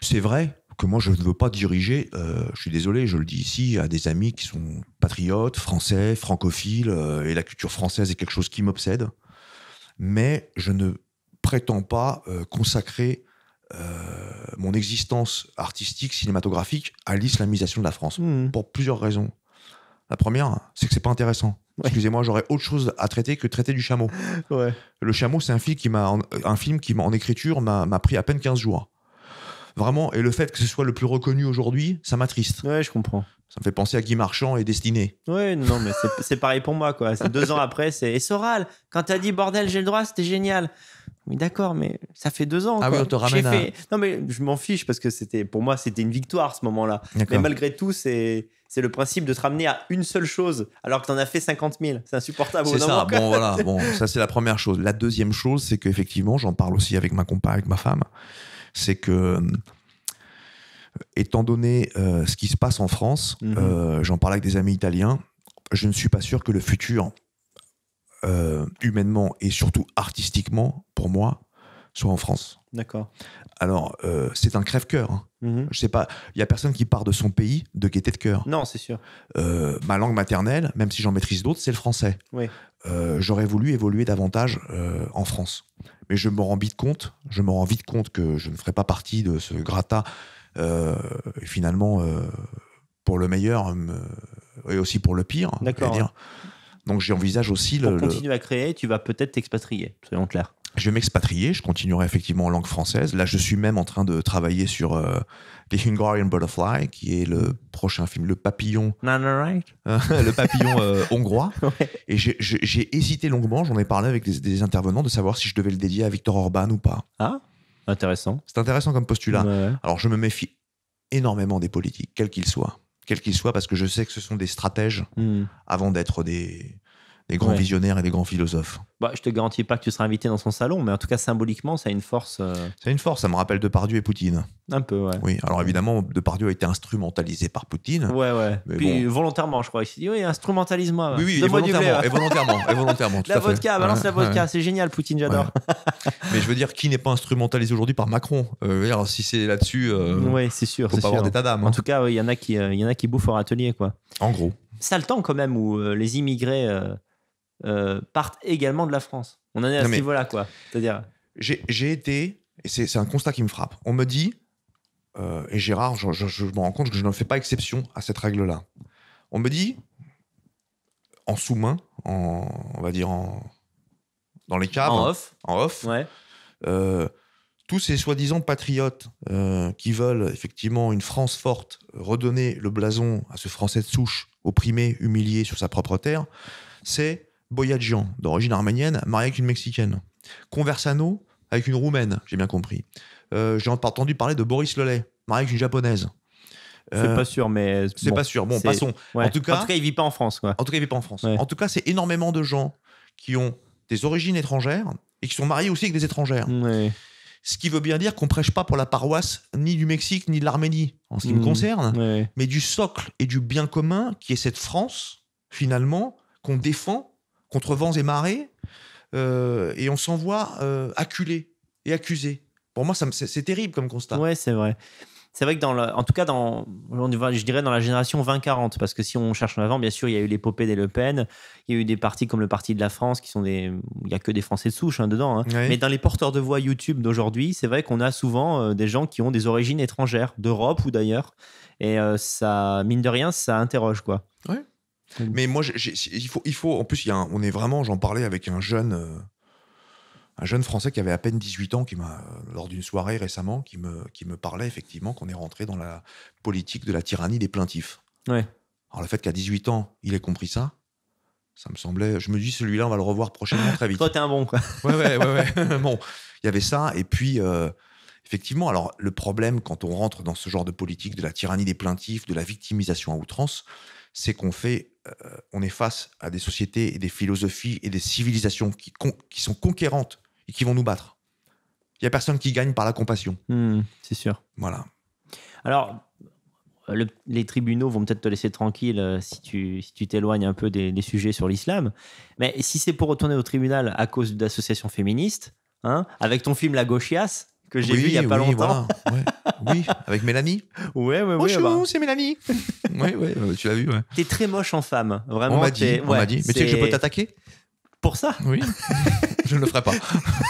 c'est vrai que moi, je ne veux pas diriger. Euh, je suis désolé, je le dis ici à des amis qui sont patriotes, français, francophiles, euh, et la culture française est quelque chose qui m'obsède. Mais je ne prétends pas consacrer mon existence artistique, cinématographique à l'islamisation de la France mmh. pour plusieurs raisons. La première, c'est que c'est pas intéressant. Excusez-moi, j'aurais autre chose à traiter que traiter du chameau. Le chameau, c'est un film qui m'a, un film qui en écriture m'a pris à peine 15 jours. Vraiment, et le fait que ce soit le plus reconnu aujourd'hui, ça m'attriste. Ouais, je comprends. Ça me fait penser à Guy Marchand et Destiné. Ouais, non, mais c'est pareil pour moi, quoi. C'est deux ans après, c'est. Et Soral, quand t'as dit bordel, j'ai le droit, c'était génial. Oui, d'accord, mais ça fait deux ans. Ah oui, on te ramène fait... Non, mais je m'en fiche parce que c'était, pour moi, c'était une victoire ce moment-là. Mais malgré tout, c'est c'est le principe de te ramener à une seule chose alors que tu en as fait 50 000. C'est insupportable. C'est ça. Bon, voilà. Bon, ça, c'est la première chose. La deuxième chose, c'est qu'effectivement, j'en parle aussi avec ma compagne, avec ma femme. C'est que euh, étant donné euh, ce qui se passe en France, mhm. euh, j'en parle avec des amis italiens, je ne suis pas sûr que le futur, humainement et surtout artistiquement, pour moi, soit en France. D'accord. Alors, c'est un crève-cœur. Hein. Mmh je sais pas, il y a personne qui part de son pays de gaieté de cœur. Non, c'est sûr. Euh, ma langue maternelle, même si j'en maîtrise d'autres, c'est le français. Oui. Euh, j'aurais voulu évoluer davantage euh, en France, mais je me rends vite compte, je me rends vite compte que je ne ferai pas partie de ce gratta, finalement, pour le meilleur et aussi pour le pire. Hein, D'accord. Donc j'envisage aussi le. Pour continuer à créer, tu vas peut-être t'expatrier, soyons clairs je vais m'expatrier, je continuerai effectivement en langue française. Là, je suis même en train de travailler sur The euh, Hungarian Butterfly, qui est le prochain film, le papillon. Non, non, right. le papillon euh, hongrois. Et j'ai hésité longuement, j'en ai parlé avec des, intervenants, de savoir si je devais le dédier à Victor Orban ou pas. Ah, intéressant. C'est intéressant comme postulat. Alors, je me méfie énormément des politiques, quels qu'ils soient. Quels qu'ils soient, parce que je sais que ce sont des stratèges hmm. avant d'être des des grands visionnaires et des grands philosophes. Bah, je te garantis pas que tu seras invité dans son salon, mais en tout cas symboliquement, ça a une force. Euh, ça a une force. Ça me rappelle Depardieu et Poutine. Un peu, ouais. Oui. Alors évidemment, Depardieu a été instrumentalisé par Poutine. Ouais, ouais. Mais Puis volontairement, je crois. Il s'est dit oui, instrumentalise-moi. Oui, oui, volontairement, et volontairement, et volontairement. la vodka, balance la vodka. C'est génial, Poutine, j'adore. mais je veux dire, qui n'est pas instrumentalisé aujourd'hui par Macron alors, euh, Si c'est là-dessus, euh, oui, c'est sûr. Faut pas sûr. avoir d'état hein. En tout cas, il y en a qui, il y en a qui bouffent hors atelier, quoi. En gros. Ça le temps quand même où les immigrés euh, partent également de la France. On en est à ce niveau-là, quoi. C'est-à-dire. J'ai été, et c'est un constat qui me frappe, on me dit, euh, et Gérard, je, me rends compte que je ne fais pas exception à cette règle-là. On me dit, en sous-main, on va dire en, dans les câbles, en off, en off ouais. Euh, tous ces soi-disant patriotes qui veulent effectivement une France forte, redonner le blason à ce Français de souche, opprimé, humilié sur sa propre terre, c'est Boyadjian, d'origine arménienne, marié avec une Mexicaine. Conversano, avec une Roumaine, j'ai bien compris. Euh, j'ai entendu parler de Boris Lelay, marié avec une Japonaise. c'est euh, pas sûr, mais. C'est pas sûr. Bon, passons. En, tout cas, en tout il vit pas en France. En tout cas, il vit pas en France. En tout cas, c'est énormément de gens qui ont des origines étrangères et qui sont mariés aussi avec des étrangères. Ce qui veut bien dire qu'on prêche pas pour la paroisse ni du Mexique ni de l'Arménie, en ce qui me mmh. concerne, mais du socle et du bien commun qui est cette France, finalement, qu'on défend contre vents et marées, euh, et on s'en voit euh, acculé et accusé. Pour moi, c'est terrible comme constat. Ouais, c'est vrai. C'est vrai que dans en tout cas, je dirais dans la génération 20-40, parce que si on cherche en avant, bien sûr, il y a eu l'épopée des Le Pen, il y a eu des partis comme le Parti de la France, qui sont des, il n'y a que des Français de souche hein, dedans. Hein. Mais dans les porteurs de voix YouTube d'aujourd'hui, c'est vrai qu'on a souvent euh, des gens qui ont des origines étrangères, d'Europe ou d'ailleurs. Et ça, mine de rien, ça interroge quoi. Ouais. Mmh. Mais moi, il faut, il faut. En plus, y a on est vraiment. J'en parlais avec un jeune, euh, un jeune français qui avait à peine 18 ans, qui m'a euh, lors d'une soirée récemment, qui me, qui me parlait effectivement qu'on est rentré dans la politique de la tyrannie des plaintifs. Alors le fait qu'à 18 ans, il ait compris ça, ça me semblait. Je me dis, celui-là, on va le revoir prochainement très vite. Toi, t'es un bon, quoi. ouais, ouais, bon, il y avait ça, et puis. Euh, effectivement, alors le problème quand on rentre dans ce genre de politique de la tyrannie des plaintifs, de la victimisation à outrance, c'est qu'on fait, euh, on est face à des sociétés et des philosophies et des civilisations qui, sont conquérantes et qui vont nous battre. Il n'y a personne qui gagne par la compassion. Hmm, c'est sûr. Voilà. Alors, les tribunaux vont peut-être te laisser tranquille euh, si tu t'éloignes un peu des, sujets sur l'islam. Mais si c'est pour retourner au tribunal à cause d'associations féministes, hein, avec ton film La Gauchias, que j'ai vu il n'y a pas longtemps. Oui, avec Mélanie. Ouais, ouais, ouais. Bonjour, bah. c'est Mélanie. Oui, oui, tu l'as vu, ouais. T'es très moche en femme, vraiment. On m'a dit, on m'a dit. Mais tu sais que je peux t'attaquer Pour ça Oui. je ne le ferai pas.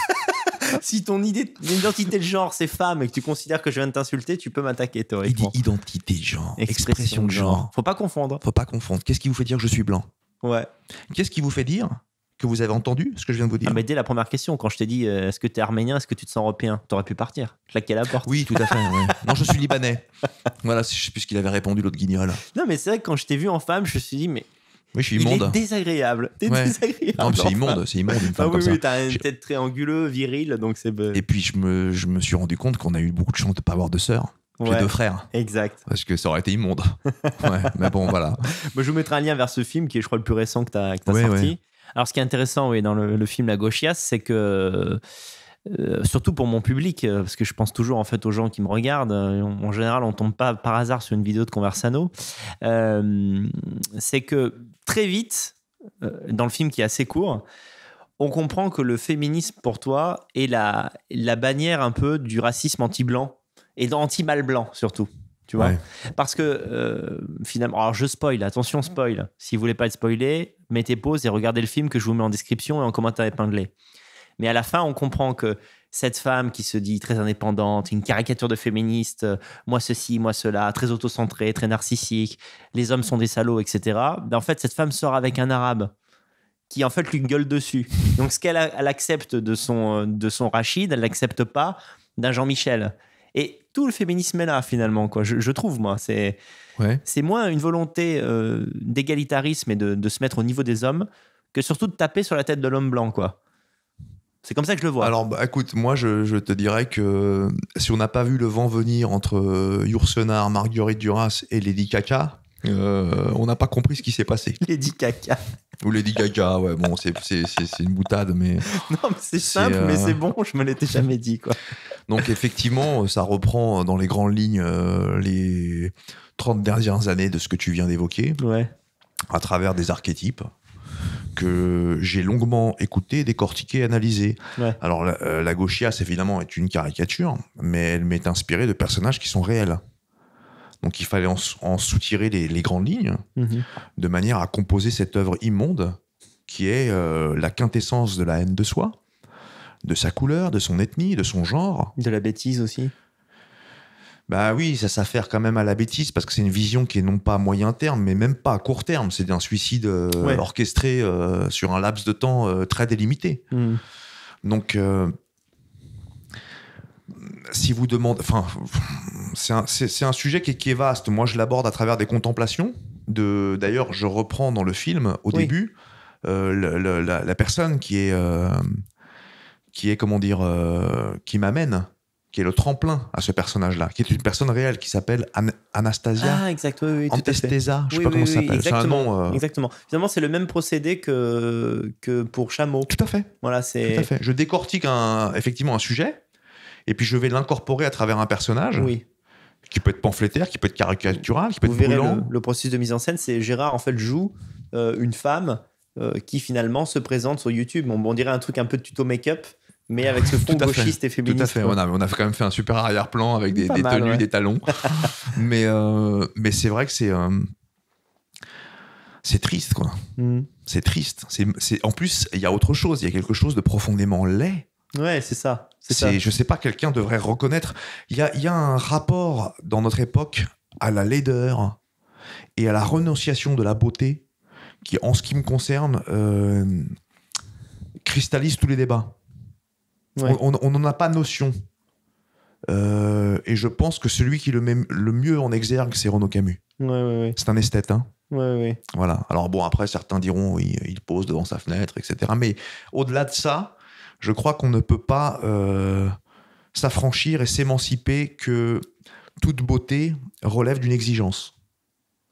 si ton idée, de genre, c'est femme et que tu considères que je viens de t'insulter, tu peux m'attaquer dit identité de genre, expression, de genre. genre. Faut pas confondre. Faut pas confondre. Qu'est-ce qui vous fait dire que je suis blanc Ouais. Qu'est-ce qui vous fait dire que vous avez entendu ce que je viens de vous dire. mais dès la première question, quand je t'ai dit euh, est-ce que tu es arménien, est-ce que tu te sens européen, t'aurais pu partir, claquer la porte. Oui, tout à fait. Non, je suis libanais. voilà, je sais plus ce qu'il avait répondu l'autre guignol. Non, mais c'est vrai que quand je t'ai vu en femme, je me suis dit mais oui, je suis immonde. Il désagréable. T'es désagréable. Non, c'est immonde, c'est immonde une femme ah oui, comme oui, t'as une tête très anguleuse virile, donc c'est. Et puis je me, suis rendu compte qu'on a eu beaucoup de chance de pas avoir de sœur. J'ai deux frères. Exact. Parce que ça aurait été immonde. mais bon, voilà. Bah, je vous mettrai un lien vers ce film qui est, je crois, le plus récent que tu as, sorti. Alors, ce qui est intéressant oui, dans le, film La Gauchias, c'est que. Euh, surtout pour mon public, euh, parce que je pense toujours en fait aux gens qui me regardent. Euh, en général, on tombe pas par hasard sur une vidéo de Conversano. c'est que très vite, dans le film qui est assez court, on comprend que le féminisme pour toi est la, la bannière un peu du racisme anti-blanc et anti mal blanc surtout. Parce que euh, finalement, alors je spoil, attention spoil. Si vous voulez pas être spoilé, mettez pause et regardez le film que je vous mets en description et en commentaire épinglé. Mais à la fin, on comprend que cette femme qui se dit très indépendante, une caricature de féministe, euh, moi ceci, moi cela, très autocentrée, très narcissique, les hommes sont des salauds, etc. Ben, en fait, cette femme sort avec un arabe qui en fait lui gueule dessus. Donc ce qu'elle accepte de son, euh, de son Rachid, elle n'accepte pas d'un Jean-Michel. Et tout le féminisme est là finalement, quoi. Je, trouve moi, c'est moins une volonté euh, d'égalitarisme et de, se mettre au niveau des hommes que surtout de taper sur la tête de l'homme blanc, quoi. C'est comme ça que je le vois. Alors, bah, écoute, moi, je, te dirais que euh, si on n'a pas vu le vent venir entre Yourcenar, euh, Marguerite Duras et Lady Kaka, euh, on n'a pas compris ce qui s'est passé. Lady Caca. Ou Lady Gaga, ouais, bon, c'est une boutade, mais. Non, mais c'est simple, mais euh, c'est bon, je me l'étais jamais dit, quoi. Donc, effectivement, euh, ça reprend dans les grandes lignes les 30 dernières années de ce que tu viens d'évoquer. À travers des archétypes que j'ai longuement écouté, décortiqué, analysé. Alors, la, la c'est évidemment, est une caricature, mais elle m'est inspirée de personnages qui sont réels. Donc il fallait en, soutirer les, grandes lignes, mhm. de manière à composer cette œuvre immonde qui est euh, la quintessence de la haine de soi, de sa couleur, de son ethnie, de son genre. De la bêtise aussi. Bah oui, ça s'affaire quand même à la bêtise parce que c'est une vision qui est non pas à moyen terme, mais même pas à court terme. C'est un suicide euh, orchestré euh, sur un laps de temps très délimité. Mhm. Donc si vous demandez, enfin, c'est un, sujet qui est, vaste. Moi, je l'aborde à travers des contemplations. De, d'ailleurs, je reprends dans le film au début euh, la, personne qui est, euh, qui est comment dire, euh, qui m'amène, qui est le tremplin à ce personnage-là, qui est une personne réelle qui s'appelle Anastasia. Ah, exactement. Oui, sais pas comment ça s'appelle. Exactement, c'est exactement. Finalement, c'est le même procédé que, que pour Chameau. Tout à fait. Voilà, c'est. Je décortique un, effectivement un sujet et puis je vais l'incorporer à travers un personnage. Oui qui peut être pamphlétaire, qui peut être caricatural, qui peut Vous être brûlant. Le, processus de mise en scène, c'est Gérard en fait joue euh, une femme euh, qui finalement se présente sur YouTube. On, dirait un truc un peu de tuto make-up. Mais avec ce fond gauchiste et féministe. Tout à fait. On a, quand même fait un super arrière-plan avec des, tenues, des talons. mais euh, mais c'est vrai que c'est c'est triste, quoi. Mm. C'est triste. en plus, il y a autre chose. Il y a quelque chose de profondément laid Ouais, c'est ça. C'est Je sais pas, quelqu'un devrait reconnaître. Il y a, y a, un rapport dans notre époque à la laideur et à la renonciation de la beauté qui, en ce qui me concerne, euh, cristallise tous les débats. On n'en a pas notion. Euh, et je pense que celui qui le met le mieux en exergue, c'est Renaud Camus. Ouais, ouais, c'est un esthète. Hein voilà. Alors bon, après, certains diront, il pose devant sa fenêtre, etc. Mais au-delà de ça, je crois qu'on ne peut pas euh, s'affranchir et s'émanciper que toute beauté relève d'une exigence.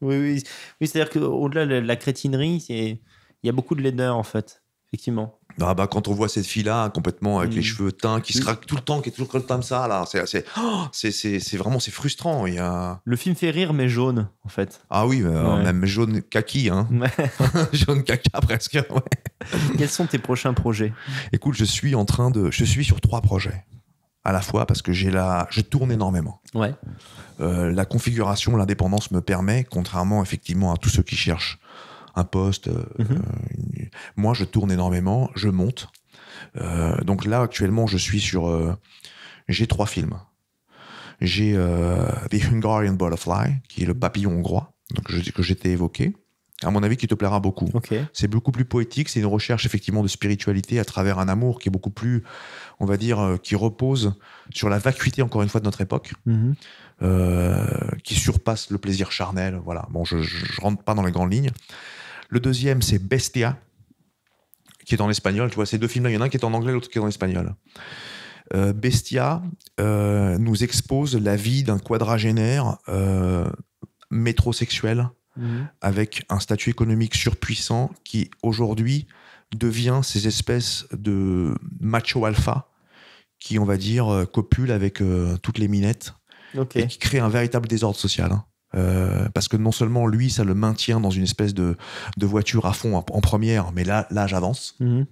Oui, oui. oui c'est-à-dire qu'au-delà de la crétinerie, il y a beaucoup de laideur, en fait, effectivement. Ah bah, quand on voit cette fille-là, hein, complètement avec les mm. cheveux teints, qui se mm. craque tout le temps, qui est toujours comme ça, là, oh, c'est c'est vraiment c'est frustrant. Il y a... Le film fait rire, mais jaune, en fait. Ah oui, euh, même jaune kaki. Hein. jaune caca, presque. Quels sont tes prochains projets Écoute, je suis en train de. Je suis sur trois projets à la fois parce que j'ai la, je tourne énormément. Ouais. Euh, la configuration, l'indépendance me permet, contrairement effectivement à tous ceux qui cherchent un poste. Euh, mhm. euh, moi, je tourne énormément, je monte. Euh, donc là, actuellement, je suis sur. j'ai trois films. J'ai The Hungarian Butterfly, qui est le papillon hongrois, donc que j'étais évoqué à mon avis, qui te plaira beaucoup. C'est beaucoup plus poétique, c'est une recherche effectivement de spiritualité à travers un amour qui est beaucoup plus, on va dire, qui repose sur la vacuité, encore une fois, de notre époque, mhm. qui surpasse le plaisir charnel. Voilà, bon, je rentre pas dans les grandes lignes. Le deuxième, c'est Bestia, qui est en espagnol. Tu vois, ces deux films-là, il y en a un qui est en anglais, l'autre qui est en espagnol. Euh, Bestia euh, nous expose la vie d'un quadragénaire euh, métrosexuel mhm. avec un statut économique surpuissant qui aujourd'hui devient ces espèces de macho alpha qui, on va dire, copule avec toutes les minettes et qui crée un véritable désordre social. Hein. Euh, parce que non seulement lui, ça le maintient dans une espèce de, voiture à fond en, première, mais là, là j'avance. Mhm.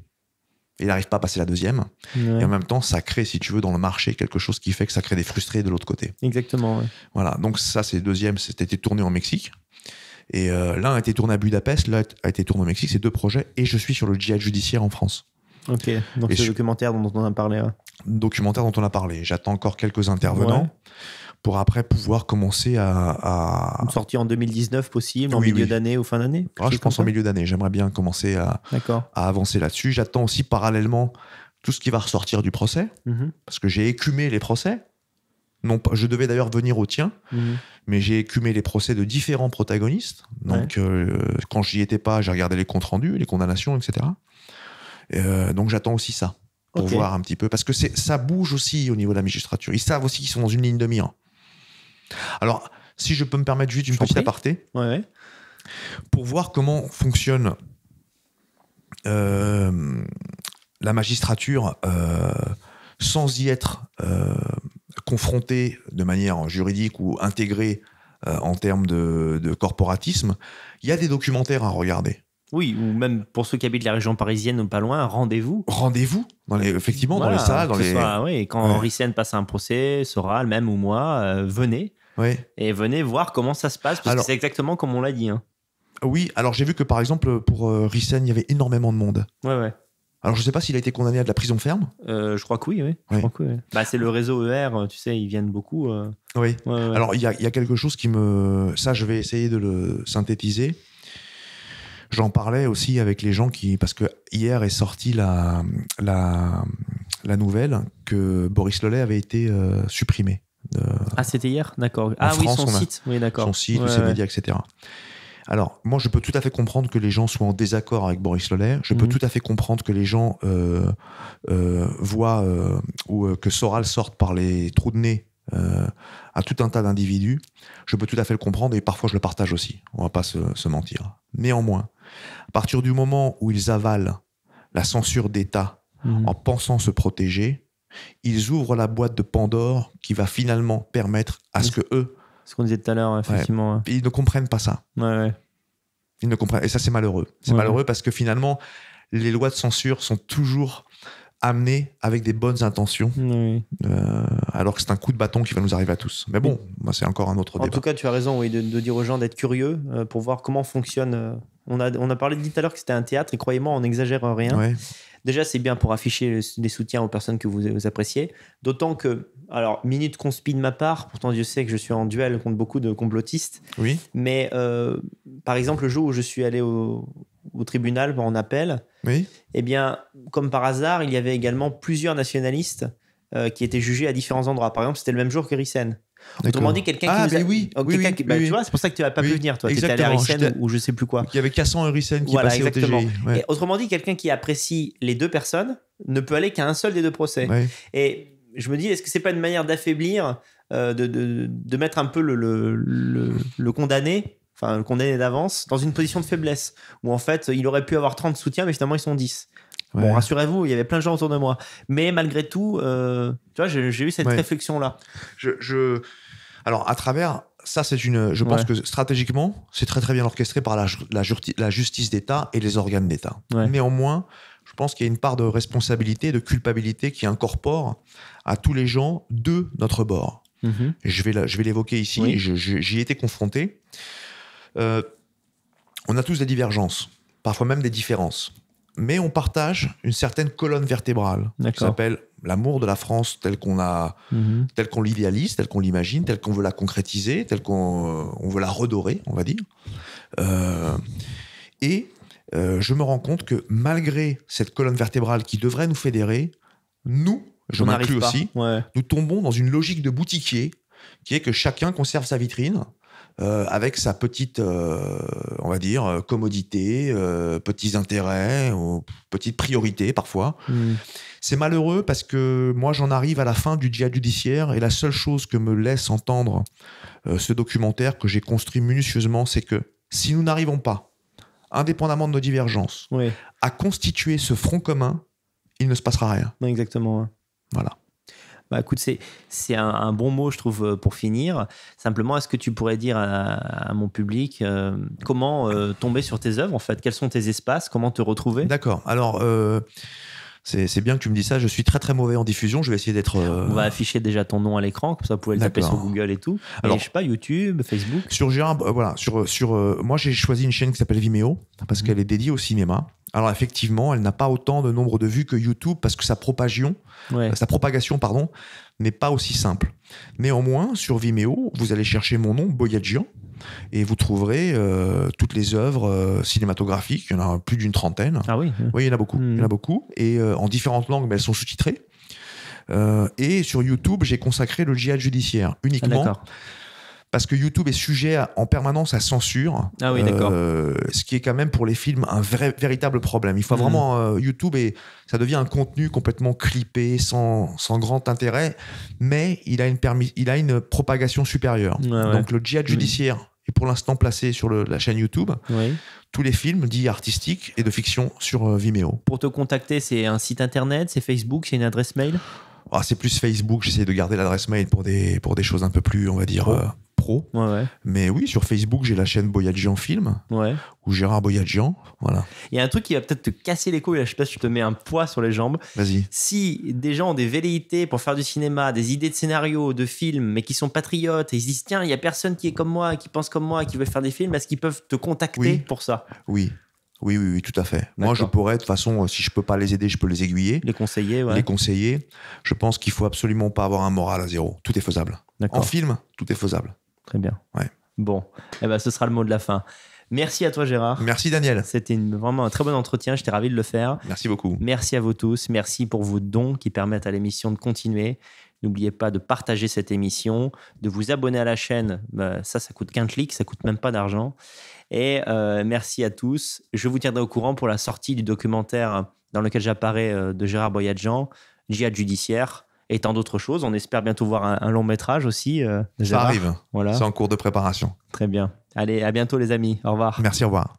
il n'arrive pas à passer la deuxième. Et en même temps, ça crée, si tu veux, dans le marché, quelque chose qui fait que ça crée des frustrés de l'autre côté. Exactement. Ouais. Voilà. Donc, ça, c'est deuxième. C'était tourné en Mexique. Et euh, l'un a été tourné à Budapest, l'autre a été tourné au Mexique. C'est deux projets. Et je suis sur le djihad judiciaire en France. Ok. Donc, c'est ce documentaire dont on a parlé. Documentaire dont on a parlé. J'attends encore quelques intervenants pour après pouvoir commencer à. à... Une sortie en 2019 possible, en milieu d'année ou fin d'année ah, Je pense en milieu d'année. J'aimerais bien commencer à, à avancer là-dessus. J'attends aussi parallèlement tout ce qui va ressortir du procès, mhm. parce que j'ai écumé les procès. Non, je devais d'ailleurs venir au tien, mhm. mais j'ai écumé les procès de différents protagonistes. Donc, quand je euh, quand j'y étais pas, j'ai regardé les comptes rendus, les condamnations, etc. Euh, donc, j'attends aussi ça pour voir un petit peu, parce que ça bouge aussi au niveau de la magistrature. Ils savent aussi qu'ils sont dans une ligne de mire. Alors, si je peux me permettre juste une petite aparté, pour voir comment fonctionne euh, la magistrature euh, sans y être euh, confrontée de manière juridique ou intégrée euh, en termes de, corporatisme, il y a des documentaires à regarder. Oui, ou même pour ceux qui habitent la région parisienne ou pas loin, rendez-vous. Rendez-vous, effectivement, dans les salles. Dans les... oui, quand Henri Seine passe un procès, Soral, même ou moi, venez. Et venez voir comment ça se passe, parce que c'est exactement comme on l'a dit. Hein. Oui, alors j'ai vu que par exemple, pour euh, Rissen, il y avait énormément de monde. Ouais, ouais. Alors, je sais pas s'il a été condamné à de la prison ferme. Euh, je crois que oui, oui. Bah, c'est le réseau ER, tu sais, ils viennent beaucoup. Oui. Alors, il y a, quelque chose qui me. Ça, je vais essayer de le synthétiser. J'en parlais aussi avec les gens qui. Parce que hier est sortie la, la, la nouvelle que Boris Lelay avait été supprimé ah, c'était hier D'accord. Ah oui, son site. Oui, d'accord. Son site, ses médias, etc. Alors, moi, je peux tout à fait comprendre que les gens soient en désaccord avec Boris Loller, Je peux mhm. tout à fait comprendre que les gens euh, euh, voient euh, ou que Soral sorte par les trous de nez à tout un tas d'individus. Je peux tout à fait le comprendre et parfois je le partage aussi. On va pas se, mentir. Néanmoins, à partir du moment où ils avalent la censure d'État mhm. en pensant se protéger, ils ouvrent la boîte de Pandore qui va finalement permettre à ce que eux. Ce qu'on disait tout à l'heure, effectivement. ils ne comprennent pas ça. Ouais, Ils ne comprennent. Et ça, c'est malheureux. C'est malheureux parce que finalement, les lois de censure sont toujours amenées avec des bonnes intentions, euh, alors que c'est un coup de bâton qui va nous arriver à tous. Mais bon, c'est encore un autre débat. En tout cas, tu as raison, oui, de, dire aux gens d'être curieux euh, pour voir comment fonctionne. Euh, on, a, on a parlé dit tout à l'heure que c'était un théâtre, et croyez-moi, on n'exagère rien. Déjà, c'est bien pour afficher des soutiens aux personnes que vous, appréciez. D'autant que, alors, minute conspi de ma part, pourtant Dieu sait que je suis en duel contre beaucoup de complotistes. Oui. Mais euh, par exemple, le jour où je suis allé au, tribunal bah, en appel, oui. eh bien, comme par hasard, il y avait également plusieurs nationalistes euh, qui étaient jugés à différents endroits. Par exemple, c'était le même jour que Rissen. Autrement dit, quelqu'un ah, qui. Ah, oui, bah, oui, Tu vois, c'est pour ça que tu vas pas pu venir, toi. Tu étais à ou je sais plus quoi. Il y avait Cassan Erissen qui voilà, passait exactement. au TGI. Et autrement dit, quelqu'un qui apprécie les deux personnes ne peut aller qu'à un seul des deux procès. Et je me dis, est-ce que c'est pas une manière d'affaiblir, euh, de, de, de, mettre un peu le, le, le, le condamné enfin le condamné d'avance, dans une position de faiblesse, où en fait il aurait pu avoir 30 soutiens, mais finalement ils sont 10. Bon, rassurez-vous, il y avait plein de gens autour de moi. Mais malgré tout, euh, tu vois, j'ai eu cette réflexion-là. Je, Alors, à travers. Ça, c'est une. Je pense que stratégiquement, c'est très très bien orchestré par la, la, justice d'État et les organes d'État. Néanmoins, je pense qu'il y a une part de responsabilité, de culpabilité qui incorpore à tous les gens de notre bord. Mhm. Je vais l'évoquer ici, j'y ai été confronté. Euh, on a tous des divergences, parfois même des différences mais on partage une certaine colonne vertébrale qui s'appelle l'amour de la France tel qu'on a, mhm. qu'on l'idéalise, tel qu'on l'imagine, tel qu'on veut la concrétiser, tel qu'on euh, veut la redorer, on va dire. Euh, et euh, je me rends compte que malgré cette colonne vertébrale qui devrait nous fédérer, nous, je m'inclus aussi, nous tombons dans une logique de boutiquier qui est que chacun conserve sa vitrine, euh, avec sa petite, euh, on va dire, euh, commodité, petits intérêts, petites priorités parfois. Hmm. C'est malheureux parce que moi j'en arrive à la fin du djihad judiciaire et la seule chose que me laisse entendre ce documentaire que j'ai construit minutieusement, c'est que si nous n'arrivons pas, indépendamment de nos divergences, à constituer ce front commun, il ne se passera rien. Non, exactement. Voilà. Bah, écoute, c'est un, un, bon mot, je trouve, euh, pour finir. Simplement, est-ce que tu pourrais dire à, mon public euh, comment euh, tomber sur tes œuvres, en fait Quels sont tes espaces Comment te retrouver D'accord. Alors. C'est bien que tu me dis ça. Je suis très très mauvais en diffusion. Je vais essayer d'être. On va afficher déjà ton nom à l'écran, comme ça vous pouvez le taper sur Google et tout. Alors, je sais pas, YouTube, Facebook. Sur voilà. Sur, sur, moi, j'ai choisi une chaîne qui s'appelle Vimeo parce mmh. qu'elle est dédiée au cinéma. Alors effectivement, elle n'a pas autant de nombre de vues que YouTube parce que sa propagation sa euh, propagation, pardon, n'est pas aussi simple. Néanmoins, sur Vimeo, vous allez chercher mon nom, Boyadjian, et vous trouverez euh, toutes les œuvres euh, cinématographiques. Il y en a plus d'une trentaine. Ah oui Oui, il y en a beaucoup. Il y en a hmm. beaucoup. Et en différentes langues, mais elles sont sous-titrées. et sur YouTube, j'ai consacré le djihad judiciaire uniquement. Ah, parce que YouTube est sujet en permanence à censure. Ah oui, d'accord. Euh, ce qui est quand même pour les films un vrai, véritable problème. Il faut mhm. vraiment euh, YouTube et ça devient un contenu complètement clippé, sans, sans grand intérêt, mais il a une, il a une propagation supérieure. Donc le djihad mhm. judiciaire. est pour l'instant placé sur la chaîne YouTube. Oui tous les films dits artistiques et de fiction sur euh, Vimeo. Pour te contacter, c'est un site internet, c'est Facebook, c'est une adresse mail ah, C'est plus Facebook, j'essaie de garder l'adresse mail pour des, pour des choses un peu plus, on va dire, oh pro. Mais oui, sur Facebook, j'ai la chaîne Boyadjian Film, ouais. ou Gérard Boyadjian. Voilà. Il y a un truc qui va peut-être te casser les couilles, je sais pas si tu te mets un poids sur les jambes. Vas-y. Si des gens ont des velléités pour faire du cinéma, des idées de scénarios, de films, mais qui sont patriotes, et ils disent, tiens, il y a personne qui est comme moi, qui pense comme moi, qui veut faire des films, est-ce qu'ils peuvent te contacter pour ça Oui. Oui, oui, tout à fait. Moi, je pourrais, de toute façon, euh, si je peux pas les aider, je peux les aiguiller. Les conseiller, Les conseiller. Je pense qu'il ne faut absolument pas avoir un moral à zéro. Tout est faisable. En film, tout est faisable. Très bien. Ouais. Bon, eh ben, ce sera le mot de la fin. Merci à toi Gérard. Merci Daniel. C'était vraiment un très bon entretien, j'étais ravi de le faire. Merci beaucoup. Merci à vous tous, merci pour vos dons qui permettent à l'émission de continuer. N'oubliez pas de partager cette émission, de vous abonner à la chaîne, bah, ça ça coûte qu'un clic, ça coûte même pas d'argent. Et euh, merci à tous. Je vous tiendrai au courant pour la sortie du documentaire dans lequel j'apparais euh, de Gérard Boyadjan, Jihad judiciaire et tant d'autres choses. On espère bientôt voir un, long métrage aussi. Euh, Ça arrive. Voilà. C'est en cours de préparation. Très bien. Allez, à bientôt les amis. Au revoir. Merci, au revoir.